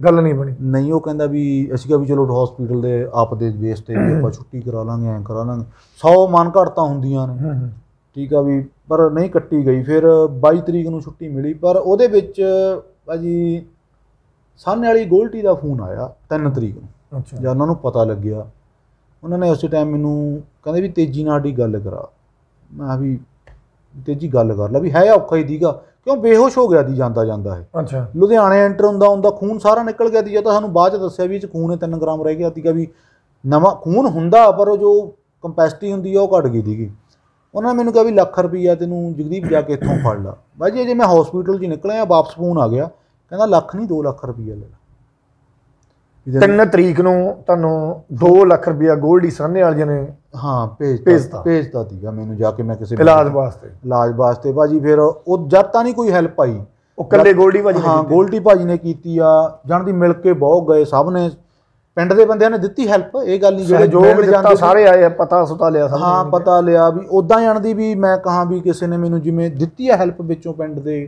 ਗੱਲ ਨਹੀਂ ਬਣੀ ਨਹੀਂ ਉਹ ਕਹਿੰਦਾ ਵੀ ਅਸੀਂ ਕਿਹਾ ਵੀ ਚਲੋ ਹਸਪੀਟਲ ਦੇ ਆਪ ਦੇ ਬੇਸ ਤੇ ਵੀ ਆਪਾਂ ਛੁੱਟੀ ਕਰਾ ਲਾਂਗੇ ਐਂ ਕਰਾ ਲਾਂਗੇ 100 ਮਨ ਘਟਤਾ ਹੁੰਦੀਆਂ ਨੇ ਠੀਕ ਆ ਵੀ ਪਰ ਨਹੀਂ ਕੱਟੀ ਗਈ ਫਿਰ 22 ਤਰੀਕ ਨੂੰ ਛੁੱਟੀ ਮਿਲੀ ਪਰ ਉਹਦੇ ਵਿੱਚ ਬਾਜੀ ਸਾਹਨੇ ਵਾਲੀ ਗੋਲਟੀ ਦਾ ਫੋਨ ਆਇਆ 3 ਤਰੀਕ ਨੂੰ ਅੱਛਾ ਜਾਂ ਉਹਨਾਂ ਨੂੰ ਪਤਾ ਲੱਗਿਆ ਉਹਨਾਂ ਨੇ ਉਸੇ ਟਾਈਮ ਮੈਨੂੰ ਕਹਿੰਦੇ ਵੀ ਤੇਜ਼ੀ ਨਾਲ ਦੀ ਗੱਲ ਕਰਾ ਮੈਂ ਵੀ ਤੇਜ਼ੀ ਗੱਲ ਕਰ ਲਾ ਵੀ ਹੈ ਔਖਾ ਹੀ ਦੀਗਾ ਕਿਉਂ ਬੇਹੋਸ਼ ਹੋ ਗਿਆ ਦੀ ਜਾਂਦਾ ਜਾਂਦਾ ਹੈ ਅੱਛਾ ਲੁਧਿਆਣੇ ਐਂਟਰ ਹੁੰਦਾ ਹੁੰਦਾ ਖੂਨ ਸਾਰਾ ਨਿਕਲ ਗਿਆ ਦੀ ਜਾਂ ਤਾਂ ਸਾਨੂੰ ਬਾਅਦ ਚ ਦੱਸਿਆ ਵੀ ਇਹ ਚ ਖੂਨ ਹੈ 3 ਗ੍ਰਾਮ ਰਹਿ ਗਿਆ ਦੀਗਾ ਵੀ ਨਵਾਂ ਖੂਨ ਹੁੰਦਾ ਪਰ ਜੋ ਕੰਪੈਸਿਟੀ ਹੁੰਦੀ ਆ ਉਹ ਘਟ ਗਈ ਦੀਗੀ ਉਹਨਾਂ ਨੇ ਮੈਨੂੰ ਕਿਹਾ ਵੀ ਲੱਖ ਰੁਪਈਆ ਤੈਨੂੰ ਜਗਦੀਪ ਜਾ ਕੇ ਇੱਥੋਂ ਫੜ ਲਾ ਬਾਜੀ ਜੇ ਮੈਂ ਹਸਪੀਟਲ 'ਚ ਨਿਕਲਿਆ ਵਾਪਸ ਫੋਨ ਆ ਗਿਆ ਕਹਿੰਦਾ ਲੱਖ ਨਹੀਂ 2 ਲੱਖ ਰੁਪਈਆ ਲੈ ਲੈ 3 ਤਰੀਕ ਨੂੰ ਤੁਹਾਨੂੰ 2 ਲੱਖ ਰੁਪਈਆ ਗੋਲਡੀ ਸਾਹਨੇ ਵਾਲਿਆਂ ਨੇ ਹਾਂ ਭੇਜਦਾ ਭੇਜਦਾ ਭੇਜਤਾ ਸੀਗਾ ਮੈਨੂੰ ਜਾ ਕੇ ਮੈਂ ਕਿਸੇ ਇਲਾਜ ਵਾਸਤੇ ਇਲਾਜ ਵਾਸਤੇ ਬਾਜੀ ਫਿਰ ਉਹ ਜਦ ਤਾਂ ਨਹੀਂ ਕੋਈ ਹੈਲਪ ਆਈ ਉਹ ਕੱਲੇ ਗੋਲਡੀ ਭਾਜੀ ਨੇ ਹਾਂ ਗੋਲਡੀ ਭਾਜੀ ਨੇ ਕੀਤੀ ਆ ਜਾਣ ਦੀ ਮਿਲ ਕੇ ਬਹੁਤ ਗਏ ਸਭ ਨੇ ਪਿੰਡ ਦੇ ਬੰਦਿਆਂ ਨੇ ਦਿੱਤੀ ਹੈਲਪ ਇਹ ਗੱਲ ਨਹੀਂ ਜਿਹੜੇ ਜੋਗ ਮਿਲ ਦਿੱਤਾ ਜਾਂਦੇ ਸਾਰੇ ਆਏ ਪਤਾ ਸੁਤਾ ਲਿਆ ਸਭ ਹਾਂ ਪਤਾ ਲਿਆ ਵੀ ਉਦਾਂ ਜਾਣਦੀ ਵੀ ਮੈਂ ਕਹਾਂ ਵੀ ਕਿਸੇ ਨੇ ਮੈਨੂੰ ਜਿਵੇਂ ਦਿੱਤੀ ਆ ਹੈਲਪ ਵਿੱਚੋਂ ਪਿੰਡ ਦੇ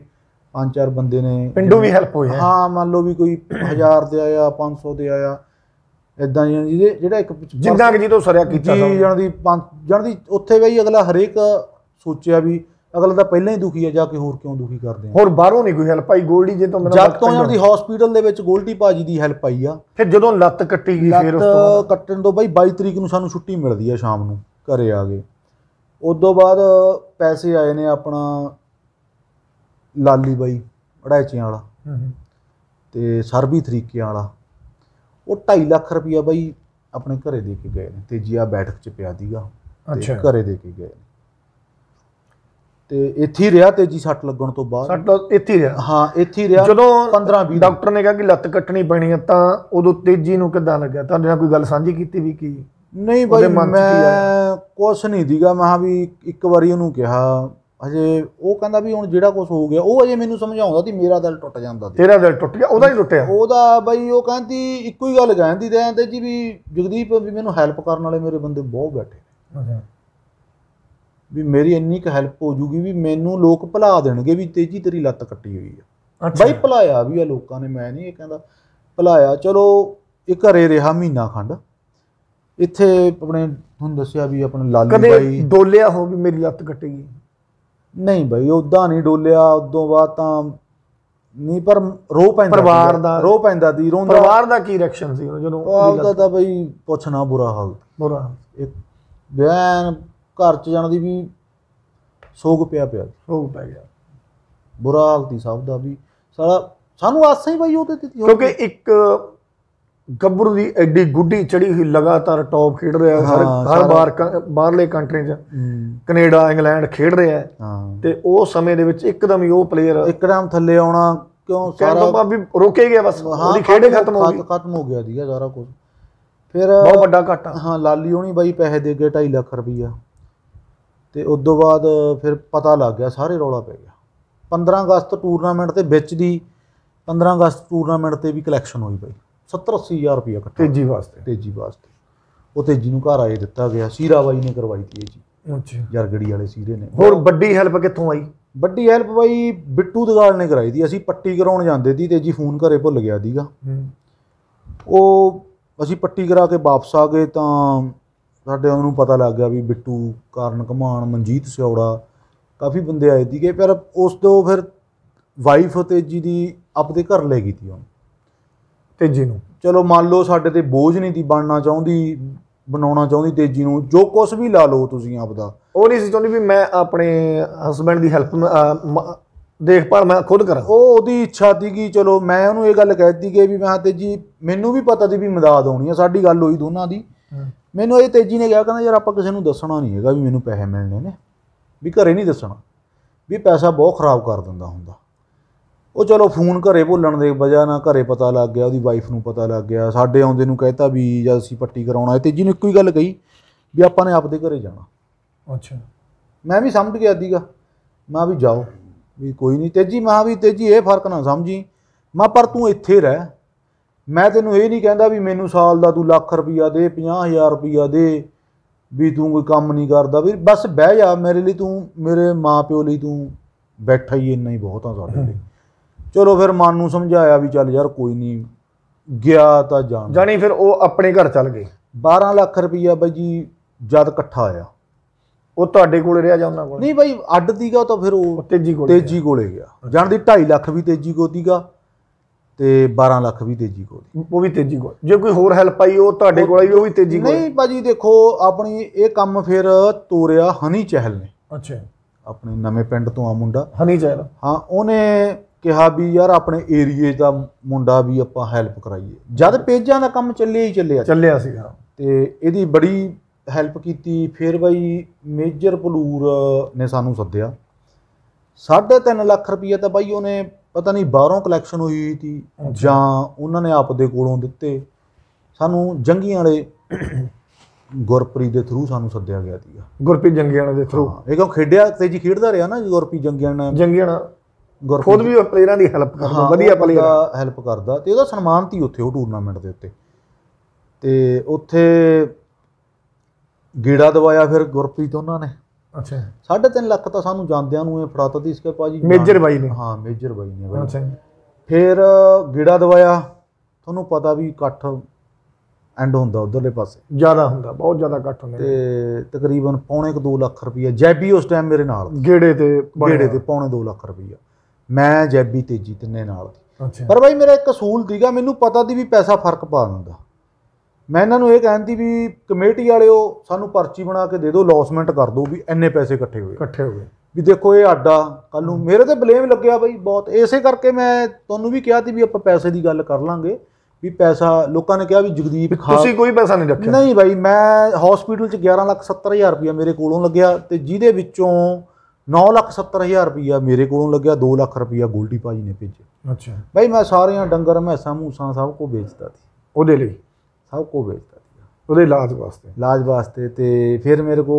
ਪੰਜ ਚਾਰ ਬੰਦੇ ਨੇ ਪਿੰਡੋਂ ਵੀ ਹੈਲਪ ਹੋਈ ਹਾਂ ਮੰਨ ਲਓ ਵੀ ਕੋਈ 1000 ਦੇ ਆਇਆ 500 ਦੇ ਆਇਆ ਇਦਾਂ ਇਹਦੇ ਜਿਹੜਾ ਇੱਕ ਜਿੰਨਾ ਕਿ ਜਦੋਂ ਸਰਿਆ ਕੀਤਾ ਸੀ ਜਣ ਦੀ ਜਣ ਦੀ ਉੱਥੇ ਵੀ ਅਗਲਾ ਹਰੇਕ ਸੋਚਿਆ ਵੀ ਅਗਲਾ ਤਾਂ ਪਹਿਲਾਂ ਹੀ ਦੁਖੀ ਹੈ ਜਾ ਕੇ ਹੋਰ ਕਿਉਂ ਦੁਖੀ ਕਰਦੇ ਆ ਹੋਰ ਬਾਹਰੋਂ ਨਹੀਂ ਕੋਈ ਹੈਲਪ ਆਈ ਗੋਲਡੀ ਜੇ ਤੋਂ ਮੈਨੂੰ ਜਦ ਤੋਂ ਯਾਰ ਦੀ ਹਸਪੀਟਲ ਦੇ ਵਿੱਚ ਗੋਲਡੀ ਭਾਜੀ ਦੀ ਹੈਲਪ ਆਈ ਆ ਫਿਰ ਜਦੋਂ ਲੱਤ ਕੱਟੀ ਗਈ ਫਿਰ ਉਸ ਤੋਂ ਕੱਟਣ ਤੋਂ ਬਾਈ 22 ਤਰੀਕ ਨੂੰ ਸਾਨੂੰ ਛੁੱਟੀ ਮਿਲਦੀ ਆ ਸ਼ਾਮ ਨੂੰ ਘਰੇ ਆ ਗਏ ਉਸ ਤੋਂ ਬਾਅਦ ਪੈਸੇ ਆਏ ਨੇ ਆਪਣਾ ਲਾਲੀ ਬਾਈ ਅੜਾਚੀਆਂ ਵਾਲਾ ਤੇ ਸਰਬੀ ਤਰੀਕੇ ਵਾਲਾ ਉਹ 2.5 ਲੱਖ ਰੁਪਇਆ ਬਾਈ ਆਪਣੇ ਘਰੇ ਦੇ ਕੇ ਗਏ ਨੇ ਤੇ ਜੀ ਆ ਬੈਠਕ 'ਚ ਪਿਆ ਦੀਗਾ ਅੱਛਾ ਘਰੇ ਦੇ ਕੇ ਗਏ ਤੇ ਇੱਥੇ ਰਿਹਾ ਤੇ ਜੀ ਸੱਟ ਲੱਗਣ ਤੋਂ ਬਾਅਦ ਸੱਟ ਇੱਥੇ ਰਿਹਾ ਹਾਂ ਇੱਥੇ ਰਿਹਾ ਜਦੋਂ 15 20 ਡਾਕਟਰ ਨੇ ਕਿਹਾ ਕਿ ਲੱਤ ਕੱਟਣੀ ਪੈਣੀ ਹੈ ਤਾਂ ਉਦੋਂ ਤੇਜੀ ਨੂੰ ਕਿੱਦਾਂ ਲੱਗਿਆ ਤੁਹਾਡੇ ਨਾਲ ਕੋਈ ਗੱਲ ਸਾਂਝੀ ਕੀਤੀ ਵੀ ਕੀ ਨਹੀਂ ਬਾਈ ਮੈਂ ਕੁਛ ਨਹੀਂ ਦੀਗਾ ਮੈਂ ਵੀ ਇੱਕ ਵਾਰੀ ਉਹਨੂੰ ਕਿਹਾ ਹਜੇ ਉਹ ਕਹਿੰਦਾ ਵੀ ਹੁਣ ਜਿਹੜਾ ਕੁਝ ਹੋ ਗਿਆ ਉਹ ਅਜੇ ਮੈਨੂੰ ਸਮਝਾਉਂਦਾ ਸੀ ਮੇਰਾ ਦਿਲ ਟੁੱਟ ਜਾਂਦਾ ਸੀ ਤੇਰਾ ਦਿਲ ਟੁੱਟ ਗਿਆ ਉਹਦਾ ਹੀ ਟੁੱਟਿਆ ਉਹਦਾ ਬਾਈ ਉਹ ਕਹਿੰਦੀ ਇੱਕੋ ਹੀ ਗੱਲ ਕਹਿੰਦੀ ਰਹਿੰਦੇ ਜੀ ਵੀ ਜਗਦੀਪ ਵੀ ਮੈਨੂੰ ਹੈਲਪ ਕਰਨ ਵਾਲੇ ਮੇਰੇ ਬੰਦੇ ਬਹੁਤ ਬੈਠੇ ਨੇ ਵੀ ਮੇਰੀ ਇੰਨੀ ਕੁ ਹੈਲਪ ਹੋ ਜੂਗੀ ਵੀ ਮੈਨੂੰ ਲੋਕ ਭੁਲਾ ਦੇਣਗੇ ਵੀ ਤੇਜੀ ਤੇਰੀ ਲੱਤ ਕੱਟੀ ਹੋਈ ਆ ਬਾਈ ਭੁਲਾਇਆ ਵੀ ਆ ਲੋਕਾਂ ਨੇ ਮੈਂ ਨਹੀਂ ਇਹ ਕਹਿੰਦਾ ਭੁਲਾਇਆ ਚਲੋ ਇਹ ਘਰੇ ਰਿਹਾ ਮਹੀਨਾ ਖੰਡ ਇੱਥੇ ਆਪਣੇ ਤੁਹਾਨੂੰ ਦੱਸਿਆ ਵੀ ਆਪਣੇ ਲਾਲੀ ਬਾਈ ਡੋਲਿਆ ਹੋ ਵੀ ਮੇਰੀ ਲੱਤ ਕੱਟੇਗੀ ਨਹੀਂ ਭਾਈ ਉਦਾਂ ਨਹੀਂ ਡੋਲਿਆ ਉਦੋਂ ਬਾਅਦ ਤਾਂ ਨਹੀਂ ਪਰ ਰੋ ਪੈਂਦਾ ਪਰਿਵਾਰ ਦਾ ਰੋ ਪੈਂਦਾ ਦੀ ਰੋਂਦਾ ਪਰਿਵਾਰ ਦਾ ਕੀ ਰਿਐਕਸ਼ਨ ਸੀ ਜਦੋਂ ਉਹਦਾ ਤਾਂ ਭਾਈ ਪੁੱਛਣਾ ਬੁਰਾ ਹਾਲ ਬੁਰਾ ਇੱਕ ਬੈਨ ਘਰ ਚ ਜਾਣ ਦੀ ਵੀ ਸੋਗ ਪਿਆ ਪਿਆ ਸੋਗ ਪੈ ਗਿਆ ਬੁਰਾ ਹਾਲ ਦੀ ਸਭ ਦਾ ਵੀ ਸਾਲਾ ਸਾਨੂੰ ਆਸਾਂ ਹੀ ਭਾਈ ਉਹਦੇ ਤੇ ਕਿਉਂਕਿ ਇੱਕ ਗੱਭਰੂ ਦੀ ਐਡੀ ਗੁੱਡੀ ਚੜੀ ਹੋਈ ਲਗਾਤਾਰ ਟੌਪ ਖੇਡ ਰਿਹਾ ਹਰ ਬਾਰ ਬਾਹਰਲੇ ਕੰਟਰੀ 'ਚ ਕੈਨੇਡਾ ਇੰਗਲੈਂਡ ਖੇਡ ਰਿਹਾ ਤੇ ਉਹ ਸਮੇਂ ਦੇ ਵਿੱਚ ਇੱਕਦਮ ਹੀ ਉਹ ਪਲੇਅਰ ਇੱਕਦਮ ਥੱਲੇ ਆਉਣਾ ਕਿਉਂ ਸਾਰਾ ਵੀ ਰੁਕੇ ਗਿਆ ਬਸ ਉਹਦੀ ਖੇਡੇ ਖਤਮ ਹੋ ਗਈ ਖਤਮ ਹੋ ਗਿਆ ਦੀਆ ਸਾਰਾ ਕੁਝ ਫਿਰ ਬਹੁਤ ਵੱਡਾ ਘਾਟਾ ਹਾਂ ਲਾਲੀ ਹੋਣੀ ਬਾਈ ਪੈਸੇ ਦੇ ਗਏ 2.5 ਲੱਖ ਰੁਪਈਆ ਤੇ ਉਸ ਤੋਂ ਬਾਅਦ ਫਿਰ ਪਤਾ ਲੱਗ ਗਿਆ ਸਾਰੇ ਰੌਲਾ ਪੈ ਗਿਆ 15 ਅਗਸਤ ਟੂਰਨਾਮੈਂਟ ਤੇ ਵਿੱਚ ਦੀ 15 ਅਗਸਤ ਟੂਰਨਾਮੈਂਟ ਤੇ ਵੀ ਕਲੈਕਸ਼ਨ ਹੋਈ ਬਾਈ 70 80000 ਰੁਪਏ ਇਕੱਠਾ ਤੇਜੀ ਵਾਸਤੇ ਤੇਜੀ ਵਾਸਤੇ ਉਹ ਤੇਜੀ ਨੂੰ ਘਰ ਆਏ ਦਿੱਤਾ ਗਿਆ ਸੀਰਾ ਬਾਈ ਨੇ ਕਰਵਾਈ ਤੀ ਇਹ ਜੀ ਅੱਛਾ ਜਰਗੜੀ ਵਾਲੇ ਸੀਰੇ ਨੇ ਹੋਰ ਵੱਡੀ ਹੈਲਪ ਕਿੱਥੋਂ ਆਈ ਵੱਡੀ ਹੈਲਪ ਬਾਈ ਬਿੱਟੂ ਦਗਾਲ ਨੇ ਕਰਾਈ ਦੀ ਅਸੀਂ ਪੱਟੀ ਕਰਾਉਣ ਜਾਂਦੇ ਸੀ ਤੇਜੀ ਫੋਨ ਘਰੇ ਭੁੱਲ ਗਿਆ ਦੀਗਾ ਉਹ ਅਸੀਂ ਪੱਟੀ ਕਰਾ ਕੇ ਵਾਪਸ ਆ ਗਏ ਤਾਂ ਸਾਡੇ ਨੂੰ ਪਤਾ ਲੱਗ ਗਿਆ ਵੀ ਬਿੱਟੂ ਕਾਰਨ ਕਮਾਨ ਮਨਜੀਤ ਸਿਉੜਾ ਕਾਫੀ ਬੰਦੇ ਆਏ ਸੀਗੇ ਪਰ ਉਸ ਤੋਂ ਫਿਰ ਵਾਈਫ ਤੇਜੀ ਦੀ ਆਪਦੇ ਘਰ ਲੈ ਗਈ ਤੀ ਉਹਨੂੰ ਤੇਜੀ ਨੂੰ ਚਲੋ ਮੰਨ ਲਓ ਸਾਡੇ ਤੇ ਬੋਝ ਨਹੀਂ ਦੀ ਬਣਨਾ ਚਾਹੁੰਦੀ ਬਣਾਉਣਾ ਚਾਹੁੰਦੀ ਤੇਜੀ ਨੂੰ ਜੋ ਕੁਝ ਵੀ ਲਾ ਲਓ ਤੁਸੀਂ ਆਪ ਦਾ ਉਹ ਨਹੀਂ ਸੀ ਚਾਹੁੰਦੀ ਵੀ ਮੈਂ ਆਪਣੇ ਹਸਬੰਡ ਦੀ ਹੈਲਪ ਦੇਖਭਾਲ ਮੈਂ ਖੁਦ ਕਰਾਂ ਉਹ ਉਹਦੀ ਇੱਛਾ ਸੀ ਕਿ ਚਲੋ ਮੈਂ ਉਹਨੂੰ ਇਹ ਗੱਲ ਕਹਿਤੀ ਕਿ ਵੀ ਮੈਂ ਤੇਜੀ ਮੈਨੂੰ ਵੀ ਪਤਾ ਸੀ ਵੀ ਮਦਦ ਆਉਣੀ ਆ ਸਾਡੀ ਗੱਲ ਹੋਈ ਦੋਨਾਂ ਦੀ ਮੈਨੂੰ ਇਹ ਤੇਜੀ ਨੇ ਕਿਹਾ ਕਹਿੰਦਾ ਯਾਰ ਆਪਾਂ ਕਿਸੇ ਨੂੰ ਦੱਸਣਾ ਨਹੀਂ ਹੈਗਾ ਵੀ ਮੈਨੂੰ ਪੈਸੇ ਮਿਲਣੇ ਨੇ ਵੀ ਘਰੇ ਨਹੀਂ ਦੱਸਣਾ ਵੀ ਪੈਸਾ ਬਹੁਤ ਖਰਾਬ ਕਰ ਦਿੰਦਾ ਹੁੰਦਾ ਉਹ ਚਲੋ ਫੋਨ ਘਰੇ ਭੁੱਲਣ ਦੇ ਵਜ੍ਹਾ ਨਾਲ ਘਰੇ ਪਤਾ ਲੱਗ ਗਿਆ ਉਹਦੀ ਵਾਈਫ ਨੂੰ ਪਤਾ ਲੱਗ ਗਿਆ ਸਾਡੇ ਆਉਂਦੇ ਨੂੰ ਕਹਿਤਾ ਵੀ ਜਦ ਅਸੀਂ ਪੱਟੀ ਕਰਾਉਣਾ ਤੇਜੀ ਨੇ ਇੱਕੋ ਹੀ ਗੱਲ ਕਹੀ ਵੀ ਆਪਾਂ ਨੇ ਆਪਦੇ ਘਰੇ ਜਾਣਾ ਅੱਛਾ ਮੈਂ ਵੀ ਸਮਝ ਗਿਆ ਦੀਗਾ ਮਾਂ ਵੀ ਜਾਓ ਵੀ ਕੋਈ ਨਹੀਂ ਤੇਜੀ ਮਾਂ ਵੀ ਤੇਜੀ ਇਹ ਫਰਕ ਨਾ ਸਮਝੀ ਮਾਂ ਪਰ ਤੂੰ ਇੱਥੇ ਰਹਿ ਮੈਂ ਤੈਨੂੰ ਇਹ ਨਹੀਂ ਕਹਿੰਦਾ ਵੀ ਮੈਨੂੰ ਸਾਲ ਦਾ ਤੂੰ ਲੱਖ ਰੁਪਈਆ ਦੇ 50000 ਰੁਪਈਆ ਦੇ ਵੀ ਤੂੰ ਕੋਈ ਕੰਮ ਨਹੀਂ ਕਰਦਾ ਵੀ ਬਸ ਬਹਿ ਜਾ ਮੇਰੇ ਲਈ ਤੂੰ ਮੇਰੇ ਮਾਪਿਓ ਲਈ ਤੂੰ ਬੈਠਾ ਹੀ ਇੰਨਾ ਹੀ ਬਹੁਤ ਆ ਸਾਡੇ ਲਈ ਚਲੋ ਫਿਰ ਮਨ ਨੂੰ ਸਮਝਾਇਆ ਵੀ ਚੱਲ ਯਾਰ ਕੋਈ ਨਹੀਂ ਗਿਆ ਤਾਂ ਜਾਣ ਜਾਣੀ ਫਿਰ ਉਹ ਆਪਣੇ ਘਰ ਚੱਲ ਗਏ 12 ਲੱਖ ਰੁਪਈਆ ਬਾਈ ਜੀ ਜਦ ਇਕੱਠਾ ਆਇਆ ਉਹ ਤੁਹਾਡੇ ਕੋਲ ਰਿਹਾ ਜਾਂ ਉਹਨਾਂ ਕੋਲ ਨਹੀਂ ਬਾਈ ਅੱਡ ਦੀਗਾ ਤਾਂ ਫਿਰ ਉਹ ਤੇਜੀ ਕੋਲ ਤੇਜੀ ਕੋਲੇ ਗਿਆ ਜਾਣ ਦੀ 2.5 ਲੱਖ ਵੀ ਤੇਜੀ ਕੋ ਦੀਗਾ ਤੇ 12 ਲੱਖ ਵੀ ਤੇਜੀ ਕੋਲ ਉਹ ਵੀ ਤੇਜੀ ਕੋਲ ਜੇ ਕੋਈ ਹੋਰ ਹੈਲਪ ਆਈ ਉਹ ਤੁਹਾਡੇ ਕੋਲ ਆਈ ਉਹ ਵੀ ਤੇਜੀ ਕੋਲ ਨਹੀਂ ਬਾਜੀ ਦੇਖੋ ਆਪਣੀ ਇਹ ਕੰਮ ਫਿਰ ਤੋਰਿਆ ਹਨੀ ਚਹਿਲ ਨੇ ਅੱਛਾ ਆਪਣੇ ਨਵੇਂ ਪਿੰਡ ਤੋਂ ਆ ਮੁੰਡਾ ਹਨੀ ਚਹਿਲ ਹਾਂ ਉਹਨੇ ਕਿਹਾ ਵੀ ਯਾਰ ਆਪਣੇ ਏਰੀਏ ਦਾ ਮੁੰਡਾ ਵੀ ਆਪਾਂ ਹੈਲਪ ਕਰਾਈਏ ਜਦ ਪੇਜਾਂ ਦਾ ਕੰਮ ਚੱਲਿਆ ਹੀ ਚੱਲਿਆ ਚੱਲਿਆ ਸੀਗਾ ਤੇ ਇਹਦੀ ਬੜੀ ਹੈਲਪ ਕੀਤੀ ਫਿਰ ਬਾਈ ਮੇਜਰ ਪਲੂਰ ਨੇ ਸਾਨੂੰ ਸੱਦਿਆ 3.5 ਲੱਖ ਰੁਪਏ ਤਾਂ ਬਾਈ ਉਹਨੇ ਪਤਾ ਨਹੀਂ ਬਾਹਰੋਂ ਕਲੈਕਸ਼ਨ ਹੋਈ ਸੀ ਜਾਂ ਉਹਨਾਂ ਨੇ ਆਪ ਦੇ ਕੋਲੋਂ ਦਿੱਤੇ ਸਾਨੂੰ ਜੰਗੀਆਂ ਵਾਲੇ ਗੁਰਪ੍ਰੀਤ ਦੇ ਥਰੂ ਸਾਨੂੰ ਸੱਦਿਆ ਗਿਆ ਸੀਗਾ ਗੁਰਪ੍ਰੀਤ ਜੰਗੀਆਂ ਦੇ ਥਰੂ ਇਹ ਕਿਉਂ ਖੇਡਿਆ ਤੇਜੀ ਖੇਡਦਾ ਰਿਹਾ ਨਾ ਗੁਰਪ੍ਰੀਤ ਜੰਗੀਆਂ ਨਾਲ ਜੰਗੀਆਂ ਖੁਦ ਵੀ ਉਹ ਪਲੇਅਰਾਂ ਦੀ ਹੈਲਪ ਕਰਦਾ ਵਧੀਆ ਪਲੇਅਰ ਹੈਲਪ ਕਰਦਾ ਤੇ ਉਹਦਾ ਸਨਮਾਨ ਤੀ ਉੱਥੇ ਉਹ ਟੂਰਨਾਮੈਂਟ ਦੇ ਉੱਤੇ ਤੇ ਉੱਥੇ ਗੇੜਾ ਦਵਾਇਆ ਫਿਰ ਗੁਰਪ੍ਰੀਤ ਉਹਨਾਂ ਨੇ ਅੱਛਾ 3.5 ਲੱਖ ਤਾਂ ਸਾਨੂੰ ਜਾਂਦਿਆਂ ਨੂੰ ਇਹ ਫੜਾਤਾ ਦੀ ਇਸਕੇ ਭਾਜੀ ਮੇਜਰ ਬਾਈ ਨੇ ਹਾਂ ਮੇਜਰ ਬਾਈ ਨੇ ਬਾਈ ਅੱਛਾ ਫਿਰ ਗੇੜਾ ਦਵਾਇਆ ਤੁਹਾਨੂੰ ਪਤਾ ਵੀ ਇਕੱਠ ਐਂਡ ਹੁੰਦਾ ਉਧਰਲੇ ਪਾਸੇ ਜ਼ਿਆਦਾ ਹੁੰਦਾ ਬਹੁਤ ਜ਼ਿਆਦਾ ਇਕੱਠ ਹੁੰਦਾ ਤੇ ਤਕਰੀਬਨ ਪੌਣੇ 2 ਲੱਖ ਰੁਪਈਆ ਜੈਬੀ ਉਸ ਟਾਈਮ ਮੇਰੇ ਨਾਲ ਗੇੜੇ ਤੇ ਗੇੜੇ ਤੇ ਪੌਣੇ 2 ਲੱਖ ਰੁਪਈਆ ਮੈਂ ਜੈਬੀ ਤੇਜੀ ਤਿੰਨੇ ਨਾਲ ਪਰ ਬਾਈ ਮੇਰਾ ਇੱਕ ਅਸੂਲ ਦੀਗਾ ਮੈਨੂੰ ਪਤਾ ਦੀ ਵੀ ਪੈਸਾ ਫਰਕ ਪਾ ਦਿੰਦਾ ਮੈਂ ਇਹਨਾਂ ਨੂੰ ਇਹ ਕਹਿੰਦੀ ਵੀ ਕਮੇਟੀ ਵਾਲਿਓ ਸਾਨੂੰ ਪਰਚੀ ਬਣਾ ਕੇ ਦੇ ਦਿਓ ਲੌਸਮੈਂਟ ਕਰ ਦਿਓ ਵੀ ਇੰਨੇ ਪੈਸੇ ਇਕੱਠੇ ਹੋਏ ਇਕੱਠੇ ਹੋਏ ਵੀ ਦੇਖੋ ਇਹ ਆਡਾ ਕੱਲ ਨੂੰ ਮੇਰੇ ਤੇ ਬਲੇਮ ਲੱਗਿਆ ਬਾਈ ਬਹੁਤ ਇਸੇ ਕਰਕੇ ਮੈਂ ਤੁਹਾਨੂੰ ਵੀ ਕਿਹਾ ਸੀ ਵੀ ਆਪਾਂ ਪੈਸੇ ਦੀ ਗੱਲ ਕਰ ਲਾਂਗੇ ਵੀ ਪੈਸਾ ਲੋਕਾਂ ਨੇ ਕਿਹਾ ਵੀ ਜਗਦੀਪ ਖਾ ਤੁਸੀਂ ਕੋਈ ਪੈਸਾ ਨਹੀਂ ਰੱਖਿਆ ਨਹੀਂ ਬਾਈ ਮੈਂ ਹਸਪੀਟਲ 'ਚ 11 ਲੱਖ 70 ਹਜ਼ਾਰ ਰੁਪਇਆ ਮੇਰੇ ਕੋਲੋਂ ਲੱਗਿਆ ਤੇ ਜਿਹਦੇ ਵਿੱਚੋਂ 970000 ਰੁਪਇਆ ਮੇਰੇ ਕੋਲੋਂ ਲੱਗਿਆ 2 ਲੱਖ ਰੁਪਇਆ ਗੋਲਡੀ ਭਾਜੀ ਨੇ ਭੇਜਿਆ ਅੱਛਾ ਬਈ ਮੈਂ ਸਾਰਿਆਂ ਡੰਗਰ ਮੈਸਾਂ ਮੂਸਾਂ ਸਭ ਕੋ ਵੇਚਦਾ ਸੀ ਉਹਦੇ ਲਈ ਸਭ ਕੋ ਵੇਚਦਾ ਸੀ ਉਹਦੇ ਇਲਾਜ ਵਾਸਤੇ ਇਲਾਜ ਵਾਸਤੇ ਤੇ ਫਿਰ ਮੇਰੇ ਕੋ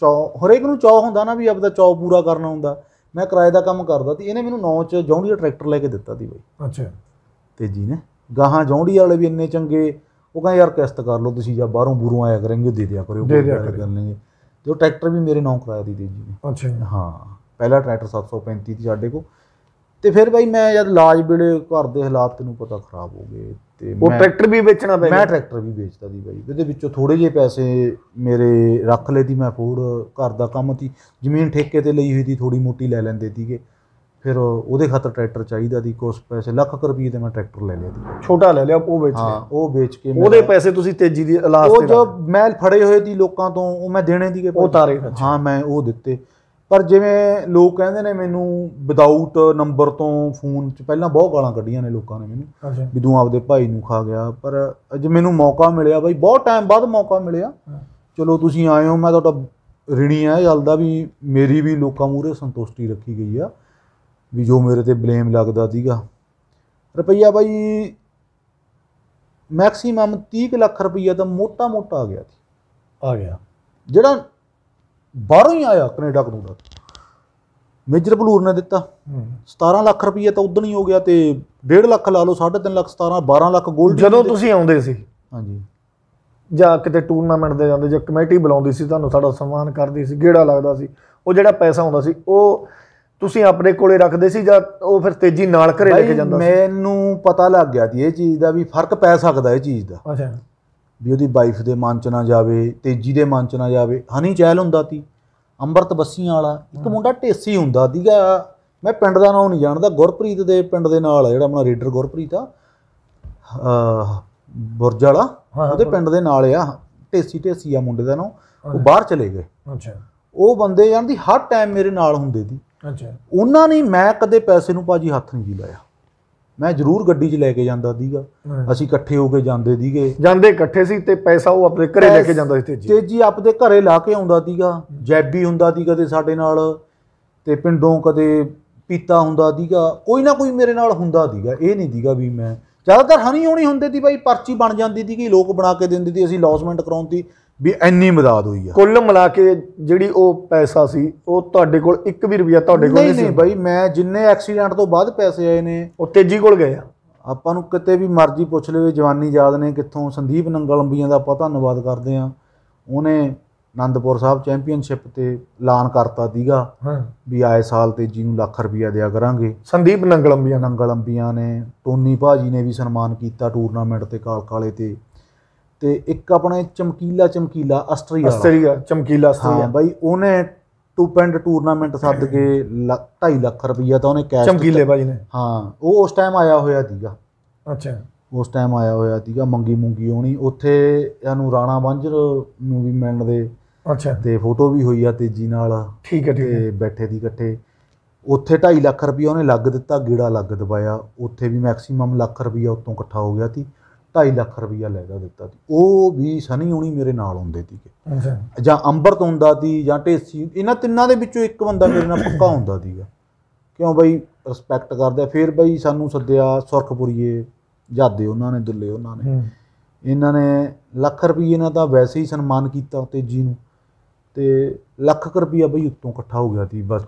ਚੌ ਹਰੇਕ ਨੂੰ ਚੌ ਹੁੰਦਾ ਨਾ ਵੀ ਆਪਦਾ ਚੌ ਪੂਰਾ ਕਰਨਾ ਹੁੰਦਾ ਮੈਂ ਕਿਰਾਏ ਦਾ ਕੰਮ ਕਰਦਾ ਸੀ ਇਹਨੇ ਮੈਨੂੰ ਨੌ ਚ ਜੌਂਡੀਆ ਟਰੈਕਟਰ ਲੈ ਕੇ ਦਿੱਤਾ ਸੀ ਬਈ ਅੱਛਾ ਤੇ ਜੀ ਨੇ ਗਾਹਾਂ ਜੌਂਡੀ ਵਾਲੇ ਵੀ ਇੰਨੇ ਚੰਗੇ ਉਹ ਕਹਿੰਦਾ ਯਾਰ ਕਿਸ਼ਤ ਕਰ ਲਓ ਤੁਸੀਂ ਜਾਂ ਬਾਹਰੋਂ ਬੂਰੋਂ ਆਇਆ ਕਰਾਂਗੇ ਦੇ ਦਿਆ ਕਰਿਓ ਦੇ ਦਿਆ ਲੈਣਗੇ ਉਹ ਟਰੈਕਟਰ ਵੀ ਮੇਰੇ ਨਾਮ ਕਰਾਇਆ ਦੀ ਜੀ ਨੇ ਅੱਛਾ ਹਾਂ ਪਹਿਲਾ ਟਰੈਕਟਰ 735 ਦੀ ਸਾਡੇ ਕੋ ਤੇ ਫਿਰ ਬਾਈ ਮੈਂ ਜਦ ਲਾਜ ਵੇਲੇ ਘਰ ਦੇ ਹਾਲਾਤ ਤੈਨੂੰ ਪਤਾ ਖਰਾਬ ਹੋ ਗਏ ਤੇ ਉਹ ਟਰੈਕਟਰ ਵੀ ਵੇਚਣਾ ਪੈ ਮੈਂ ਟਰੈਕਟਰ ਵੀ ਵੇਚਦਾ ਦੀ ਬਾਈ ਉਹਦੇ ਵਿੱਚੋਂ ਥੋੜੇ ਜਿਹੇ ਪੈਸੇ ਮੇਰੇ ਰੱਖ ਲੈਦੀ ਦੀ ਮੈਂ ਫੋੜ ਘਰ ਦਾ ਕੰਮ ਸੀ ਜ਼ਮੀਨ ਠੇਕੇ ਤੇ ਲਈ ਹੋਈ ਦੀ ਥੋੜੀ ਮੋਟੀ ਲੈ ਲੈਂਦੇ ਸੀਗੇ ਫਿਰ ਉਹਦੇ ਖਾਤਰ ਟਰੈਕਟਰ ਚਾਹੀਦਾ ਦੀ ਕੋਸ ਪੈਸੇ ਲੱਖ ਰੁਪਏ ਦੇ ਮੈਂ ਟਰੈਕਟਰ ਲੈ ਲਿਆ ਦੀ ਛੋਟਾ ਲੈ ਲਿਆ ਉਹ ਵੇਚ ਕੇ ਹਾਂ ਉਹ ਵੇਚ ਕੇ ਉਹਦੇ ਪੈਸੇ ਤੁਸੀਂ ਤੇਜ਼ੀ ਦੀ ਇਲਾਜ ਤੇ ਉਹ ਜੋ ਮੈਲ ਫੜੇ ਹੋਏ ਦੀ ਲੋਕਾਂ ਤੋਂ ਉਹ ਮੈਂ ਦੇਣੇ ਦੀ ਉਹ ਤਾਰੇ ਹਾਂ ਮੈਂ ਉਹ ਦਿੱਤੇ ਪਰ ਜਿਵੇਂ ਲੋਕ ਕਹਿੰਦੇ ਨੇ ਮੈਨੂੰ ਵਿਦਆਊਟ ਨੰਬਰ ਤੋਂ ਫੋਨ 'ਚ ਪਹਿਲਾਂ ਬਹੁਤ ਗਾਲਾਂ ਕੱਢੀਆਂ ਨੇ ਲੋਕਾਂ ਨੇ ਮੈਨੂੰ ਵੀ ਤੂੰ ਆਪਦੇ ਭਾਈ ਨੂੰ ਖਾ ਗਿਆ ਪਰ ਜੇ ਮੈਨੂੰ ਮੌਕਾ ਮਿਲਿਆ ਬਾਈ ਬਹੁਤ ਟਾਈਮ ਬਾਅਦ ਮੌਕਾ ਮਿਲਿਆ ਚਲੋ ਤੁਸੀਂ ਆਏ ਹੋ ਮੈਂ ਤੁਹਾਡਾ ਰਿਣੀ ਆ ਜਲਦਾ ਵੀ ਮੇਰੀ ਵੀ ਲੋਕਾਂ ਮੂਰੇ ਸੰਤੁਸ਼ਟੀ ਰੱਖੀ ਗਈ ਆ ਵੀ ਜੋ ਮੇਰੇ ਤੇ ਬਲੇਮ ਲੱਗਦਾ ਸੀਗਾ ਰੁਪਈਆ ਬਾਈ ਮੈਕਸਿਮਮ 30 ਲੱਖ ਰੁਪਈਆ ਤਾਂ ਮੋਟਾ-ਮੋਟਾ ਆ ਗਿਆ ਸੀ ਆ ਗਿਆ ਜਿਹੜਾ ਬਾਹਰੋਂ ਹੀ ਆਇਆ ਕੈਨੇਡਾ ਤੋਂ ਦਾ ਮੇਜਰ ਬਲੂਰ ਨੇ ਦਿੱਤਾ 17 ਲੱਖ ਰੁਪਈਆ ਤਾਂ ਉਦੋਂ ਹੀ ਹੋ ਗਿਆ ਤੇ 1.5 ਲੱਖ ਲਾ ਲਓ 3.5 ਲੱਖ 17 12 ਲੱਖ ਗੋਲਡ ਜਦੋਂ ਤੁਸੀਂ ਆਉਂਦੇ ਸੀ ਹਾਂਜੀ ਜਾਂ ਕਿਤੇ ਟੂਰਨਾਮੈਂਟ ਦੇ ਜਾਂਦੇ ਜਾਂ ਕਮੇਟੀ ਬੁਲਾਉਂਦੀ ਸੀ ਤੁਹਾਨੂੰ ਸਾਡਾ ਸਨਮਾਨ ਕਰਦੀ ਸੀ ਗੇੜਾ ਲੱਗਦਾ ਸੀ ਉਹ ਜਿਹੜਾ ਪੈਸਾ ਆਉਂਦਾ ਸੀ ਉਹ ਤੁਸੀਂ ਆਪਣੇ ਕੋਲੇ ਰੱਖਦੇ ਸੀ ਜਾਂ ਉਹ ਫਿਰ ਤੇਜ਼ੀ ਨਾਲ ਘਰੇ ਲੈ ਕੇ ਜਾਂਦਾ ਸੀ ਮੈਨੂੰ ਪਤਾ ਲੱਗ ਗਿਆ ਸੀ ਇਹ ਚੀਜ਼ ਦਾ ਵੀ ਫਰਕ ਪੈ ਸਕਦਾ ਇਹ ਚੀਜ਼ ਦਾ ਅੱਛਾ ਵੀ ਉਹਦੀ ਵਾਈਫ ਦੇ ਮਨ ਚ ਨਾ ਜਾਵੇ ਤੇਜੀ ਦੇ ਮਨ ਚ ਨਾ ਜਾਵੇ ਹਨੀ ਚੈਲ ਹੁੰਦਾ ਸੀ ਅੰਮ੍ਰਿਤ ਬੱਸੀਆਂ ਵਾਲਾ ਇੱਕ ਮੁੰਡਾ ਢੇਸੀ ਹੁੰਦਾ ਸੀਗਾ ਮੈਂ ਪਿੰਡ ਦਾ ਨਾਮ ਨਹੀਂ ਜਾਣਦਾ ਗੁਰਪ੍ਰੀਤ ਦੇ ਪਿੰਡ ਦੇ ਨਾਲ ਜਿਹੜਾ ਆਪਣਾ ਰੀਡਰ ਗੁਰਪ੍ਰੀਤ ਆ ਬੁਰਜ ਵਾਲਾ ਉਹਦੇ ਪਿੰਡ ਦੇ ਨਾਲ ਆ ਢੇਸੀ ਢੇਸੀ ਆ ਮੁੰਡੇ ਦਾ ਨਾਮ ਉਹ ਬਾਹਰ ਚਲੇ ਗਏ ਅੱਛਾ ਉਹ ਬੰਦੇ ਜਾਨ ਦੀ ਹਰ ਟਾਈਮ ਮੇਰੇ ਨਾਲ ਹੁੰਦੇ ਸੀ ਅੱਛਾ ਉਹਨਾਂ ਨੇ ਮੈਂ ਕਦੇ ਪੈਸੇ ਨੂੰ ਪਾਜੀ ਹੱਥ ਨਹੀਂ ਲਾਇਆ ਮੈਂ ਜ਼ਰੂਰ ਗੱਡੀ 'ਚ ਲੈ ਕੇ ਜਾਂਦਾ ਦੀਗਾ ਅਸੀਂ ਇਕੱਠੇ ਹੋ ਕੇ ਜਾਂਦੇ ਦੀਗੇ ਜਾਂਦੇ ਇਕੱਠੇ ਸੀ ਤੇ ਪੈਸਾ ਉਹ ਆਪਣੇ ਘਰੇ ਲੈ ਕੇ ਜਾਂਦਾ ਸੀ ਤੇਜੀ ਤੇਜੀ ਆਪਣੇ ਘਰੇ ਲਾ ਕੇ ਆਉਂਦਾ ਦੀਗਾ ਜੈਬੀ ਹੁੰਦਾ ਦੀ ਕਦੇ ਸਾਡੇ ਨਾਲ ਤੇ ਪਿੰਡੋਂ ਕਦੇ ਪੀਤਾ ਹੁੰਦਾ ਦੀਗਾ ਕੋਈ ਨਾ ਕੋਈ ਮੇਰੇ ਨਾਲ ਹੁੰਦਾ ਦੀਗਾ ਇਹ ਨਹੀਂ ਦੀਗਾ ਵੀ ਮੈਂ ਜ਼ਿਆਦਾਤਰ ਹਣੀ ਹੋਣੀ ਹੁੰਦੇ ਦੀ ਬਾਈ ਪਰਚੀ ਬਣ ਜਾਂਦੀ ਦੀ ਕਿ ਲੋਕ ਬਣਾ ਕੇ ਦਿੰਦੇ ਦੀ ਅਸੀਂ ਲੌਸਮੈਂਟ ਕਰਾਉਂਦੀ ਵੀ ਇੰਨੀ ਮਦਦ ਹੋਈ ਆ ਕੁੱਲ ਮਿਲਾ ਕੇ ਜਿਹੜੀ ਉਹ ਪੈਸਾ ਸੀ ਉਹ ਤੁਹਾਡੇ ਕੋਲ ਇੱਕ ਵੀ ਰੁਪਿਆ ਤੁਹਾਡੇ ਕੋਲ ਨਹੀਂ ਸੀ ਨਹੀਂ ਬਾਈ ਮੈਂ ਜਿੰਨੇ ਐਕਸੀਡੈਂਟ ਤੋਂ ਬਾਅਦ ਪੈਸੇ ਆਏ ਨੇ ਉਹ ਤੇਜੀ ਕੋਲ ਗਏ ਆ ਆਪਾਂ ਨੂੰ ਕਿਤੇ ਵੀ ਮਰਜ਼ੀ ਪੁੱਛ ਲਵੇ ਜਵਾਨੀ ਯਾਦ ਨੇ ਕਿੱਥੋਂ ਸੰਦੀਪ ਨੰਗਲੰਬੀਆਂ ਦਾ ਆਪਾਂ ਧੰਨਵਾਦ ਕਰਦੇ ਆ ਉਹਨੇ ਆਨੰਦਪੁਰ ਸਾਹਿਬ ਚੈਂਪੀਅਨਸ਼ਿਪ ਤੇ ਐਲਾਨ ਕਰਤਾ ਦੀਗਾ ਵੀ ਆਏ ਸਾਲ ਤੇ ਜੀ ਨੂੰ ਲੱਖ ਰੁਪਇਆ ਦਿਆ ਕਰਾਂਗੇ ਸੰਦੀਪ ਨੰਗਲੰਬੀਆਂ ਨੰਗਲੰਬੀਆਂ ਨੇ ਟੋਨੀ ਭਾਜੀ ਨੇ ਵੀ ਸਨਮਾਨ ਕੀਤਾ ਟੂਰਨਾਮੈਂਟ ਤੇ ਕਾਲ ਕਾਲੇ ਤੇ ਤੇ ਇੱਕ ਆਪਣੇ Chamkila Chamkila Austria Austria Chamkila Austria ਬਾਈ ਉਹਨੇ ਟੂ ਪੈਂਡ ਟੂਰਨਾਮੈਂਟ ਸੱਦ ਕੇ 2.5 ਲੱਖ ਰੁਪਈਆ ਤਾਂ ਉਹਨੇ ਕੈਸ਼ ਚਮਕੀਲੇ ਬਾਈ ਨੇ ਹਾਂ ਉਹ ਉਸ ਟਾਈਮ ਆਇਆ ਹੋਇਆ ਸੀਗਾ ਅੱਛਾ ਉਸ ਟਾਈਮ ਆਇਆ ਹੋਇਆ ਸੀਗਾ ਮੰਗੀ ਮੁੰਗੀ ਹੋਣੀ ਉੱਥੇ ਇਹਨੂੰ ਰਾਣਾ ਵਾਂਝਰ ਨੂੰ ਵੀ ਮਿਲਣ ਦੇ ਅੱਛਾ ਤੇ ਫੋਟੋ ਵੀ ਹੋਈ ਆ ਤੇਜੀ ਨਾਲ ਠੀਕ ਹੈ ਠੀਕ ਤੇ ਬੈਠੇ ਦੀ ਇਕੱਠੇ ਉੱਥੇ 2.5 ਲੱਖ ਰੁਪਈਆ ਉਹਨੇ ਲੱਗ ਦਿੱਤਾ ਗੀੜਾ ਲੱਗ ਦਵਾਇਆ ਉੱਥੇ ਵੀ ਮੈਕਸਿਮਮ ਲੱਖ ਰੁਪਈਆ ਉਤੋਂ ਇਕੱਠਾ ਹੋ ਗਿਆ ਸੀ 2.5 ਲੱਖ ਰੁਪਈਆ ਲੈਦਾ ਦਿੱਤਾ ਸੀ ਉਹ ਵੀ ਸਨੀ ਹੁਣੀ ਮੇਰੇ ਨਾਲ ਹੁੰਦੇ ਸੀ ਜਾਂ ਅੰਬਰਤ ਹੁੰਦਾ ਸੀ ਜਾਂ ਢੇਸੀ ਇਹਨਾਂ ਤਿੰਨਾਂ ਦੇ ਵਿੱਚੋਂ ਇੱਕ ਬੰਦਾ ਮੇਰੇ ਨਾਲ ਪੱਕਾ ਹੁੰਦਾ ਸੀਗਾ ਕਿਉਂ ਬਈ ਰਿਸਪੈਕਟ ਕਰਦੇ ਫਿਰ ਬਈ ਸਾਨੂੰ ਸੱਦਿਆ ਸੁਰਖਪੁਰੀਏ ਜਾਦੇ ਉਹਨਾਂ ਨੇ ਦੁੱਲੇ ਉਹਨਾਂ ਨੇ ਇਹਨਾਂ ਨੇ ਲੱਖ ਰੁਪਏ ਨਾਲ ਤਾਂ ਵੈਸੇ ਹੀ ਸਨਮਾਨ ਕੀਤਾ ਤੇਜੀ ਨੂੰ ਤੇ ਲੱਖ ਰੁਪਈਆ ਬਈ ਉੱਤੋਂ ਇਕੱਠਾ ਹੋ ਗਿਆ ਸੀ ਬਸ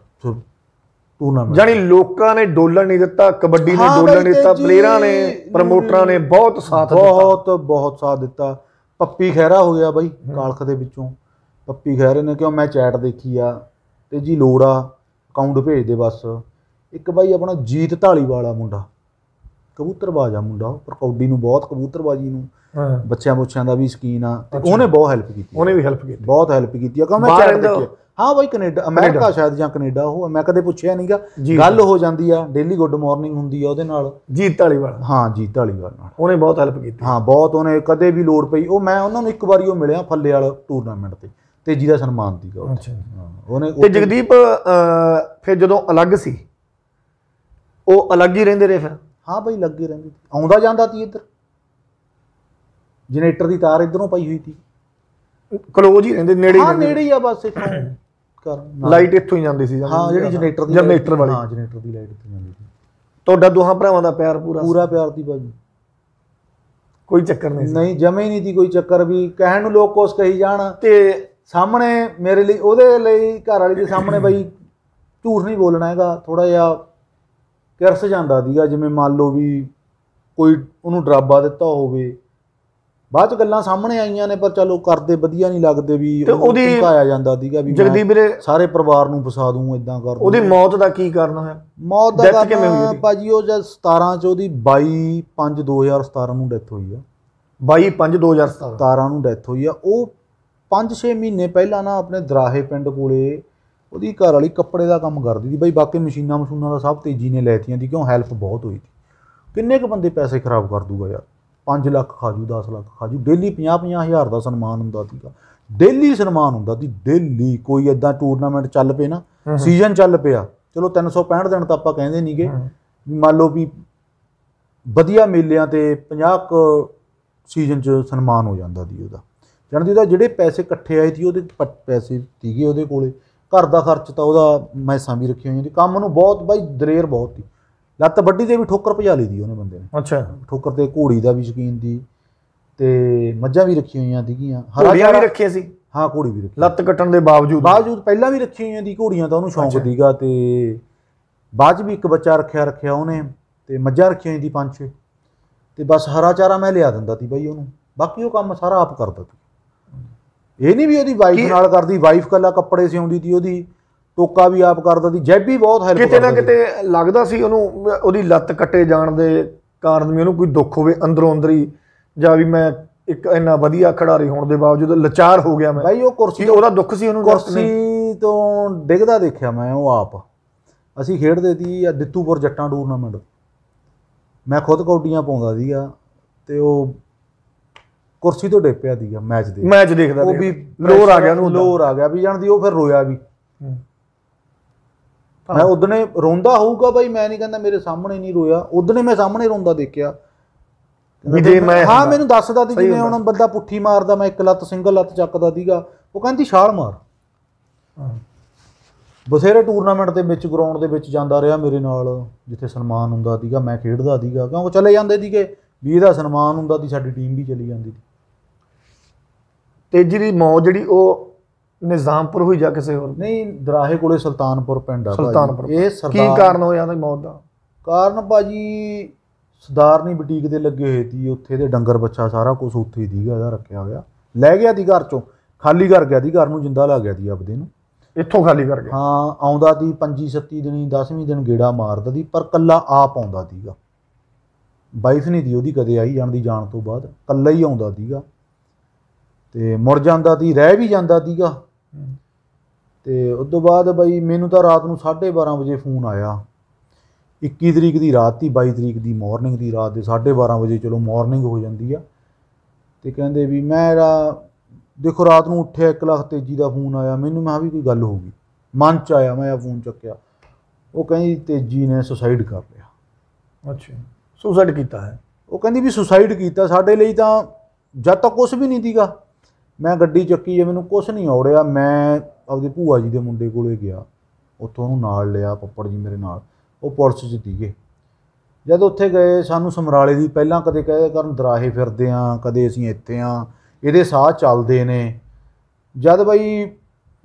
ਟੂਰਨਾਮੈਂਟ ਜਾਨੀ ਲੋਕਾਂ ਨੇ ਡੋਲਣ ਨਹੀਂ ਦਿੱਤਾ ਕਬੱਡੀ ਨੇ ਡੋਲਣ ਨਹੀਂ ਦਿੱਤਾ ਪਲੇਅਰਾਂ ਨੇ ਪ੍ਰਮੋਟਰਾਂ ਨੇ ਬਹੁਤ ਸਾਥ ਦਿੱਤਾ ਬਹੁਤ ਬਹੁਤ ਸਾਥ ਦਿੱਤਾ ਪੱਪੀ ਖਹਿਰਾ ਹੋ ਗਿਆ ਬਾਈ ਕਾਲਖ ਦੇ ਵਿੱਚੋਂ ਪੱਪੀ ਖਹਿਰੇ ਨੇ ਕਿਉਂ ਮੈਂ ਚੈਟ ਦੇਖੀ ਆ ਤੇ ਜੀ ਲੋੜ ਆ ਅਕਾਊਂਟ ਭੇਜ ਦੇ ਬਸ ਇੱਕ ਬਾਈ ਆਪਣਾ ਜੀਤ ਢਾਲੀਵਾਲਾ ਮੁੰਡਾ ਕਬੂਤਰਬਾਜ਼ ਆ ਮੁੰਡਾ ਪਰ ਕੌਡੀ ਨੂੰ ਬਹੁਤ ਕਬੂਤਰਬਾਜ਼ੀ ਨੂੰ ਬੱਚਿਆਂ ਬੁੱਚਿਆਂ ਦਾ ਵੀ ਸ਼ਕੀਨ ਆ ਤੇ ਉਹਨੇ ਬਹੁਤ ਹੈਲਪ ਕੀਤੀ ਉਹਨੇ ਵੀ ਹੈਲਪ ਕੀਤੀ ਬਹੁਤ ਹੈਲਪ ਕੀਤੀ ਆ ਕਿਉਂ ਮੈਂ ਚੈਟ ਦੇਖੀ ਹਾਂ ਬਾਈ ਕੈਨੇਡਾ ਅਮਰੀਕਾ ਸ਼ਾਇਦ ਜਾਂ ਕੈਨੇਡਾ ਉਹ ਮੈਂ ਕਦੇ ਪੁੱਛਿਆ ਨਹੀਂਗਾ ਗੱਲ ਹੋ ਜਾਂਦੀ ਆ ਡੇਲੀ ਗੁੱਡ ਮਾਰਨਿੰਗ ਹੁੰਦੀ ਆ ਉਹਦੇ ਨਾਲ ਜੀਤ ਢਾਲੀਵਾਲ ਹਾਂ ਜੀਤ ਢਾਲੀਵਾਲ ਨਾਲ ਉਹਨੇ ਬਹੁਤ ਹੈਲਪ ਕੀਤੀ ਹਾਂ ਬਹੁਤ ਉਹਨੇ ਕਦੇ ਵੀ ਲੋੜ ਪਈ ਉਹ ਮੈਂ ਉਹਨਾਂ ਨੂੰ ਇੱਕ ਵਾਰੀ ਉਹ ਮਿਲਿਆ ਫੱਲੇ ਵਾਲ ਟੂਰਨਾਮੈਂਟ ਤੇ ਤੇਜੀ ਦਾ ਸਨਮਾਨ ਦੀਗਾ ਅੱਛਾ ਉਹਨੇ ਤੇ ਜਗਦੀਪ ਫਿਰ ਜਦੋਂ ਅਲੱਗ ਸੀ ਉਹ ਅਲੱਗ ਹੀ ਰਹਿੰਦੇ ਰਹੇ ਫਿਰ ਹਾਂ ਬਾਈ ਲੱਗੇ ਰਹਿੰਦੇ ਆਉਂਦਾ ਜਾਂਦਾ ਸੀ ਇੱਧਰ ਜਨਰੇਟਰ ਦੀ ਤਾਰ ਇਧਰੋਂ ਪਈ ਹੋਈ ਸੀ ਕਲੋਜ ਹੀ ਰਹਿੰਦੇ ਨੇੜੇ ਹਾਂ ਨੇੜੇ ਹੀ ਆ ਬਸ ਇੱਥੋਂ ਘਰ ਲਾਈਟ ਇੱਥੋਂ ਹੀ ਜਾਂਦੀ ਸੀ ਹਾਂ ਜਿਹੜੀ ਜਨਰੇਟਰ ਦੀ ਜਨਰੇਟਰ ਵਾਲੀ ਹਾਂ ਜਨਰੇਟਰ ਦੀ ਲਾਈਟ ਇੱਥੋਂ ਜਾਂਦੀ ਸੀ ਤੁਹਾਡਾ ਦੋਹਾਂ ਭਰਾਵਾਂ ਦਾ ਪਿਆਰ ਪੂਰਾ ਪੂਰਾ ਪਿਆਰ ਦੀ ਭਾਜੀ ਕੋਈ ਚੱਕਰ ਨਹੀਂ ਸੀ ਨਹੀਂ ਜਮੇ ਨਹੀਂ ਦੀ ਕੋਈ ਚੱਕਰ ਵੀ ਕਹਿਣ ਨੂੰ ਲੋਕ ਕੋਸ ਕਹੀ ਜਾਣ ਤੇ ਸਾਹਮਣੇ ਮੇਰੇ ਲਈ ਉਹਦੇ ਲਈ ਘਰ ਵਾਲੀ ਦੇ ਸਾਹਮਣੇ ਬਈ ਝੂਠ ਨਹੀਂ ਬੋਲਣਾ ਹੈਗਾ ਥੋੜਾ ਜਿਹਾ ਕਿਰਸ ਜਾਂਦਾ ਦੀਗਾ ਜਿਵੇਂ ਮੰਨ ਲਓ ਵੀ ਕੋਈ ਉਹਨੂੰ ਡਰਾਬਾ ਦਿੱਤਾ ਹੋਵੇ ਬਾਅਦ ਚ ਗੱਲਾਂ ਸਾਹਮਣੇ ਆਈਆਂ ਨੇ ਪਰ ਚਲੋ ਕਰਦੇ ਵਧੀਆ ਨਹੀਂ ਲੱਗਦੇ ਵੀ ਤੇ ਉਹਦੀ ਜਾਂਦਾ ਸੀਗਾ ਵੀ ਜਗਦੀਪ ਵੀਰੇ ਸਾਰੇ ਪਰਿਵਾਰ ਨੂੰ ਫਸਾ ਦੂੰ ਇਦਾਂ ਕਰ ਉਹਦੀ ਮੌਤ ਦਾ ਕੀ ਕਾਰਨ ਹੋਇਆ ਮੌਤ ਦਾ ਕਾਰਨ ਭਾਜੀ ਉਹ ਜਦ 17 ਚ ਉਹਦੀ 22 5 2017 ਨੂੰ ਡੈਥ ਹੋਈ ਆ 22 5 2017 17 ਨੂੰ ਡੈਥ ਹੋਈ ਆ ਉਹ 5-6 ਮਹੀਨੇ ਪਹਿਲਾਂ ਨਾ ਆਪਣੇ ਦਰਾਹੇ ਪਿੰਡ ਕੋਲੇ ਉਹਦੀ ਘਰ ਵਾਲੀ ਕੱਪੜੇ ਦਾ ਕੰਮ ਕਰਦੀ ਸੀ ਬਈ ਬਾਕੀ ਮਸ਼ੀਨਾਂ ਮਸ਼ੂਨਾਂ ਦਾ ਸਭ ਤੇਜ਼ੀ ਨੇ ਲੈਤੀਆਂ ਦੀ ਕਿਉਂ ਹੈਲਪ ਬਹੁਤ ਹੋਈ ਸੀ ਕਿੰਨੇ ਕੁ ਬੰਦੇ ਪੈਸੇ ਖਰਾਬ ਕਰ ਦੂਗਾ ਯਾਰ 5 ਲੱਖ ਖਾਜੂ 10 ਲੱਖ ਖਾਜੂ ਡੇਲੀ 50-50 ਹਜ਼ਾਰ ਦਾ ਸਨਮਾਨ ਹੁੰਦਾ ਸੀਗਾ ਡੇਲੀ ਸਨਮਾਨ ਹੁੰਦਾ ਸੀ ਡੇਲੀ ਕੋਈ ਐਦਾਂ ਟੂਰਨਾਮੈਂਟ ਚੱਲ ਪਏ ਨਾ ਸੀਜ਼ਨ ਚੱਲ ਪਿਆ ਚਲੋ 365 ਦਿਨ ਤਾਂ ਆਪਾਂ ਕਹਿੰਦੇ ਨਹੀਂਗੇ ਮੰਨ ਲਓ ਵੀ ਵਧੀਆ ਮੇਲਿਆਂ ਤੇ 50 ਕ ਸੀਜ਼ਨ 'ਚ ਸਨਮਾਨ ਹੋ ਜਾਂਦਾ ਦੀ ਉਹਦਾ ਜਾਣਦੀ ਉਹਦਾ ਜਿਹੜੇ ਪੈਸੇ ਇਕੱਠੇ ਆਏ ਸੀ ਉਹਦੇ ਪੈਸੇ ਸੀਗੇ ਉਹਦੇ ਕੋਲੇ ਘਰ ਦਾ ਖਰਚ ਤਾਂ ਉਹਦਾ ਮੈਸਾਂ ਵੀ ਰੱਖੀ ਹੋਈਆਂ ਜੀ ਕੰਮ ਨੂੰ ਬਹੁਤ ਬਾਈ ਦਰੇਰ ਬਹੁਤ ਸੀ ਲੱਤ ਵੱਡੀ ਦੇ ਵੀ ਠੋਕਰ ਭਜਾ ਲਈ ਦੀ ਉਹਨੇ ਬੰਦੇ ਨੇ ਅੱਛਾ ਠੋਕਰ ਤੇ ਘੋੜੀ ਦਾ ਵੀ ਸ਼ਕੀਨ ਦੀ ਤੇ ਮੱਝਾਂ ਵੀ ਰੱਖੀਆਂ ਹੋਈਆਂ ਦੀਆਂ ਹਰਾ ਵੀ ਰੱਖੀਆਂ ਸੀ ਹਾਂ ਘੋੜੀ ਵੀ ਰੱਖੀ ਲੱਤ ਕੱਟਣ ਦੇ ਬਾਵਜੂਦ ਬਾਵਜੂਦ ਪਹਿਲਾਂ ਵੀ ਰੱਖੀਆਂ ਹੋਈਆਂ ਦੀ ਘੋੜੀਆਂ ਤਾਂ ਉਹਨੂੰ ਸ਼ੌਂਕ ਦੀਗਾ ਤੇ ਬਾਅਦ ਵੀ ਇੱਕ ਬੱਚਾ ਰੱਖਿਆ ਰੱਖਿਆ ਉਹਨੇ ਤੇ ਮੱਝਾਂ ਰੱਖੀਆਂ ਦੀ ਪੰਜ ਛੇ ਤੇ ਬਸ ਹਰਾ ਚਾਰਾ ਮੈਂ ਲਿਆ ਦਿੰਦਾ ਸੀ ਬਾਈ ਉਹਨੂੰ ਬਾਕੀ ਉਹ ਕੰਮ ਸਾਰਾ ਆਪ ਕਰਦਾ ਸੀ ਇਹ ਨਹੀਂ ਵੀ ਉਹਦੀ ਵਾਈਫ ਨਾਲ ਕਰਦੀ ਵਾਈਫ ਕੱਲਾ ਕੱਪੜੇ ਸਿਉਂਦੀ ਸੀ ਉਹਦੀ ਟੋਕਾ ਵੀ ਆਪ ਕਰਦਾ ਸੀ ਜੈਬੀ ਬਹੁਤ ਹੈਲਪ ਕਿਤੇ ਨਾ ਕਿਤੇ ਲੱਗਦਾ ਸੀ ਉਹਨੂੰ ਉਹਦੀ ਲੱਤ ਕੱਟੇ ਜਾਣ ਦੇ ਕਾਰਨ ਵੀ ਉਹਨੂੰ ਕੋਈ ਦੁੱਖ ਹੋਵੇ ਅੰਦਰੋਂ ਅੰਦਰ ਹੀ ਜਾਂ ਵੀ ਮੈਂ ਇੱਕ ਇੰਨਾ ਵਧੀਆ ਖਿਡਾਰੀ ਹੋਣ ਦੇ ਬਾਵਜੂਦ ਲਾਚਾਰ ਹੋ ਗਿਆ ਮੈਂ ਭਾਈ ਉਹ ਕੁਰਸੀ ਉਹਦਾ ਦੁੱਖ ਸੀ ਉਹਨੂੰ ਕੁਰਸੀ ਤੋਂ ਡਿੱਗਦਾ ਦੇਖਿਆ ਮੈਂ ਉਹ ਆਪ ਅਸੀਂ ਖੇਡਦੇ ਸੀ ਆ ਦਿੱਤੂਪੁਰ ਜੱਟਾਂ ਟੂਰਨਾਮੈਂਟ ਮੈਂ ਖੁਦ ਕੌਡੀਆਂ ਪਾਉਂਦਾ ਸੀਗਾ ਤੇ ਉਹ ਕੁਰਸੀ ਤੋਂ ਡੇਪਿਆ ਸੀਗਾ ਮੈਚ ਦੇ ਮੈਚ ਦੇਖਦਾ ਉਹ ਵੀ ਲੋਰ ਆ ਗਿਆ ਉਹਨੂੰ ਲੋਰ ਆ ਗਿਆ ਵੀ ਜਾਣਦੀ ਉਹ ਫਿਰ ਰੋਇਆ ਵੀ ਮੈਂ ਉਦਨੇ ਰੋਂਦਾ ਹੋਊਗਾ ਬਾਈ ਮੈਂ ਨਹੀਂ ਕਹਿੰਦਾ ਮੇਰੇ ਸਾਹਮਣੇ ਨਹੀਂ ਰੋਇਆ ਉਦਨੇ ਮੈਂ ਸਾਹਮਣੇ ਰੋਂਦਾ ਦੇਖਿਆ ਜੇ ਮੈਂ ਹਾਂ ਮੈਨੂੰ ਦੱਸਦਾ ਸੀ ਜਿਵੇਂ ਹੁਣ ਬੰਦਾ ਪੁੱਠੀ ਮਾਰਦਾ ਮੈਂ ਇੱਕ ਲੱਤ ਸਿੰਗਲ ਲੱਤ ਚੱਕਦਾ ਦੀਗਾ ਉਹ ਕਹਿੰਦੀ ਛਾਲ ਮਾਰ ਬਸੇਰੇ ਟੂਰਨਾਮੈਂਟ ਦੇ ਵਿੱਚ ਗਰਾਊਂਡ ਦੇ ਵਿੱਚ ਜਾਂਦਾ ਰਿਹਾ ਮੇਰੇ ਨਾਲ ਜਿੱਥੇ ਸਨਮਾਨ ਹੁੰਦਾ ਦੀਗਾ ਮੈਂ ਖੇਡਦਾ ਦੀਗਾ ਕਿਉਂਕਿ ਚਲੇ ਜਾਂਦੇ ਦੀਗੇ ਵੀ ਇਹਦਾ ਸਨਮਾਨ ਹੁੰਦਾ ਦੀ ਸਾਡੀ ਟੀਮ ਵੀ ਚਲੀ ਜਾਂਦੀ ਸੀ ਤੇਜੀ ਦੀ ਮੌਜ ਜਿਹੜੀ ਉਹ ਨਿਜ਼ਾਮਪੁਰ ਹੋਈ ਜਾਂ ਕਿਸੇ ਹੋਰ ਨਹੀਂ ਦਰਾਹੇ ਕੋਲੇ ਸੁਲਤਾਨਪੁਰ ਪਿੰਡ ਆ ਸੁਲਤਾਨਪੁਰ ਇਹ ਸਰਦਾਰ ਕੀ ਕਾਰਨ ਹੋਇਆ ਉਹਦੀ ਮੌਤ ਦਾ ਕਾਰਨ ਭਾਜੀ ਸਰਦਾਰਨੀ ਬੁਟੀਕ ਦੇ ਲੱਗੇ ਹੋਏ ਸੀ ਉੱਥੇ ਦੇ ਡੰਗਰ ਬੱਚਾ ਸਾਰਾ ਕੁਝ ਉੱਥੇ ਹੀ ਦੀਗਾ ਇਹਦਾ ਰੱਖਿਆ ਹੋਇਆ ਲੈ ਗਿਆ ਦੀ ਘਰ ਚੋਂ ਖਾਲੀ ਕਰ ਗਿਆ ਦੀ ਘਰ ਨੂੰ ਜਿੰਦਾ ਲਾ ਗਿਆ ਦੀ ਆਪਦੇ ਨੂੰ ਇੱਥੋਂ ਖਾਲੀ ਕਰ ਗਿਆ ਹਾਂ ਆਉਂਦਾ ਦੀ 25 36 ਦਿਨੀ 10ਵੀਂ ਦਿਨ ਗੇੜਾ ਮਾਰਦਾ ਦੀ ਪਰ ਕੱਲਾ ਆਪ ਆਉਂਦਾ ਦੀਗਾ ਵਾਈਫ ਨਹੀਂ ਦੀ ਉਹਦੀ ਕਦੇ ਆਈ ਜਾਣ ਦੀ ਜਾਣ ਤੋਂ ਬਾਅਦ ਕੱਲਾ ਹੀ ਆਉਂਦਾ ਦੀਗਾ ਤੇ ਮੁਰ ਜਾਂਦਾ ਦੀ ਰਹਿ ਵੀ ਜਾਂਦਾ ਦੀਗਾ ਤੇ ਉਸ ਤੋਂ ਬਾਅਦ ਬਈ ਮੈਨੂੰ ਤਾਂ ਰਾਤ ਨੂੰ 12:30 ਵਜੇ ਫੋਨ ਆਇਆ 21 ਤਰੀਕ ਦੀ ਰਾਤ ਦੀ 22 ਤਰੀਕ ਦੀ ਮਾਰਨਿੰਗ ਦੀ ਰਾਤ ਦੇ 12:30 ਵਜੇ ਚਲੋ ਮਾਰਨਿੰਗ ਹੋ ਜਾਂਦੀ ਆ ਤੇ ਕਹਿੰਦੇ ਵੀ ਮੇਰਾ ਦੇਖੋ ਰਾਤ ਨੂੰ ਉੱਠਿਆ 1 ਲੱਖ ਤੇਜੀ ਦਾ ਫੋਨ ਆਇਆ ਮੈਨੂੰ ਮੈਂ ਵੀ ਕੋਈ ਗੱਲ ਹੋ ਗਈ ਮਨ ਚ ਆਇਆ ਮੈਂ ਆ ਫੋਨ ਚੱਕਿਆ ਉਹ ਕਹਿੰਦੀ ਤੇਜੀ ਨੇ ਸੁਸਾਈਡ ਕਰ ਲਿਆ ਅੱਛਾ ਸੁਸਾਈਡ ਕੀਤਾ ਹੈ ਉਹ ਕਹਿੰਦੀ ਵੀ ਸੁਸਾਈਡ ਕੀਤਾ ਸਾਡੇ ਲਈ ਤਾਂ ਜਦ ਤੱਕ ਕੁਝ ਵੀ ਨਹੀਂ ਦੀਗਾ ਮੈਂ ਗੱਡੀ ਚੱਕੀ ਜੇ ਮੈਨੂੰ ਕੁਝ ਨਹੀਂ ਔੜਿਆ ਮੈਂ ਆਪਦੀ ਭੂਆ ਜੀ ਦੇ ਮੁੰਡੇ ਕੋਲੇ ਗਿਆ ਉੱਥੋਂ ਉਹਨੂੰ ਨਾਲ ਲਿਆ ਪੱਪੜ ਜੀ ਮੇਰੇ ਨਾਲ ਉਹ ਪੁਲਿਸ 'ਚ ਦੀਗੇ ਜਦ ਉੱਥੇ ਗਏ ਸਾਨੂੰ ਸਮਰਾਲੇ ਦੀ ਪਹਿਲਾਂ ਕਦੇ ਕਹੇ ਕਰਨ ਦਰਾਹੇ ਫਿਰਦੇ ਆ ਕਦੇ ਅਸੀਂ ਇੱਥੇ ਆ ਇਹਦੇ ਸਾਹ ਚੱਲਦੇ ਨੇ ਜਦ ਬਈ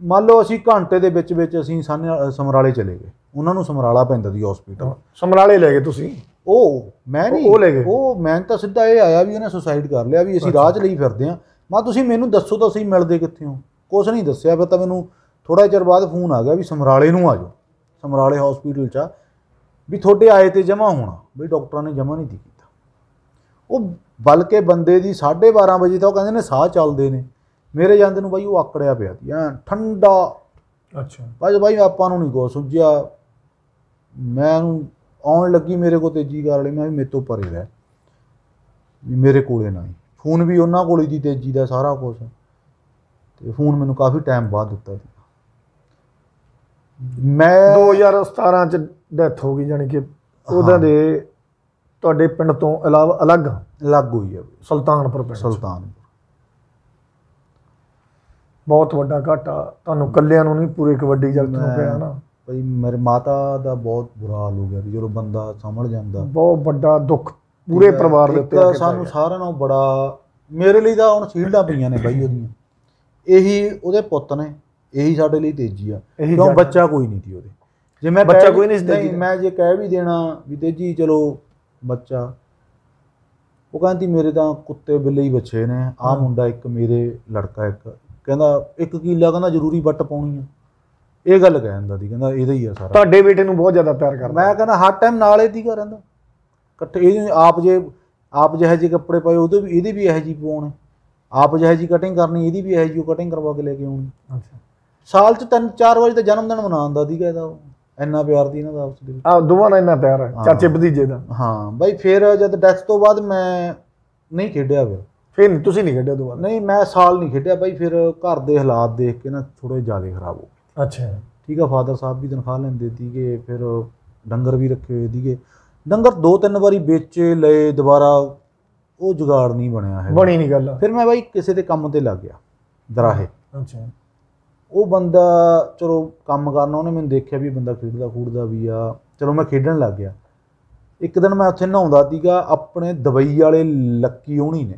ਮੰਨ ਲਓ ਅਸੀਂ ਘੰਟੇ ਦੇ ਵਿੱਚ ਵਿੱਚ ਅਸੀਂ ਸਮਰਾਲੇ ਚਲੇ ਗਏ ਉਹਨਾਂ ਨੂੰ ਸਮਰਾਲਾ ਪੈਂਦਾ ਦੀ ਹਸਪੀਟਲ ਸਮਰਾਲੇ ਲੈ ਗਏ ਤੁਸੀਂ ਉਹ ਮੈਂ ਨਹੀਂ ਉਹ ਲੈ ਗਏ ਉਹ ਮੈਂ ਤਾਂ ਸਿੱਧਾ ਇਹ ਆਇਆ ਵੀ ਇਹਨੇ ਸੁਸਾਈਡ ਕਰ ਲਿਆ ਵੀ ਅਸੀਂ ਰਾਹ 'ਚ ਲਈ ਫਿਰਦੇ ਆ ਮਾ ਤੁਸੀਂ ਮੈਨੂੰ ਦੱਸੋ ਤਾਂ ਸਹੀ ਮਿਲਦੇ ਕਿੱਥੇ ਹੋ ਕੁਛ ਨਹੀਂ ਦੱਸਿਆ ਫਿਰ ਤਾਂ ਮੈਨੂੰ ਥੋੜਾ ਚਿਰ ਬਾਅਦ ਫੋਨ ਆ ਗਿਆ ਵੀ ਸਮਰਾਲੇ ਨੂੰ ਆ ਜਾਓ ਸਮਰਾਲੇ ਹਸਪੀਟਲ 'ਚ ਵੀ ਤੁਹਾਡੇ ਆਏ ਤੇ ਜਮਾ ਹੋਣਾ ਵੀ ਡਾਕਟਰਾਂ ਨੇ ਜਮਾ ਨਹੀਂ ਕੀਤਾ ਉਹ ਬਲਕੇ ਬੰਦੇ ਦੀ 12:30 ਵਜੇ ਤਾਂ ਉਹ ਕਹਿੰਦੇ ਨੇ ਸਾਹ ਚੱਲਦੇ ਨੇ ਮੇਰੇ ਜਾਂਦੇ ਨੂੰ ਬਾਈ ਉਹ ਆਕੜਿਆ ਪਿਆ ਸੀ ਐ ਠੰਡਾ ਅੱਛਾ ਬਾਈ ਬਾਈ ਆਪਾਂ ਨੂੰ ਨਹੀਂ ਕੋ ਸੁਝਿਆ ਮੈਂ ਉਹਨੂੰ ਆਉਣ ਲੱਗੀ ਮੇਰੇ ਕੋ ਤੇਜੀ ਕਰ ਲਈ ਮੈਂ ਵੀ ਮੇਤੋਂ ਪਰੇ ਰਹਿ ਵੀ ਮੇਰੇ ਕੋਲੇ ਨਹੀਂ ਫੋਨ ਵੀ ਉਹਨਾਂ ਕੋਲ ਹੀ ਦੀ ਤੇਜ਼ੀ ਦਾ ਸਾਰਾ ਕੁਝ ਤੇ ਫੋਨ ਮੈਨੂੰ ਕਾਫੀ ਟਾਈਮ ਬਾਅਦ ਦਿੱਤਾ ਸੀ ਮੈਂ 2017 ਚ ਡੈਥ ਹੋ ਗਈ ਯਾਨੀ ਕਿ ਉਹਦਾਂ ਦੇ ਤੁਹਾਡੇ ਪਿੰਡ ਤੋਂ ਇਲਾਵਾ ਅਲੱਗ ਅਲੱਗ ਹੋਈ ਹੈ ਸੁਲਤਾਨਪੁਰ ਪਿੰਡ ਸੁਲਤਾਨਪੁਰ ਬਹੁਤ ਵੱਡਾ ਘਾਟਾ ਤੁਹਾਨੂੰ ਕੱਲਿਆਂ ਨੂੰ ਨਹੀਂ ਪੂਰੇ ਕਬੱਡੀ ਜਗਤ ਨੂੰ ਪਿਆ ਨਾ ਭਈ ਮੇਰੇ ਮਾਤਾ ਦਾ ਬਹੁਤ ਬੁਰਾ ਹਾਲ ਹੋ ਗਿਆ ਜਦੋਂ ਬੰਦਾ ਸਮਝ ਜਾਂਦਾ ਬਹੁਤ ਵੱਡਾ ਦੁੱਖ ਪੂਰੇ ਪਰਿਵਾਰ ਦੇ ਉੱਤੇ ਸਾਨੂੰ ਸਾਰਿਆਂ ਨੂੰ ਬੜਾ ਮੇਰੇ ਲਈ ਤਾਂ ਹੁਣ ਸ਼ੀਲਡਾਂ ਪਈਆਂ ਨੇ ਬਾਈ ਉਹਦੀਆਂ ਇਹੀ ਉਹਦੇ ਪੁੱਤ ਨੇ ਇਹੀ ਸਾਡੇ ਲਈ ਤੇਜੀ ਆ ਕਿਉਂ ਬੱਚਾ ਕੋਈ ਨਹੀਂ ਸੀ ਉਹਦੇ ਜੇ ਮੈਂ ਬੱਚਾ ਕੋਈ ਨਹੀਂ ਸੀ ਮੈਂ ਜੇ ਕਹਿ ਵੀ ਦੇਣਾ ਵੀ ਤੇਜੀ ਚਲੋ ਬੱਚਾ ਉਹ ਕਹਿੰਦੀ ਮੇਰੇ ਤਾਂ ਕੁੱਤੇ ਬਿੱਲੇ ਹੀ ਬੱਚੇ ਨੇ ਆ ਮੁੰਡਾ ਇੱਕ ਮੇਰੇ ਲੜਕਾ ਇੱਕ ਕਹਿੰਦਾ ਇੱਕ ਕੀ ਕਹਿੰਦਾ ਜ਼ਰੂਰੀ ਵੱਟ ਪਾਉਣੀ ਆ ਇਹ ਗੱਲ ਕਹਿੰਦਾ ਦੀ ਕਹਿੰਦਾ ਇਹਦਾ ਹੀ ਆ ਸਾਰਾ ਤੁਹਾਡੇ ਬੇਟੇ ਨੂੰ ਬਹੁਤ ਜ਼ਿਆਦਾ ਪਿਆਰ ਕਰਦਾ ਮੈਂ ਕਹਿੰਦਾ ਹਰ ਟਾਈਮ ਨਾਲ ਇਹਦੀ ਕਰ ਰਹਿੰਦਾ ਇਕੱਠੇ ਇਹ ਆਪ ਜੇ ਆਪ ਜਿਹੇ ਜੀ ਕੱਪੜੇ ਪਾਏ ਉਹਦੇ ਵੀ ਇਹਦੀ ਵੀ ਇਹ ਜੀ ਪਵਾਉਣੇ ਆਪ ਜਿਹੇ ਜੀ ਕਟਿੰਗ ਕਰਨੀ ਇਹਦੀ ਵੀ ਇਹ ਜੀ ਕਟਿੰਗ ਕਰਵਾ ਕੇ ਲੈ ਕੇ ਆਉਣੀ ਅੱਛਾ ਸਾਲ ਚ ਤਿੰਨ ਚਾਰ ਵਾਰੀ ਤਾਂ ਜਨਮ ਦਿਨ ਮਨਾਉਂਦਾ ਦੀ ਇਹਦਾ ਉਹ ਇੰਨਾ ਪਿਆਰ ਦੀ ਇਹਨਾਂ ਦਾ ਆਪਸ ਦੇ ਵਿੱਚ ਆ ਦੋਵਾਂ ਨਾਲ ਇੰਨਾ ਪਿਆਰ ਹੈ ਚਾਚੇ ਭਤੀਜੇ ਦਾ ਹਾਂ ਬਾਈ ਫਿਰ ਜਦ ਡੈਥ ਤੋਂ ਬਾਅਦ ਮੈਂ ਨਹੀਂ ਖੇਡਿਆ ਫਿਰ ਫਿਰ ਤੁਸੀਂ ਨਹੀਂ ਖੇਡਿਆ ਦੋਵਾਂ ਨਹੀਂ ਮੈਂ ਸਾਲ ਨਹੀਂ ਖੇਡਿਆ ਬਾਈ ਫਿਰ ਘਰ ਦੇ ਹਾਲਾਤ ਦੇਖ ਕੇ ਨਾ ਥੋੜੇ ਜ਼ਿਆਦਾ ਖਰਾਬ ਹੋ ਗਏ ਅੱਛਾ ਠੀਕ ਆ ਫਾਦਰ ਸਾਹਿਬ ਵੀ ਤਨਖਾਹ ਲੈਂਦੇ ਸੀਗੇ ਫਿਰ ਡੰਗਰ ਵੀ ਰੱਖੇ ਹੋਏ ਸੀਗੇ ਡੰਗਰ ਦੋ ਤਿੰਨ ਵਾਰੀ ਵੇਚੇ ਲਏ ਦੁਬਾਰਾ ਉਹ ਜੁਗਾੜ ਨਹੀਂ ਬਣਿਆ ਹੈ ਬਣੀ ਨਹੀਂ ਗੱਲ ਫਿਰ ਮੈਂ ਬਾਈ ਕਿਸੇ ਦੇ ਕੰਮ ਤੇ ਲੱਗ ਗਿਆ ਦਰਾਹੇ ਅੱਛਾ ਉਹ ਬੰਦਾ ਚਲੋ ਕੰਮ ਕਰਨਾ ਉਹਨੇ ਮੈਨੂੰ ਦੇਖਿਆ ਵੀ ਬੰਦਾ ਖੇਡਦਾ ਖੂਡਦਾ ਵੀ ਆ ਚਲੋ ਮੈਂ ਖੇਡਣ ਲੱਗ ਗਿਆ ਇੱਕ ਦਿਨ ਮੈਂ ਉੱਥੇ ਨਹਾਉਂਦਾ ਸੀਗਾ ਆਪਣੇ ਦਵਾਈ ਵਾਲੇ ਲੱਕੀ ਹੋਣੀ ਨੇ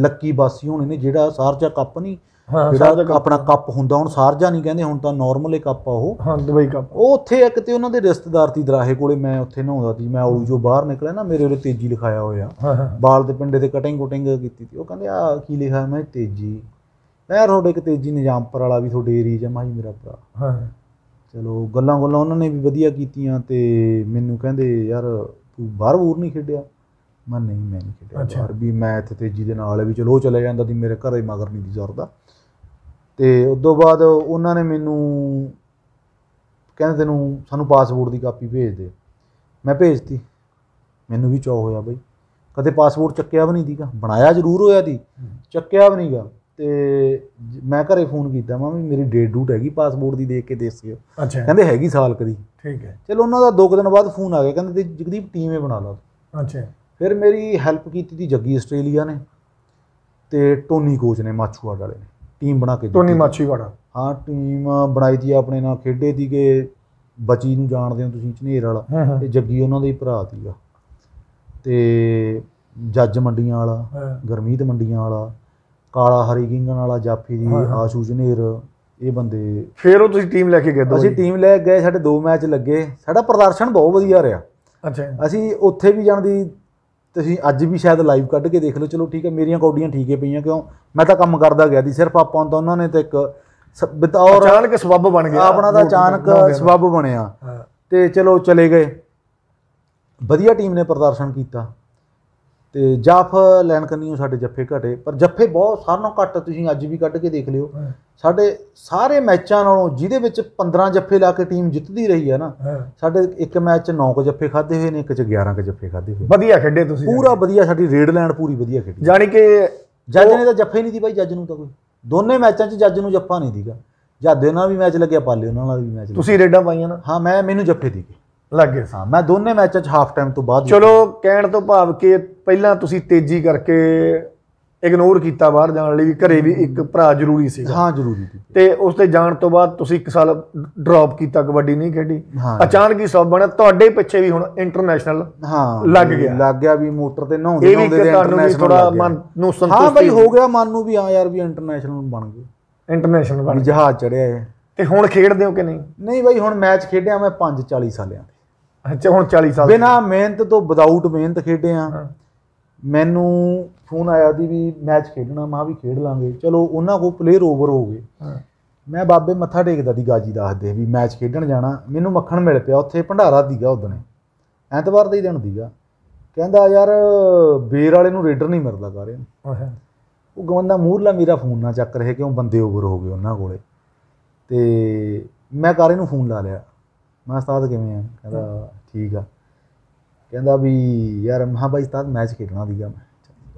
ਲੱਕੀ ਬਾਸੀ ਹੋਣੀ ਨੇ ਜਿਹੜਾ ਸਾਰਜਾ ਕੱਪ ਨਹੀਂ ਜਿਹੜਾ ਆਪਣਾ ਕੱਪ ਹੁੰਦਾ ਹੁਣ ਸਾਰਜਾ ਨਹੀਂ ਕਹਿੰਦੇ ਹੁਣ ਤਾਂ ਨਾਰਮਲ ਹੀ ਕੱਪ ਆ ਉਹ ਹਾਂ ਦਵਾਈ ਕੱਪ ਉਹ ਉੱਥੇ ਇੱਕ ਤੇ ਉਹਨਾਂ ਦੇ ਰਿਸ਼ਤੇਦਾਰ ਦੀ ਦਰਾਹੇ ਕੋਲੇ ਮੈਂ ਉੱਥੇ ਨਹਾਉਂਦਾ ਸੀ ਮੈਂ ਉਹ ਜੋ ਬਾਹਰ ਨਿਕਲੇ ਨਾ ਮੇਰੇ ਉਰੇ ਤੇਜੀ ਲਿਖਾਇਆ ਹੋਇਆ ਬਾਲ ਦੇ ਪਿੰਡੇ ਤੇ ਕਟਿੰਗ ਕੁਟਿੰਗ ਕੀਤੀ ਸੀ ਉਹ ਕਹਿੰਦੇ ਆ ਕੀ ਲਿਖਾ ਮੈਂ ਤੇਜੀ ਮੈਂ ਤੁਹਾਡੇ ਇੱਕ ਤੇਜੀ ਨਿਜਾਮਪੁਰ ਵਾਲਾ ਵੀ ਤੁਹਾਡੇ ਏਰੀਆ ਜਮਾ ਮਾਈ ਮੇਰਾ ਭਰਾ ਹਾਂ ਚਲੋ ਗੱਲਾਂ ਗੱਲਾਂ ਉਹਨਾਂ ਨੇ ਵੀ ਵਧੀਆ ਕੀਤੀਆਂ ਤੇ ਮੈਨੂੰ ਕਹਿੰਦੇ ਯਾਰ ਤੂੰ ਬਾਹਰ ਬੂਰ ਨਹੀਂ ਖੇਡਿਆ ਮੈਂ ਨਹੀਂ ਮੈਂ ਨਹੀਂ ਖੇਡਿਆ ਅੱਛਾ ਵੀ ਮੈਂ ਇੱਥੇ ਤੇਜੀ ਦੇ ਨਾਲ ਵੀ ਚਲੋ ਚਲੇ ਜਾਂਦਾ ਦੀ ਮੇਰੇ ਘਰੇ ਮਗਰ ਨਹੀਂ ਦੀ ਜ਼ਰਦਾ ਤੇ ਉਦੋਂ ਬਾਅਦ ਉਹਨਾਂ ਨੇ ਮੈਨੂੰ ਕਹਿੰਦੇ ਤੈਨੂੰ ਸਾਨੂੰ ਪਾਸਪੋਰਟ ਦੀ ਕਾਪੀ ਭੇਜ ਦੇ ਮੈਂ ਭੇਜਤੀ ਮੈਨੂੰ ਵੀ ਚੋ ਹੋਇਆ ਬਈ ਕਦੇ ਪਾਸਪੋਰਟ ਚੱਕਿਆ ਵੀ ਨਹੀਂ ਦੀਗਾ ਬਣਾਇਆ ਜ਼ਰੂਰ ਹੋਇਆ ਦੀ ਚੱਕਿਆ ਵੀ ਨਹੀਂਗਾ ਤੇ ਮੈਂ ਘਰੇ ਫੋਨ ਕੀਤਾ ਮਾਂ ਵੀ ਮੇਰੀ ਡੇਟ ਡੂਟ ਹੈਗੀ ਪਾਸਪੋਰਟ ਦੀ ਦੇਖ ਕੇ ਅੱਛਾ ਕਹਿੰਦੇ ਹੈਗੀ ਸਾਲ ਕਦੀ ਠੀਕ ਹੈ ਚਲੋ ਉਹਨਾਂ ਦਾ ਦੋ ਦਿਨ ਬਾਅਦ ਫੋਨ ਆ ਗਿਆ ਕਹਿੰਦੇ ਤੇ ਜਗਦੀਪ ਟੀਮੇ ਬਣਾ ਲਓ ਅੱਛਾ ਫਿਰ ਮੇਰੀ ਹੈਲਪ ਕੀਤੀ ਦੀ ਜੱਗੀ ਆਸਟ੍ਰੇਲੀਆ ਨੇ ਤੇ ਟੋਨੀ ਕੋਚ ਨੇ ਮਾਛੂਆ ਵਾਲੇ ਨੇ ਟੀਮ ਬਣਾ ਕੇ ਟੋਨੀ ਮਾਛੀਵਾੜਾ ਹਾਂ ਟੀਮ ਬਣਾਈ ਦੀ ਆਪਣੇ ਨਾਲ ਖੇਡੇ ਦੀ ਕੇ ਬਚੀ ਨੂੰ ਜਾਣਦੇ ਹੋ ਤੁਸੀਂ ਝਨੇਰ ਵਾਲਾ ਤੇ ਜੱਗੀ ਉਹਨਾਂ ਦੇ ਭਰਾ ਸੀਗਾ ਤੇ ਜੱਜ ਮੰਡੀਆਂ ਵਾਲਾ ਗਰਮੀਤ ਮੰਡੀਆਂ ਵਾਲਾ ਕਾਲਾ ਹਰੀ ਗਿੰਗਨ ਵਾਲਾ ਜਾਫੀ ਦੀ ਆਸ਼ੂ ਝਨੇਰ ਇਹ ਬੰਦੇ ਫੇਰ ਉਹ ਤੁਸੀਂ ਟੀਮ ਲੈ ਕੇ ਗਏ ਦੋ ਅਸੀਂ ਟੀਮ ਲੈ ਗਏ ਸਾਡੇ ਦੋ ਮੈਚ ਲੱਗੇ ਸਾਡਾ ਪ੍ਰਦਰਸ਼ਨ ਬਹੁਤ ਵਧੀਆ ਰਿਹਾ ਅੱਛਾ ਅਸੀਂ ਉੱਥੇ ਵੀ ਜਾਣ ਦੀ ਤੁਸੀਂ ਅੱਜ ਵੀ ਸ਼ਾਇਦ ਲਾਈਵ ਕੱਢ ਕੇ ਦੇਖ ਲਓ ਚਲੋ ਠੀਕ ਹੈ ਮੇਰੀਆਂ ਕੌਡੀਆਂ ਠੀਕ ਹੀ ਪਈਆਂ ਕਿਉਂ ਮੈਂ ਤਾਂ ਕੰਮ ਕਰਦਾ ਗਿਆ ਸੀ ਸਿਰਫ ਆਪਾਂ ਤਾਂ ਉਹਨਾਂ ਨੇ ਤਾਂ ਇੱਕ ਬਤੌਰ ਅਚਾਨਕ ਸਬਬ ਬਣ ਗਿਆ ਆਪਣਾ ਤਾਂ ਅਚਾਨਕ ਸਬਬ ਬਣਿਆ ਤੇ ਚਲੋ ਚਲੇ ਗਏ ਵਧੀਆ ਟੀਮ ਨੇ ਪ੍ਰਦਰਸ਼ਨ ਕੀਤਾ ਤੇ ਜਾਫ ਲੈਣ ਕੰਨੀਓ ਸਾਡੇ ਜੱਫੇ ਘਟੇ ਪਰ ਜੱਫੇ ਬਹੁਤ ਸਾਰਨੋਂ ਘੱਟ ਤੁਸੀਂ ਅੱਜ ਵੀ ਕੱਢ ਕੇ ਦੇਖ ਲਿਓ ਸਾਡੇ ਸਾਰੇ ਮੈਚਾਂ ਨਾਲੋਂ ਜਿਹਦੇ ਵਿੱਚ 15 ਜੱਫੇ ਲਾ ਕੇ ਟੀਮ ਜਿੱਤਦੀ ਰਹੀ ਹੈ ਨਾ ਸਾਡੇ ਇੱਕ ਮੈਚ 'ਚ 9 ਕ ਜੱਫੇ ਖਾਦੇ ਹੋਏ ਨੇ ਇੱਕ 'ਚ 11 ਕ ਜੱਫੇ ਖਾਦੇ ਹੋਏ ਵਧੀਆ ਖੇਡੇ ਤੁਸੀਂ ਪੂਰਾ ਵਧੀਆ ਸਾਡੀ ਰੇਡ ਲੈਂਡ ਪੂਰੀ ਵਧੀਆ ਖੇਡੀ ਜਾਨੀ ਕਿ ਜੱਜ ਨੇ ਤਾਂ ਜੱਫੇ ਨਹੀਂ ਦੀ ਬਾਈ ਜੱਜ ਨੂੰ ਤਾਂ ਕੋਈ ਦੋਨੇ ਮੈਚਾਂ 'ਚ ਜੱਜ ਨੂੰ ਜੱਫਾ ਨਹੀਂ ਦੀਗਾ ਜਾਦੇ ਨਾਲ ਵੀ ਮੈਚ ਲੱਗਿਆ ਪਾਲੇ ਉਹਨਾਂ ਨਾਲ ਵੀ ਮੈਚ ਤੁਸੀਂ ਰੇਡਾਂ ਪਾਈਆਂ ਨਾ ਹਾਂ ਮੈਂ ਮੈਨੂੰ ਜੱਫੇ ਦੀ ਲੱਗੇ ਹਾਂ ਮੈਂ ਦੋਨੇ ਮੈਚਾਂ 'ਚ ਹਾਫ ਟਾਈਮ ਤੋਂ ਬਾਅਦ ਚਲੋ ਕਹਿਣ ਤੋਂ ਭਾਵ ਕਿ ਪਹਿਲਾਂ ਤੁਸੀਂ ਤੇਜ਼ੀ ਕਰਕੇ ਇਗਨੋਰ ਕੀਤਾ ਬਾਹਰ ਜਾਣ ਲਈ ਵੀ ਘਰੇ ਵੀ ਇੱਕ ਭਰਾ ਜ਼ਰੂਰੀ ਸੀ ਹਾਂ ਜ਼ਰੂਰੀ ਸੀ ਤੇ ਉਸ ਤੇ ਜਾਣ ਤੋਂ ਬਾਅਦ ਤੁਸੀਂ ਇੱਕ ਸਾਲ ਡ੍ਰੌਪ ਕੀਤਾ ਕਬੱਡੀ ਨਹੀਂ ਖੇਡੀ ਅਚਾਨਕ ਹੀ ਸਭ ਬਣਿਆ ਤੁਹਾਡੇ ਪਿੱਛੇ ਵੀ ਹੁਣ ਇੰਟਰਨੈਸ਼ਨਲ ਹਾਂ ਲੱਗ ਗਿਆ ਲੱਗ ਗਿਆ ਵੀ ਮੋਟਰ ਤੇ ਨਹਾਉਂਦੇ ਨਹਾਉਂਦੇ ਦੇ ਇੰਟਰਨੈਸ਼ਨਲ ਥੋੜਾ ਮਨ ਨੂੰ ਸੰਤੁਸ਼ਟ ਹਾਂ ਬਈ ਹੋ ਗਿਆ ਮਨ ਨੂੰ ਵੀ ਹਾਂ ਯਾਰ ਵੀ ਇੰਟਰਨੈਸ਼ਨਲ ਬਣ ਗਏ ਇੰਟਰਨੈਸ਼ਨਲ ਬਣ ਜਹਾਜ਼ ਚੜਿਆ ਹੈ ਤੇ ਹੁਣ ਖੇਡਦੇ ਹੋ ਕਿ ਨਹੀਂ ਨਹੀਂ ਬਈ ਹੁਣ ਮੈਚ ਖੇਡਿਆ ਮੈਂ 5 40 ਸਾਲਿਆਂ ਦੇ ਅੱਛਾ ਹੁਣ 40 ਸਾਲ ਬਿਨਾ ਮਿਹਨਤ ਤੋਂ ਵਿਦਆਊਟ ਮਿਹਨਤ ਖੇਡੇ ਹਾਂ ਮੈਨੂੰ ਫੋਨ ਆਇਆ ਦੀ ਵੀ ਮੈਚ ਖੇਡਣਾ ਮਾ ਵੀ ਖੇਡ ਲਾਂਗੇ ਚਲੋ ਉਹਨਾਂ ਕੋ ਪਲੇਅਰ ਓਵਰ ਹੋ ਗਏ ਮੈਂ ਬਾਬੇ ਮੱਥਾ ਟੇਕਦਾ ਦੀ ਗਾਜੀ ਦੱਸਦੇ ਵੀ ਮੈਚ ਖੇਡਣ ਜਾਣਾ ਮੈਨੂੰ ਮੱਖਣ ਮਿਲ ਪਿਆ ਉੱਥੇ ਭੰਡਾਰਾ ਦੀਗਾ ਉਹਦਨੇ ਐਤਵਾਰ ਦੇ ਦਿਨ ਦੀਗਾ ਕਹਿੰਦਾ ਯਾਰ ਬੇਰ ਵਾਲੇ ਨੂੰ ਰੇਡਰ ਨਹੀਂ ਮਿਲਦਾ ਕਾਰੇ ਉਹ ਗਵੰਦਾ ਮੂਰਲਾ ਮੇਰਾ ਫੋਨ ਨਾ ਚੱਕ ਰਹੇ ਕਿਉਂ ਬੰਦੇ ਓਵਰ ਹੋ ਗਏ ਉਹਨਾਂ ਕੋਲੇ ਤੇ ਮੈਂ ਕਾਰੇ ਨੂੰ ਫੋਨ ਲਾ ਲਿਆ ਮੈਂ ਉਸਤਾਦ ਕਿਵੇਂ ਆ ਕਹਿੰਦਾ ਠੀਕ ਆ ਕਹਿੰਦਾ ਵੀ ਯਾਰ ਮਹਾ ਬਾਈ ਤਾਂ ਮੈਚ ਖੇਡਣਾ ਦੀਗਾ ਮੈਂ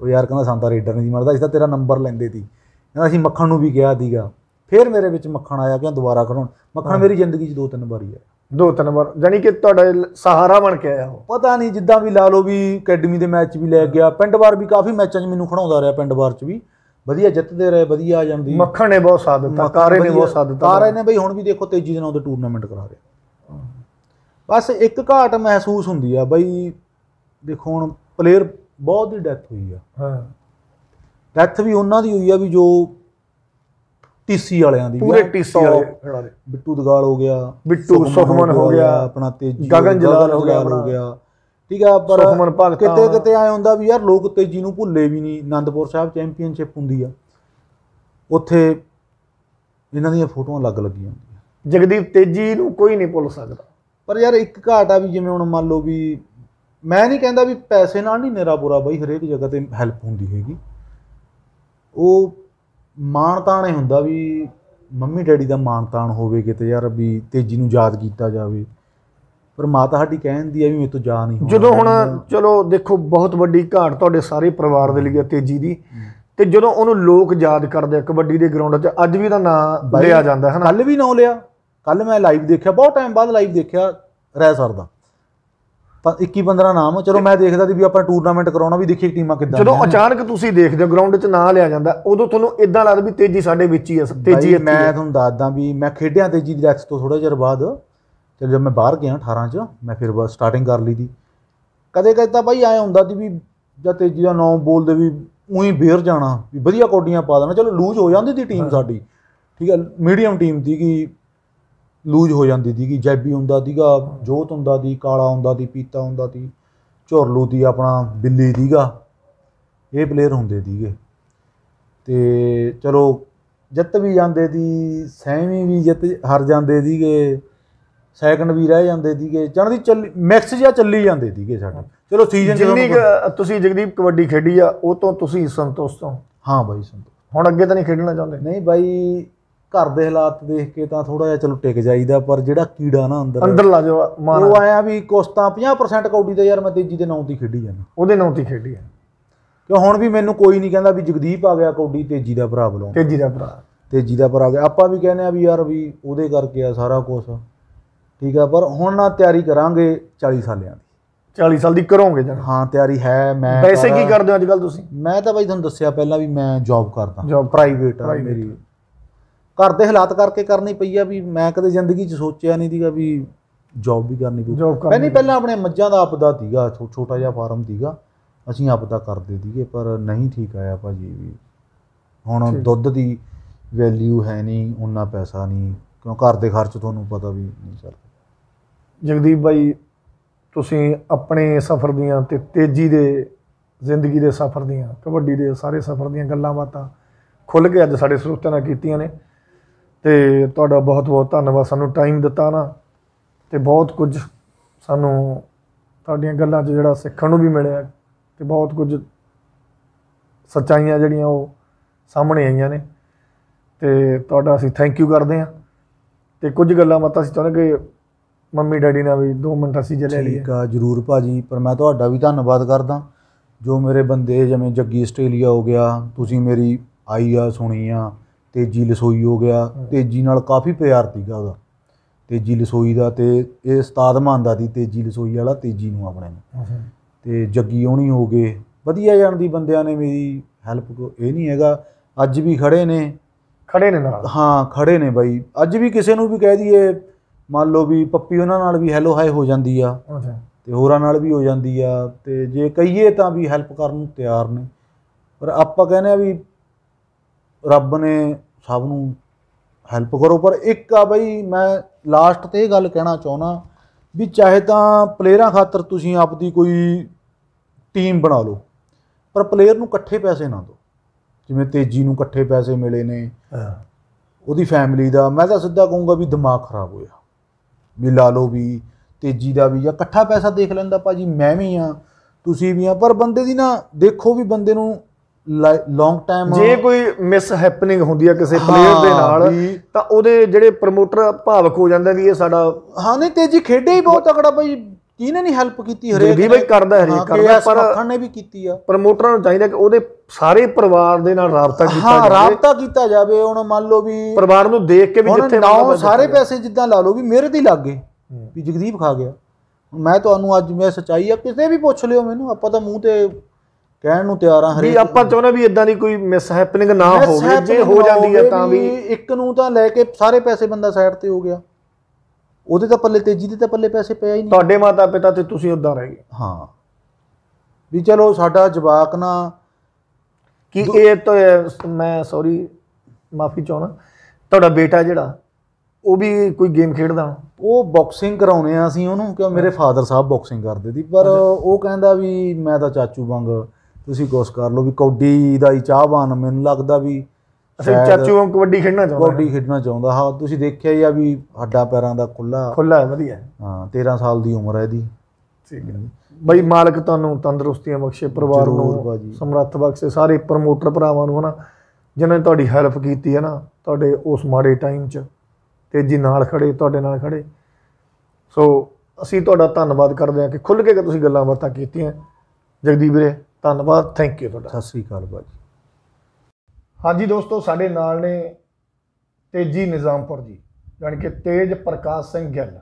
ਉਹ ਯਾਰ ਕਹਿੰਦਾ ਸੰਤਾ ਰੇਡਰ ਨਹੀਂ ਮਰਦਾ ਅਸੀਂ ਤਾਂ ਤੇਰਾ ਨੰਬਰ ਲੈਂਦੇ ਸੀ ਕਹਿੰਦਾ ਅਸੀਂ ਮੱਖਣ ਨੂੰ ਵੀ ਗਿਆ ਦੀਗਾ ਫਿਰ ਮੇਰੇ ਵਿੱਚ ਮੱਖਣ ਆਇਆ ਕਿ ਦੁਬਾਰਾ ਖੜਾਉਣ ਮੱਖਣ ਮੇਰੀ ਜ਼ਿੰਦਗੀ 'ਚ ਦੋ ਤਿੰਨ ਵਾਰੀ ਆ ਦੋ ਤਿੰਨ ਵਾਰ ਜਾਨੀ ਕਿ ਤੁਹਾਡਾ ਸਹਾਰਾ ਬਣ ਕੇ ਆਇਆ ਉਹ ਪਤਾ ਨਹੀਂ ਜਿੱਦਾਂ ਵੀ ਲਾ ਲਓ ਵੀ ਅਕੈਡਮੀ ਦੇ ਮੈਚ ਵੀ ਲੈ ਗਿਆ ਪਿੰਡ ਵਾਰ ਵੀ ਕਾਫੀ ਮੈਚਾਂ 'ਚ ਮੈਨੂੰ ਖੜਾਉਂਦਾ ਰਿਹਾ ਪਿੰਡ ਵਾਰ 'ਚ ਵੀ ਵਧੀਆ ਜਿੱਤਦੇ ਰਹੇ ਵਧੀਆ ਆ ਜਾਂਦੀ ਮੱਖਣ ਨੇ ਬਹੁਤ ਸਾਥ ਦਿੱਤਾ ਕਾਰੇ ਨੇ ਬਹੁਤ ਸਾਥ ਦਿੱਤਾ ਕਾਰੇ ਨੇ ਬਈ ਹੁਣ ਵੀ ਦੇਖੋ ਤੇਜ਼ੀ ਦੇ ਨਾਲ ਉਹ ਟੂਰਨਾਮੈਂਟ ਕਰਾ ਰਿਹਾ ਬਸ ਇੱਕ ਘਾਟ ਮਹਿਸੂਸ ਹੁੰਦੀ ਆ ਬਈ ਦੇਖੋ ਹੁਣ ਪਲੇਅਰ ਬਹੁਤ ਦੀ ਡੈਥ ਹੋਈ ਆ ਹਾਂ ਡੈਥ ਵੀ ਉਹਨਾਂ ਦੀ ਹੋਈ ਆ ਵੀ ਜੋ ਟੀਸੀ ਵਾਲਿਆਂ ਦੀ ਪੂਰੇ ਟੀਸੀ ਵਾਲੇ ਬਿੱਟੂ ਦਗਾਲ ਹੋ ਗਿਆ ਬਿੱਟੂ ਸੁਖਮਨ ਹੋ ਗਿਆ ਆਪਣਾ ਤੇਜੀ ਗਗਨ ਜਲਾਲ ਹੋ ਗਿਆ ਹੋ ਗਿਆ ਠੀਕ ਆ ਪਰ ਸੁਖਮਨ ਭਗਤ ਕਿਤੇ ਕਿਤੇ ਆਏ ਹੁੰਦਾ ਵੀ ਯਾਰ ਲੋਕ ਤੇਜੀ ਨੂੰ ਭੁੱਲੇ ਵੀ ਨਹੀਂ ਆਨੰਦਪੁਰ ਸਾਹਿਬ ਚੈਂਪੀਅਨਸ਼ਿਪ ਹੁੰਦੀ ਆ ਉੱਥੇ ਇਹਨਾਂ ਦੀਆਂ ਫੋਟੋਆਂ ਲੱਗ ਲੱਗੀਆਂ ਹੁੰਦੀਆਂ ਜਗਦੀਪ ਤੇਜੀ ਨੂੰ ਕੋਈ ਨਹੀਂ ਭੁੱਲ ਸਕਦਾ ਪਰ ਯਾਰ ਇੱਕ ਘਾਟ ਆ ਵੀ ਜਿਵੇਂ ਹੁਣ ਮੰਨ ਲਓ ਵੀ ਮੈਂ ਨਹੀਂ ਕਹਿੰਦਾ ਵੀ ਪੈਸੇ ਨਾਲ ਨਹੀਂ ਨੇਰਾ ਬੁਰਾ ਬਈ ਹਰੇਕ ਜਗ੍ਹਾ ਤੇ ਹੈਲਪ ਹੁੰਦੀ ਹੈਗੀ ਉਹ ਮਾਣ ਤਾਣੇ ਹੁੰਦਾ ਵੀ ਮੰਮੀ ਡੈਡੀ ਦਾ ਮਾਣ ਤਾਣ ਹੋਵੇ ਕਿਤੇ ਯਾਰ ਵੀ ਤੇਜੀ ਨੂੰ ਯਾਦ ਕੀਤਾ ਜਾਵੇ ਪਰ ਮਾਤਾ ਸਾਡੀ ਕਹਿੰਦੀ ਆ ਵੀ ਮੇਰੇ ਤੋਂ ਜਾ ਨਹੀਂ ਹੋਣਾ ਜਦੋਂ ਹੁਣ ਚਲੋ ਦੇਖੋ ਬਹੁਤ ਵੱਡੀ ਘਾਟ ਤੁਹਾਡੇ ਸਾਰੇ ਪਰਿਵਾਰ ਦੇ ਲਈ ਤੇਜੀ ਦੀ ਤੇ ਜਦੋਂ ਉਹਨੂੰ ਲੋਕ ਯਾਦ ਕਰਦੇ ਆ ਕਬੱਡੀ ਦੇ ਗਰਾਊਂਡ 'ਚ ਅੱਜ ਵੀ ਉਹਦਾ ਨਾਂ ਲਿਆ ਜਾਂਦਾ ਹੈ ਨਾ ਕੱਲ ਵੀ ਨਾਂ ਲਿਆ ਕੱਲ ਮੈਂ ਲਾਈਵ ਦੇਖਿਆ ਬਹੁਤ ਟਾਈਮ ਬਾਅਦ ਲਾਈਵ ਦੇਖਿਆ ਰਹਿ ਸਰਦਾ ਦਾ 21 15 ਨਾਮ ਚਲੋ ਮੈਂ ਦੇਖਦਾ ਸੀ ਵੀ ਆਪਾਂ ਟੂਰਨਾਮੈਂਟ ਕਰਾਉਣਾ ਵੀ ਦੇਖੀ ਟੀਮਾਂ ਕਿੱਦਾਂ ਜਦੋਂ ਅਚਾਨਕ ਤੁਸੀਂ ਦੇਖਦੇ ਹੋ ਗਰਾਊਂਡ 'ਚ ਨਾ ਲਿਆ ਜਾਂਦਾ ਉਦੋਂ ਤੁਹਾਨੂੰ ਇਦਾਂ ਲੱਗਦਾ ਵੀ ਤੇਜ਼ੀ ਸਾਡੇ ਵਿੱਚ ਹੀ ਹੈ ਤੇਜ਼ੀ ਹੈ ਮੈਂ ਤੁਹਾਨੂੰ ਦੱਸਦਾ ਵੀ ਮੈਂ ਖੇਡਿਆ ਤੇਜ਼ੀ ਦੀ ਰੈਕਸ ਤੋਂ ਥੋੜਾ ਜਿਹਾ ਬਾਅਦ ਜਦ ਮੈਂ ਬਾਹਰ ਗਿਆ 18 'ਚ ਮੈਂ ਫਿਰ ਬਸ ਸਟਾਰਟਿੰਗ ਕਰ ਲਈ ਦੀ ਕਦੇ ਕਦੇ ਤਾਂ ਬਾਈ ਆਏ ਹੁੰਦਾ ਸੀ ਵੀ ਜਦ ਤੇਜ਼ੀ ਦਾ ਨਾਮ ਬੋਲਦੇ ਵੀ ਉਹੀ ਬੇਰ ਜਾਣਾ ਵੀ ਵਧੀਆ ਕੋਡੀਆਂ ਪਾ ਦੇਣਾ ਚਲੋ ਲੂਜ਼ ਹੋ ਜਾਂਦੀ ਸੀ ਟੀਮ ਸਾਡੀ ਠੀਕ ਹੈ ਮੀਡੀਅਮ ਟੀਮ ਦੀ ਲੂਜ਼ ਹੋ ਜਾਂਦੀ ਸੀਗੀ ਜੈਬੀ ਹੁੰਦਾ ਸੀਗਾ ਜੋਤ ਹੁੰਦਾ ਦੀ ਕਾਲਾ ਹੁੰਦਾ ਦੀ ਪੀਤਾ ਹੁੰਦਾ ਦੀ ਝੁਰਲੂ ਦੀ ਆਪਣਾ ਬਿੱਲੀ ਦੀਗਾ ਇਹ ਪਲੇਅਰ ਹੁੰਦੇ ਸੀਗੇ ਤੇ ਚਲੋ ਜਿੱਤ ਵੀ ਜਾਂਦੇ ਦੀ ਸੈਵੀਂ ਵੀ ਜਿੱਤ ਹਾਰ ਜਾਂਦੇ ਸੀਗੇ ਸੈਕੰਡ ਵੀ ਰਹਿ ਜਾਂਦੇ ਸੀਗੇ ਚਣ ਦੀ ਚੱਲੀ ਮਿਕਸ ਜਿਹਾ ਚੱਲੀ ਜਾਂਦੇ ਸੀਗੇ ਸਾਡੇ ਚਲੋ ਸੀਜ਼ਨ ਜਿੰਨੀ ਤੁਸੀਂ ਜਗਦੀਪ ਕਬੱਡੀ ਖੇਡੀ ਆ ਉਹ ਤੋਂ ਤੁਸੀਂ ਸੰਤੁਸ਼ਟ ਹੋ ਹਾਂ ਬਾਈ ਸੰਤੁਸ਼ਟ ਹੁਣ ਅੱਗੇ ਤਾਂ ਨਹੀਂ ਖੇਡਣਾ ਚਾਹੁੰਦੇ ਨਹੀਂ ਬਾਈ ਘਰ ਦੇ ਹਾਲਾਤ ਦੇਖ ਕੇ ਤਾਂ ਥੋੜਾ ਜਿਹਾ ਚਲੋ ਟਿਕ ਜਾਈਦਾ ਪਰ ਜਿਹੜਾ ਕੀੜਾ ਨਾ ਅੰਦਰ ਅੰਦਰ ਲਾ ਜੋ ਮਾਰ ਉਹ ਆਇਆ ਵੀ ਕੋਸਤਾ 50% ਕੌਡੀ ਦਾ ਯਾਰ ਮੈਂ ਤੇਜੀ ਦੇ ਨਾਂ ਤੇ ਖੇਡੀ ਜਾਂਦਾ ਉਹਦੇ ਨਾਂ ਤੇ ਖੇਡੀ ਆ ਕਿ ਹੁਣ ਵੀ ਮੈਨੂੰ ਕੋਈ ਨਹੀਂ ਕਹਿੰਦਾ ਵੀ ਜਗਦੀਪ ਆ ਗਿਆ ਕੌਡੀ ਤੇਜੀ ਦਾ ਭਰਾ ਬਲੋਂ ਤੇਜੀ ਦਾ ਭਰਾ ਤੇਜੀ ਦਾ ਭਰਾ ਆ ਗਿਆ ਆਪਾਂ ਵੀ ਕਹਿੰਦੇ ਆ ਵੀ ਯਾਰ ਵੀ ਉਹਦੇ ਕਰਕੇ ਆ ਸਾਰਾ ਕੁਝ ਠੀਕ ਆ ਪਰ ਹੁਣ ਨਾ ਤਿਆਰੀ ਕਰਾਂਗੇ 40 ਸਾਲਿਆਂ ਦੀ 40 ਸਾਲ ਦੀ ਕਰੋਗੇ ਜਣ ਹਾਂ ਤਿਆਰੀ ਹੈ ਮੈਂ ਵੈਸੇ ਕੀ ਕਰਦੇ ਹੋ ਅੱਜ ਕੱਲ ਤੁਸੀਂ ਮੈਂ ਤਾਂ ਬਾਈ ਤੁਹਾਨੂੰ ਦੱਸਿਆ ਪਹਿਲਾਂ ਵੀ ਮੈਂ ਜੌਬ ਕਰਦਾ ਜੌਬ ਪ੍ਰਾਈਵੇਟ ਆ ਮੇਰੀ ਘਰ ਦੇ ਹਾਲਾਤ ਕਰਕੇ ਕਰਨੀ ਪਈ ਆ ਵੀ ਮੈਂ ਕਦੇ ਜ਼ਿੰਦਗੀ 'ਚ ਸੋਚਿਆ ਨਹੀਂ ਸੀਗਾ ਵੀ ਜੌਬ ਵੀ ਕਰਨੀ ਪਊ ਜੌਬ ਕਰਨੀ ਪਹਿਲੀ ਪਹਿਲਾਂ ਆਪਣੇ ਮੱਝਾਂ ਦਾ ਆਪਦਾ ਸੀਗਾ ਛੋਟਾ ਜਿਹਾ ਫਾਰਮ ਸੀਗਾ ਅਸੀਂ ਆਪਦਾ ਕਰਦੇ ਸੀਗੇ ਪਰ ਨਹੀਂ ਠੀਕ ਆਇਆ ਭਾਜੀ ਵੀ ਹੁਣ ਦੁੱਧ ਦੀ ਵੈਲਿਊ ਹੈ ਨਹੀਂ ਉਹਨਾਂ ਪੈਸਾ ਨਹੀਂ ਕਿਉਂ ਘਰ ਦੇ ਖਰਚ ਤੁਹਾਨੂੰ ਪਤਾ ਵੀ ਨਹੀਂ ਚੱਲ ਜਗਦੀਪ ਭਾਈ ਤੁਸੀਂ ਆਪਣੇ ਸਫ਼ਰ ਦੀਆਂ ਤੇ ਤੇਜ਼ੀ ਦੇ ਜ਼ਿੰਦਗੀ ਦੇ ਸਫ਼ਰ ਦੀਆਂ ਕਬੱਡੀ ਦੇ ਸਾਰੇ ਸਫ਼ਰ ਦੀਆਂ ਗੱਲਾਂ ਬਾਤਾਂ ਖੁੱਲ ਕੇ ਅੱਜ ਸਾਡੇ ਸਰੋਤਿਆਂ ਨਾਲ ਕੀਤੀਆਂ ਨੇ ਤੇ ਤੁਹਾਡਾ ਬਹੁਤ-ਬਹੁਤ ਧੰਨਵਾਦ ਸਾਨੂੰ ਟਾਈਮ ਦਿੱਤਾ ਨਾ ਤੇ ਬਹੁਤ ਕੁਝ ਸਾਨੂੰ ਤੁਹਾਡੀਆਂ ਗੱਲਾਂ 'ਚ ਜਿਹੜਾ ਸਿੱਖਣ ਨੂੰ ਵੀ ਮਿਲਿਆ ਤੇ ਬਹੁਤ ਕੁਝ ਸੱਚਾਈਆਂ ਜਿਹੜੀਆਂ ਉਹ ਸਾਹਮਣੇ ਆਈਆਂ ਨੇ ਤੇ ਤੁਹਾਡਾ ਅਸੀਂ ਥੈਂਕ ਯੂ ਕਰਦੇ ਆ ਤੇ ਕੁਝ ਗੱਲਾਂ ਮਤਾਂ ਅਸੀਂ ਚਾਹੁੰਦੇ ਕਿ ਮੰਮੀ ਡੈਡੀ ਨਾਲ ਵੀ 2 ਮਿੰਟ ਅਸੀਂ ਜਲੇ ਲਈਏ ਠੀਕ ਆ ਜਰੂਰ ਭਾਜੀ ਪਰ ਮੈਂ ਤੁਹਾਡਾ ਵੀ ਧੰਨਵਾਦ ਕਰਦਾ ਜੋ ਮੇਰੇ ਬੰਦੇ ਜਿਵੇਂ ਜੱਗੀ ਆਸਟ੍ਰੇਲੀਆ ਹੋ ਗਿਆ ਤੁਸੀਂ ਮੇਰੀ ਆਈ ਆ ਸੁਣੀ ਆ ਤੇਜੀ ਲਸੋਈ ਹੋ ਗਿਆ ਤੇਜੀ ਨਾਲ ਕਾਫੀ ਪਿਆਰ ਸੀਗਾ ਉਹਦਾ ਤੇਜੀ ਲਸੋਈ ਦਾ ਤੇ ਇਹ ਉਸਤਾਦ ਮੰਨਦਾ ਸੀ ਤੇਜੀ ਲਸੋਈ ਵਾਲਾ ਤੇਜੀ ਨੂੰ ਆਪਣੇ ਨੂੰ ਤੇ ਜੱਗੀ ਹੋਣੀ ਹੋ ਗਏ ਵਧੀਆ ਜਾਣਦੀ ਬੰਦਿਆਂ ਨੇ ਮੇਰੀ ਹੈਲਪ ਇਹ ਨਹੀਂ ਹੈਗਾ ਅੱਜ ਵੀ ਖੜੇ ਨੇ ਖੜੇ ਨੇ ਨਾਲ ਹਾਂ ਖੜੇ ਨੇ ਬਾਈ ਅੱਜ ਵੀ ਕਿਸੇ ਨੂੰ ਵੀ ਕਹਿ ਦਈਏ ਮੰਨ ਲਓ ਵੀ ਪੱਪੀ ਉਹਨਾਂ ਨਾਲ ਵੀ ਹੈਲੋ ਹਾਈ ਹੋ ਜਾਂਦੀ ਆ ਤੇ ਹੋਰਾਂ ਨਾਲ ਵੀ ਹੋ ਜਾਂਦੀ ਆ ਤੇ ਜੇ ਕਹੀਏ ਤਾਂ ਵੀ ਹੈਲਪ ਕਰਨ ਨੂੰ ਤਿਆਰ ਨੇ ਪਰ ਆਪਾਂ ਕਹਿੰਦੇ ਆ ਵੀ ਰੱਬ ਨੇ ਸਭ ਨੂੰ ਹੈਲਪ ਕਰੋ ਪਰ ਇੱਕ ਆ ਬਈ ਮੈਂ ਲਾਸਟ ਤੇ ਇਹ ਗੱਲ ਕਹਿਣਾ ਚਾਹੁੰਦਾ ਵੀ ਚਾਹੇ ਤਾਂ ਪਲੇਅਰਾਂ ਖਾਤਰ ਤੁਸੀਂ ਆਪਦੀ ਕੋਈ ਟੀਮ ਬਣਾ ਲਓ ਪਰ ਪਲੇਅਰ ਨੂੰ ਇਕੱਠੇ ਪੈਸੇ ਨਾ ਦਿਓ ਜਿਵੇਂ ਤੇਜੀ ਨੂੰ ਇਕੱਠੇ ਪੈਸੇ ਮਿਲੇ ਨੇ ਉਹਦੀ ਫੈਮਿਲੀ ਦਾ ਮੈਂ ਤਾਂ ਸਿੱਧਾ ਕਹੂੰਗਾ ਵੀ ਦਿਮਾਗ ਖਰਾਬ ਹੋਇਆ ਵੀ ਲਾ ਲਓ ਵੀ ਤੇਜੀ ਦਾ ਵੀ ਜਾਂ ਇਕੱਠਾ ਪੈਸਾ ਦੇਖ ਲੈਂਦਾ ਭਾਜੀ ਮੈਂ ਵੀ ਆ ਤੁਸੀਂ ਵੀ ਆ ਪਰ ਬੰਦੇ ਦੀ ਨਾ ਦੇਖੋ ਵੀ ਬੰਦੇ ਨੂੰ ਲੌਂਗ ਟਾਈਮ ਜੇ ਕੋਈ ਮਿਸ ਹੈਪਨਿੰਗ ਹੁੰਦੀ ਆ ਕਿਸੇ ਪਲੇਅਰ ਦੇ ਨਾਲ ਤਾਂ ਉਹਦੇ ਜਿਹੜੇ ਪ੍ਰੋਮੋਟਰ ਭਾਵਕ ਹੋ ਜਾਂਦੇ ਵੀ ਇਹ ਸਾਡਾ ਹਾਂ ਨਹੀਂ ਤੇਜੀ ਖੇਡੇ ਹੀ ਬਹੁਤ ਤਕੜਾ ਬਈ ਕਿਹਨੇ ਨਹੀਂ ਹੈਲਪ ਕੀਤੀ ਹਰੇਕ ਵੀ ਬਈ ਕਰਦਾ ਹਰੇਕ ਕਰਦਾ ਪਰ ਅੱਖਾਂ ਨੇ ਵੀ ਕੀਤੀ ਆ ਪ੍ਰੋਮੋਟਰਾਂ ਨੂੰ ਚਾਹੀਦਾ ਕਿ ਉਹਦੇ ਸਾਰੇ ਪਰਿਵਾਰ ਦੇ ਨਾਲ ਰਾਬਤਾ ਕੀਤਾ ਜਾਵੇ ਹਾਂ ਰਾਬਤਾ ਕੀਤਾ ਜਾਵੇ ਹੁਣ ਮੰਨ ਲਓ ਵੀ ਪਰਿਵਾਰ ਨੂੰ ਦੇਖ ਕੇ ਵੀ ਜਿੱਥੇ ਨਾ ਸਾਰੇ ਪੈਸੇ ਜਿੱਦਾਂ ਲਾ ਲਓ ਵੀ ਮੇਰੇ ਦੀ ਲੱਗ ਗਏ ਵੀ ਜਗਦੀਪ ਖਾ ਗਿਆ ਮੈਂ ਤੁਹਾਨੂੰ ਅੱਜ ਮੈਂ ਸਚਾਈ ਆ ਕਿਸੇ ਵੀ ਪੁੱਛ ਲਿਓ ਮੈਨੂੰ ਆਪਾਂ ਤਾਂ ਮੂੰਹ ਤੇ ਕਹਿਣ ਨੂੰ ਤਿਆਰ ਆ ਹਰੇ ਵੀ ਆਪਾਂ ਚਾਹੁੰਦੇ ਵੀ ਇਦਾਂ ਦੀ ਕੋਈ ਮਿਸ ਹੈਪਨਿੰਗ ਨਾ ਹੋਵੇ ਜੇ ਹੋ ਜਾਂਦੀ ਹੈ ਤਾਂ ਵੀ ਇੱਕ ਨੂੰ ਤਾਂ ਲੈ ਕੇ ਸਾਰੇ ਪੈਸੇ ਬੰਦਾ ਸਾਈਡ ਤੇ ਹੋ ਗਿਆ ਉਹਦੇ ਤਾਂ ਪੱਲੇ ਤੇਜੀ ਦੇ ਤਾਂ ਪੱਲੇ ਪੈਸੇ ਪਿਆ ਹੀ ਨਹੀਂ ਤੁਹਾਡੇ ਮਾਤਾ ਪਿਤਾ ਤੇ ਤੁਸੀਂ ਉਦਾਂ ਰਹਿ ਗਏ ਹਾਂ ਵੀ ਚਲੋ ਸਾਡਾ ਜਵਾਕ ਨਾ ਕਿ ਇਹ ਤਾਂ ਮੈਂ ਸੌਰੀ ਮਾਫੀ ਚਾਹਣਾ ਤੁਹਾਡਾ ਬੇਟਾ ਜਿਹੜਾ ਉਹ ਵੀ ਕੋਈ ਗੇਮ ਖੇਡਦਾ ਉਹ ਬਾਕਸਿੰਗ ਕਰਾਉਣੇ ਆ ਅਸੀਂ ਉਹਨੂੰ ਕਿਉਂ ਮੇਰੇ ਫਾਦਰ ਸਾਹਿਬ ਬਾਕਸਿੰਗ ਕਰਦੇ ਸੀ ਪਰ ਉਹ ਕਹਿੰਦਾ ਵੀ ਮੈਂ ਤਾਂ ਚਾਚੂ ਵਾਂਗ ਤੁਸੀਂ ਕੋਸ ਕਰ ਲਓ ਵੀ ਕੌਡੀ ਦਾ ਹੀ ਚਾਹਵਾਨ ਮੈਨੂੰ ਲੱਗਦਾ ਵੀ ਅਸੀਂ ਚਾਚੂ ਵਾਂਗ ਕਬੱਡੀ ਖੇਡਣਾ ਚਾਹੁੰਦਾ ਕਬੱਡੀ ਖੇਡਣਾ ਚਾਹੁੰਦਾ ਹਾਂ ਤੁਸੀਂ ਦੇਖਿਆ ਹੀ ਆ ਵੀ ਹੱਡਾ ਪੈਰਾਂ ਦਾ ਖੁੱਲਾ ਖੁੱਲਾ ਹੈ ਵਧੀਆ ਹਾਂ 13 ਸਾਲ ਦੀ ਉਮਰ ਹੈ ਇਹਦੀ ਠੀਕ ਹੈ ਬਈ ਮਾਲਕ ਤੁਹਾਨੂੰ ਤੰਦਰੁਸਤੀਆਂ ਬਖਸ਼ੇ ਪਰਿਵਾਰ ਨੂੰ ਸਮਰੱਥ ਬਖਸ਼ੇ ਸਾਰੇ ਪ੍ਰਮੋਟਰ ਭਰਾਵਾਂ ਨੂੰ ਹਨਾ ਜਿਨ੍ਹਾਂ ਨੇ ਤੁਹਾਡੀ ਹੈਲਪ ਕੀਤੀ ਹੈ ਨਾ ਤੁਹਾਡੇ ਉਸ ਮਾੜੇ ਟਾਈਮ 'ਚ ਤੇਜ਼ੀ ਨਾਲ ਖੜੇ ਤੁਹਾਡੇ ਨਾਲ ਖੜੇ ਸੋ ਅਸੀਂ ਤੁਹਾਡਾ ਧੰਨਵਾਦ ਕਰਦੇ ਹਾਂ ਕਿ ਖੁੱਲ੍ਹ ਕੇ ਤੁਸੀਂ ਗੱਲਾਂ ਬਾਤਾਂ ਕੀਤੀਆਂ ਜਗਦੀਪ ਵੀਰੇ ਧੰਨਵਾਦ ਥੈਂਕ ਯੂ ਤੁਹਾਡਾ ਸਤਿ ਸ੍ਰੀ ਅਕਾਲ ਬਾਜੀ ਹਾਂਜੀ ਦੋਸਤੋ ਸਾਡੇ ਨਾਲ ਨੇ ਤੇਜੀ ਨਿਜ਼ਾਮਪੁਰ ਜੀ ਜਾਨੀ ਕਿ ਤੇਜ ਪ੍ਰਕਾਸ਼ ਸਿੰਘ ਗਿੱਲ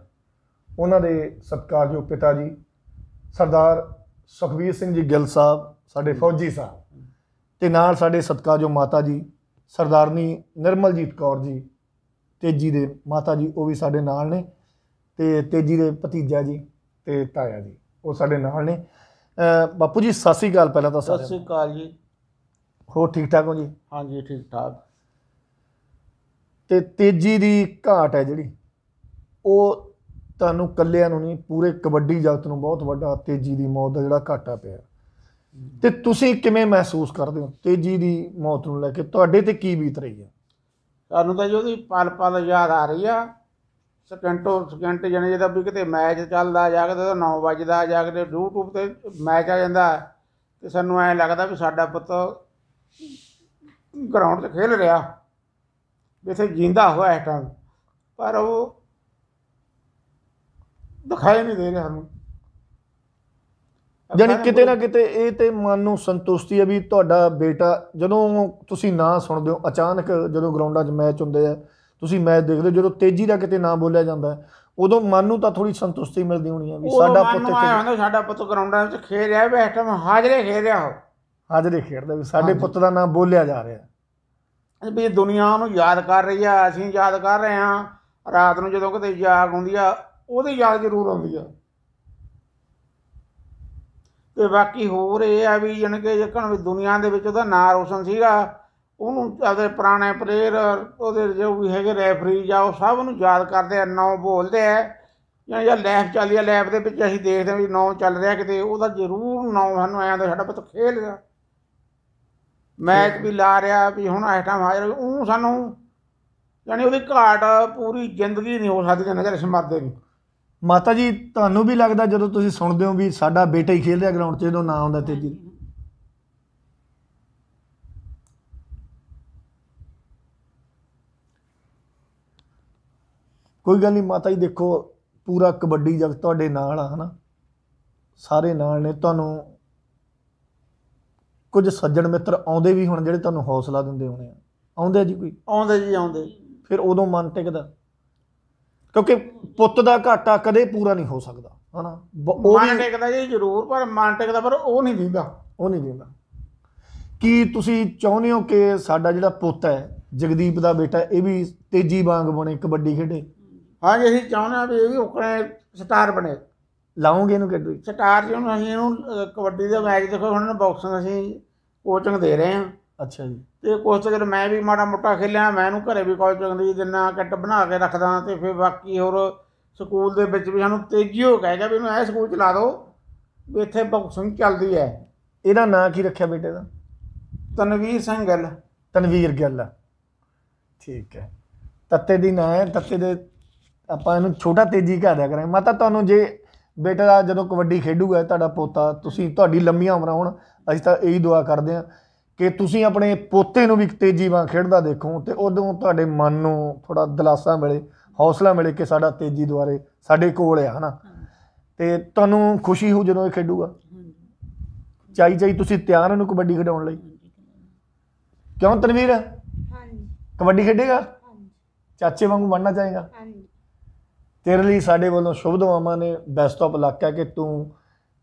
ਉਹਨਾਂ ਦੇ ਸਤਿਕਾਰਯੋਗ ਪਿਤਾ ਜੀ ਸਰਦਾਰ ਸੁਖਵੀਰ ਸਿੰਘ ਜੀ ਗਿੱਲ ਸਾਹਿਬ ਸਾਡੇ ਫੌਜੀ ਸਾਹਿਬ ਤੇ ਨਾਲ ਸਾਡੇ ਸਤਿਕਾਰਯੋਗ ਮਾਤਾ ਜੀ ਸਰਦਾਰਨੀ ਨਿਰਮਲਜੀਤ ਕੌਰ ਜੀ ਤੇਜੀ ਦੇ ਮਾਤਾ ਜੀ ਉਹ ਵੀ ਸਾਡੇ ਨਾਲ ਨੇ ਤੇ ਤੇਜੀ ਦੇ ਭਤੀਜਾ ਜੀ ਤੇ ਤਾਇਆ ਜੀ ਉਹ ਸਾਡੇ ਨਾਲ ਨੇ ਬਾਪੂ ਜੀ ਸਤਿ ਸ੍ਰੀ ਅਕਾਲ ਪਹਿਲਾਂ ਤਾਂ ਸਤਿ ਸ੍ਰੀ ਅਕਾਲ ਜੀ ਹੋਰ ਠੀਕ ਠਾਕ ਹੋ ਜੀ ਹਾਂਜੀ ਠੀਕ ਠਾਕ ਤੇ ਤੇਜ਼ੀ ਦੀ ਘਾਟ ਹੈ ਜਿਹੜੀ ਉਹ ਤੁਹਾਨੂੰ ਕੱਲਿਆਂ ਨੂੰ ਨਹੀਂ ਪੂਰੇ ਕਬੱਡੀ ਜਗਤ ਨੂੰ ਬਹੁਤ ਵੱਡਾ ਤੇਜ਼ੀ ਦੀ ਮੌਤ ਦਾ ਜਿਹੜਾ ਘਾਟਾ ਪਿਆ ਤੇ ਤੁਸੀਂ ਕਿਵੇਂ ਮਹਿਸੂਸ ਕਰਦੇ ਹੋ ਤੇਜ਼ੀ ਦੀ ਮੌਤ ਨੂੰ ਲੈ ਕੇ ਤੁਹਾਡੇ ਤੇ ਕੀ ਬੀਤ ਰਹੀ ਹੈ ਤੁਹਾਨੂੰ ਤਾਂ ਜੋ ਉਹਦੀ ਪਲ ਪਲ ਯਾਦ ਆ ਰਹੀ ਆ ਸਕਿੰਟੋ ਸਕਿੰਟ ਜਣੇ ਜਿਹਦਾ ਵੀ ਕਿਤੇ ਮੈਚ ਚੱਲਦਾ ਜਾ ਤਾਂ 9 ਵਜਦਾ ਜਾ ਕੇ YouTube ਤੇ ਮੈਚ ਆ ਜਾਂਦਾ ਤੇ ਸਾਨੂੰ ਐ ਲੱਗਦਾ ਵੀ ਸਾਡਾ ਪੁੱਤ ਗਰਾਊਂਡ 'ਤੇ ਖੇਲ ਰਿਹਾ ਇਥੇ ਜਿੰਦਾ ਹੋਇਆ ਇਸ ਟਾਈਮ ਪਰ ਉਹ ਦਿਖਾਈ ਨਹੀਂ ਦੇ ਰਿਹਾ ਸਾਨੂੰ ਜਾਨੀ ਕਿਤੇ ਨਾ ਕਿਤੇ ਇਹ ਤੇ ਮਨ ਨੂੰ ਸੰਤੁਸ਼ਟੀ ਹੈ ਵੀ ਤੁਹਾਡਾ ਬੇਟਾ ਜਦੋਂ ਤੁਸੀਂ ਨਾਂ ਸੁਣਦੇ ਹੋ ਅਚਾਨਕ ਜਦੋਂ ਗਰਾਊਂਡਾਂ 'ਚ ਮੈਚ ਹੁੰਦੇ ਆ ਤੁਸੀਂ ਮੈਚ ਦੇਖਦੇ ਜਦੋਂ ਤੇਜ਼ੀ ਦਾ ਕਿਤੇ ਨਾਮ ਬੋਲਿਆ ਜਾਂਦਾ ਹੈ ਉਦੋਂ ਮਨ ਨੂੰ ਤਾਂ ਥੋੜੀ ਸੰਤੁਸ਼ਟੀ ਮਿਲਦੀ ਹੋਣੀ ਆ ਵੀ ਸਾਡਾ ਪੁੱਤ ਤੇ ਸਾਡਾ ਪੁੱਤ ਗਰਾਊਂਡਾਂ ਵਿੱਚ ਖੇਡ ਰਿਹਾ ਵੀ ਇਸ ਹਾਜ਼ਰੇ ਖੇਡ ਰਿਹਾ ਹੋ ਹਾਜ਼ਰੇ ਖੇਡਦਾ ਵੀ ਸਾਡੇ ਪੁੱਤ ਦਾ ਨਾਮ ਬੋਲਿਆ ਜਾ ਰਿਹਾ ਵੀ ਦੁਨੀਆ ਨੂੰ ਯਾਦ ਕਰ ਰਹੀ ਆ ਅਸੀਂ ਯਾਦ ਕਰ ਰਹੇ ਆ ਰਾਤ ਨੂੰ ਜਦੋਂ ਕਿਤੇ ਜਾਗ ਆਉਂਦੀ ਆ ਉਹਦੀ ਯਾਦ ਜ਼ਰੂਰ ਆਉਂਦੀ ਆ ਤੇ ਬਾਕੀ ਹੋਰ ਇਹ ਆ ਵੀ ਜਣ ਕੇ ਜਕਣ ਵੀ ਦੁਨੀਆ ਦੇ ਵਿੱਚ ਉਹਦਾ ਨਾਂ ਰੋਸ਼ਨ ਸੀਗਾ ਉਹਨੂੰ ਆਪਣੇ ਪੁਰਾਣੇ ਪਲੇਅਰ ਉਹਦੇ ਜੋ ਵੀ ਹੈਗੇ ਰੈਫਰੀ ਜਾਂ ਉਹ ਸਭ ਨੂੰ ਯਾਦ ਕਰਦੇ ਆ ਨੌ ਬੋਲਦੇ ਆ ਜਾਂ ਜਾਂ ਲੈਫ ਚੱਲਦੀ ਆ ਲੈਫ ਦੇ ਵਿੱਚ ਅਸੀਂ ਦੇਖਦੇ ਆ ਵੀ ਨੌ ਚੱਲ ਰਿਹਾ ਕਿਤੇ ਉਹਦਾ ਜ਼ਰੂਰ ਨੌ ਸਾਨੂੰ ਆਇਆ ਦਾ ਸਾਡਾ ਪੁੱਤ ਖੇਲ ਗਿਆ ਮੈਚ ਵੀ ਲਾ ਰਿਹਾ ਵੀ ਹੁਣ ਇਸ ਟਾਈਮ ਹਾਜ਼ਰ ਉਹ ਸਾਨੂੰ ਯਾਨੀ ਉਹਦੀ ਘਾਟ ਪੂਰੀ ਜ਼ਿੰਦਗੀ ਨਹੀਂ ਹੋ ਸਕਦੀ ਜਿੰਨਾ ਚਿਰ ਸਮਰਦੇ ਨਹੀਂ ਮਾਤਾ ਜੀ ਤੁਹਾਨੂੰ ਵੀ ਲੱਗਦਾ ਜਦੋਂ ਤੁਸੀਂ ਸੁਣਦੇ ਹੋ ਵੀ ਸਾਡਾ ਬੇਟਾ ਹੀ ਖੇਲ ਰਿਹਾ ਗਰਾਊਂਡ 'ਚ ਜਦੋਂ ਨਾ ਆਉਂਦਾ ਤੇਜੀ ਕੋਈ ਗੱਲ ਨਹੀਂ ਮਾਤਾ ਜੀ ਦੇਖੋ ਪੂਰਾ ਕਬੱਡੀ ਜਗ ਤੁਹਾਡੇ ਨਾਲ ਆ ਹਨਾ ਸਾਰੇ ਨਾਲ ਨੇ ਤੁਹਾਨੂੰ ਕੁਝ ਸੱਜਣ ਮਿੱਤਰ ਆਉਂਦੇ ਵੀ ਹੁਣ ਜਿਹੜੇ ਤੁਹਾਨੂੰ ਹੌਸਲਾ ਦਿੰਦੇ ਹੋਣੇ ਆ ਆਉਂਦੇ ਜੀ ਕੋਈ ਆਉਂਦੇ ਜੀ ਆਉਂਦੇ ਫਿਰ ਉਦੋਂ ਮਨ ਟਿਕਦਾ ਕਿਉਂਕਿ ਪੁੱਤ ਦਾ ਘਾਟਾ ਕਦੇ ਪੂਰਾ ਨਹੀਂ ਹੋ ਸਕਦਾ ਹਨਾ ਉਹ ਮਨ ਟਿਕਦਾ ਜੀ ਜ਼ਰੂਰ ਪਰ ਮਨ ਟਿਕਦਾ ਪਰ ਉਹ ਨਹੀਂ ਦਿੰਦਾ ਉਹ ਨਹੀਂ ਦਿੰਦਾ ਕੀ ਤੁਸੀਂ ਚਾਹੁੰਦੇ ਹੋ ਕਿ ਸਾਡਾ ਜਿਹੜਾ ਪੁੱਤ ਹੈ ਜਗਦੀਪ ਦਾ ਬੇਟਾ ਇਹ ਵੀ ਤੇਜੀ ਵਾਂਗ ਬਣੇ ਕਬੱਡੀ ਖੇਡੇ ਹਾਂਜੀ ਅਸੀਂ ਚਾਹੁੰਦੇ ਆ ਵੀ ਇਹ ਵੀ ਉਕਰੇ ਸਟਾਰ ਬਣੇ ਲਾਉਂਗੇ ਇਹਨੂੰ ਕਿੱਦੂ ਸਟਾਰ ਜੀ ਉਹਨਾਂ ਅਸੀਂ ਇਹਨੂੰ ਕਬੱਡੀ ਦਾ ਮੈਚ ਦੇਖੋ ਹੁਣ ਬਾਕਸਿੰਗ ਅਸੀਂ ਕੋਚਿੰਗ ਦੇ ਰਹੇ ਹਾਂ ਅੱਛਾ ਜੀ ਤੇ ਕੁਛ ਚਿਰ ਮੈਂ ਵੀ ਮਾੜਾ ਮੋਟਾ ਖੇਲਿਆ ਮੈਂ ਇਹਨੂੰ ਘਰੇ ਵੀ ਕੋਚਿੰਗ ਦੀ ਦਿੰਨਾ ਕਿੱਟ ਬਣਾ ਕੇ ਰੱਖਦਾ ਤੇ ਫਿਰ ਬਾਕੀ ਹੋਰ ਸਕੂਲ ਦੇ ਵਿੱਚ ਵੀ ਸਾਨੂੰ ਤੇਜ਼ੀ ਹੋ ਗਿਆ ਵੀ ਇਹਨੂੰ ਐ ਸਕੂਲ ਚ ਲਾ ਦਿਓ ਵੀ ਇੱਥੇ ਬਾਕਸਿੰਗ ਚੱਲਦੀ ਐ ਇਹਦਾ ਨਾਂ ਕੀ ਰੱਖਿਆ ਬੇਟੇ ਦਾ ਤਨਵੀਰ ਸਿੰਘ ਗੱਲ ਤਨਵੀਰ ਗੱਲ ਠੀਕ ਹੈ ਤੱਤੇ ਦੀ ਨਾਂ ਹੈ ਤੱਤੇ ਦੇ ਆਪਾਂ ਇਹਨੂੰ ਛੋਟਾ ਤੇਜ਼ੀ ਕਰ ਦਿਆ ਕਰਾਂਗੇ ਮਾਤਾ ਤੁਹਾਨੂੰ ਜੇ ਬੇਟਾ ਜਦੋਂ ਕਬੱਡੀ ਖੇਡੂਗਾ ਤੁਹਾਡਾ ਪੋਤਾ ਤੁਸੀਂ ਤੁਹਾਡੀ ਲੰਮੀਆਂ ਉਮਰਾਂ ਹੋਣ ਅਸੀਂ ਤਾਂ ਇਹੀ ਦੁਆ ਕਰਦੇ ਹਾਂ ਕਿ ਤੁਸੀਂ ਆਪਣੇ ਪੋਤੇ ਨੂੰ ਵੀ ਤੇਜ਼ੀ ਵਾਂ ਖੇਡਦਾ ਦੇਖੋ ਤੇ ਉਦੋਂ ਤੁਹਾਡੇ ਮਨ ਨੂੰ ਥੋੜਾ ਦਿਲਾਸਾ ਮਿਲੇ ਹੌਸਲਾ ਮਿਲੇ ਕਿ ਸਾਡਾ ਤੇਜ਼ੀ ਦੁਆਰੇ ਸਾਡੇ ਕੋਲ ਆ ਹਨਾ ਤੇ ਤੁਹਾਨੂੰ ਖੁਸ਼ੀ ਹੋ ਜਦੋਂ ਇਹ ਖੇਡੂਗਾ ਚਾਈ ਚਾਈ ਤੁਸੀਂ ਤਿਆਰ ਹੋ ਨੂੰ ਕਬੱਡੀ ਖਿਡਾਉਣ ਲਈ ਕਿਉਂ ਤਨਵੀਰ ਹਾਂਜੀ ਕਬੱਡੀ ਖੇਡੇਗਾ ਹਾਂਜੀ ਚਾਚੇ ਵਾਂਗੂ ਬਣਨਾ ਚਾਹੇਗਾ ਹਾਂਜੀ ਤੇਰੇ ਲਈ ਸਾਡੇ ਵੱਲੋਂ ਸ਼ੁਭ ਦੁਆਵਾਂ ਨੇ ਬੈਸਟ ਆਫ ਲੱਕ ਹੈ ਕਿ ਤੂੰ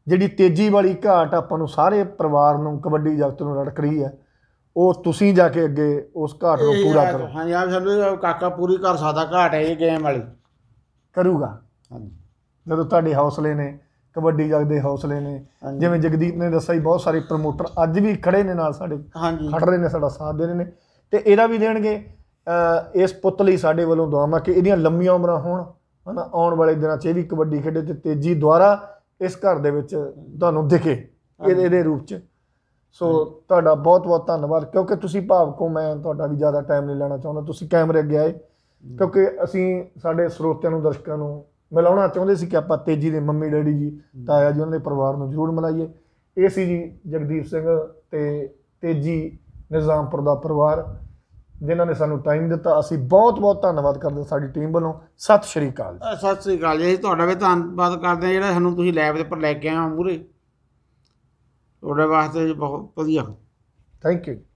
ਜਿਹੜੀ ਤੇਜ਼ੀ ਵਾਲੀ ਘਾਟ ਆਪਾਂ ਨੂੰ ਸਾਰੇ ਪਰਿਵਾਰ ਨੂੰ ਕਬੱਡੀ ਜਗਤ ਨੂੰ ਰੜਕ ਰਹੀ ਹੈ ਉਹ ਤੁਸੀਂ ਜਾ ਕੇ ਅੱਗੇ ਉਸ ਘਾਟ ਨੂੰ ਪੂਰਾ ਕਰੋ ਹਾਂਜੀ ਆਪ ਸਾਨੂੰ ਕਾਕਾ ਪੂਰੀ ਕਰ ਸਕਦਾ ਘਾਟ ਹੈ ਇਹ ਗੇਮ ਵਾਲੀ ਕਰੂਗਾ ਹਾਂਜੀ ਜਦੋਂ ਤੁਹਾਡੇ ਹੌਸਲੇ ਨੇ ਕਬੱਡੀ ਜਗ ਦੇ ਹੌਸਲੇ ਨੇ ਜਿਵੇਂ ਜਗਦੀਪ ਨੇ ਦੱਸਿਆ ਹੀ ਬਹੁਤ ਸਾਰੇ ਪ੍ਰਮੋਟਰ ਅੱਜ ਵੀ ਖੜੇ ਨੇ ਨਾਲ ਸਾਡੇ ਖੜ ਰਹੇ ਨੇ ਸਾਡਾ ਸਾਥ ਦੇ ਰਹੇ ਨੇ ਤੇ ਇਹਦਾ ਵੀ ਦੇਣਗੇ ਇਸ ਪੁੱਤ ਲਈ ਸਾਡੇ ਵੱਲੋਂ ਦੁਆਵਾਂ ਕਿ ਇਹਦੀਆਂ ਲੰਮੀਆਂ ਉਮਰਾਂ ਹੋਣ ਹਨਾ ਆਉਣ ਵਾਲੇ ਦਿਨਾਂ 'ਚ ਇਹ ਵੀ ਕਬੱਡੀ ਖੇਡੇ ਤੇ ਤੇਜ਼ੀ ਦੁਆਰਾ ਇਸ ਘਰ ਦੇ ਵਿੱਚ ਤੁਹਾਨੂੰ ਦਿਖੇ ਇਹਦੇ ਦੇ ਰੂਪ 'ਚ ਸੋ ਤੁਹਾਡਾ ਬਹੁਤ ਬਹੁਤ ਧੰਨਵਾਦ ਕਿਉਂਕਿ ਤੁਸੀਂ ਭਾਵਕੋ ਮੈਂ ਤੁਹਾਡਾ ਵੀ ਜ਼ਿਆਦਾ ਟਾਈਮ ਨਹੀਂ ਲੈਣਾ ਚਾਹੁੰਦਾ ਤੁਸੀਂ ਕੈਮਰੇ ਅੱਗੇ ਆਏ ਕਿਉਂਕਿ ਅਸੀਂ ਸਾਡੇ ਸਰੋਤਿਆਂ ਨੂੰ ਦਰਸ਼ਕਾਂ ਨੂੰ ਮਿਲਾਉਣਾ ਚਾਹੁੰਦੇ ਸੀ ਕਿ ਆਪਾਂ ਤੇਜੀ ਦੇ ਮੰਮੀ ਡੈਡੀ ਜੀ ਤਾਇਆ ਜੀ ਉਹਨਾਂ ਦੇ ਪਰਿਵਾਰ ਨੂੰ ਜ਼ਰੂਰ ਮਿਲਾਈਏ ਇਹ ਸੀ ਜੀ ਜਗਦੀਪ ਸਿੰਘ ਤੇ ਤੇਜੀ ਨਿਜ਼ਾਮਪੁਰ ਦਾ ਪਰਿਵਾਰ ਜਿਨ੍ਹਾਂ ਨੇ ਸਾਨੂੰ ਟਾਈਮ ਦਿੱਤਾ ਅਸੀਂ ਬਹੁਤ ਬਹੁਤ ਧੰਨਵਾਦ ਕਰਦੇ ਹਾਂ ਸਾਡੀ ਟੀਮ ਵੱਲੋਂ ਸਤਿ ਸ਼੍ਰੀ ਅਕਾਲ ਸਤਿ ਸ਼੍ਰੀ ਅਕਾਲ ਜੀ ਤੁਹਾਡਾ ਵੀ ਧੰਨਵਾਦ ਕਰਦੇ ਹਾਂ ਜਿਹੜਾ ਸਾਨੂੰ ਤੁਸੀਂ ਲੈਬ ਦੇ ਉੱਪਰ ਲੈ ਕੇ ਆਏ ਹੋ ਮੂਰੇ ਤੁਹਾਡੇ ਵਾਸਤੇ ਬਹੁਤ ਵਧੀਆ ਥੈਂਕ ਯੂ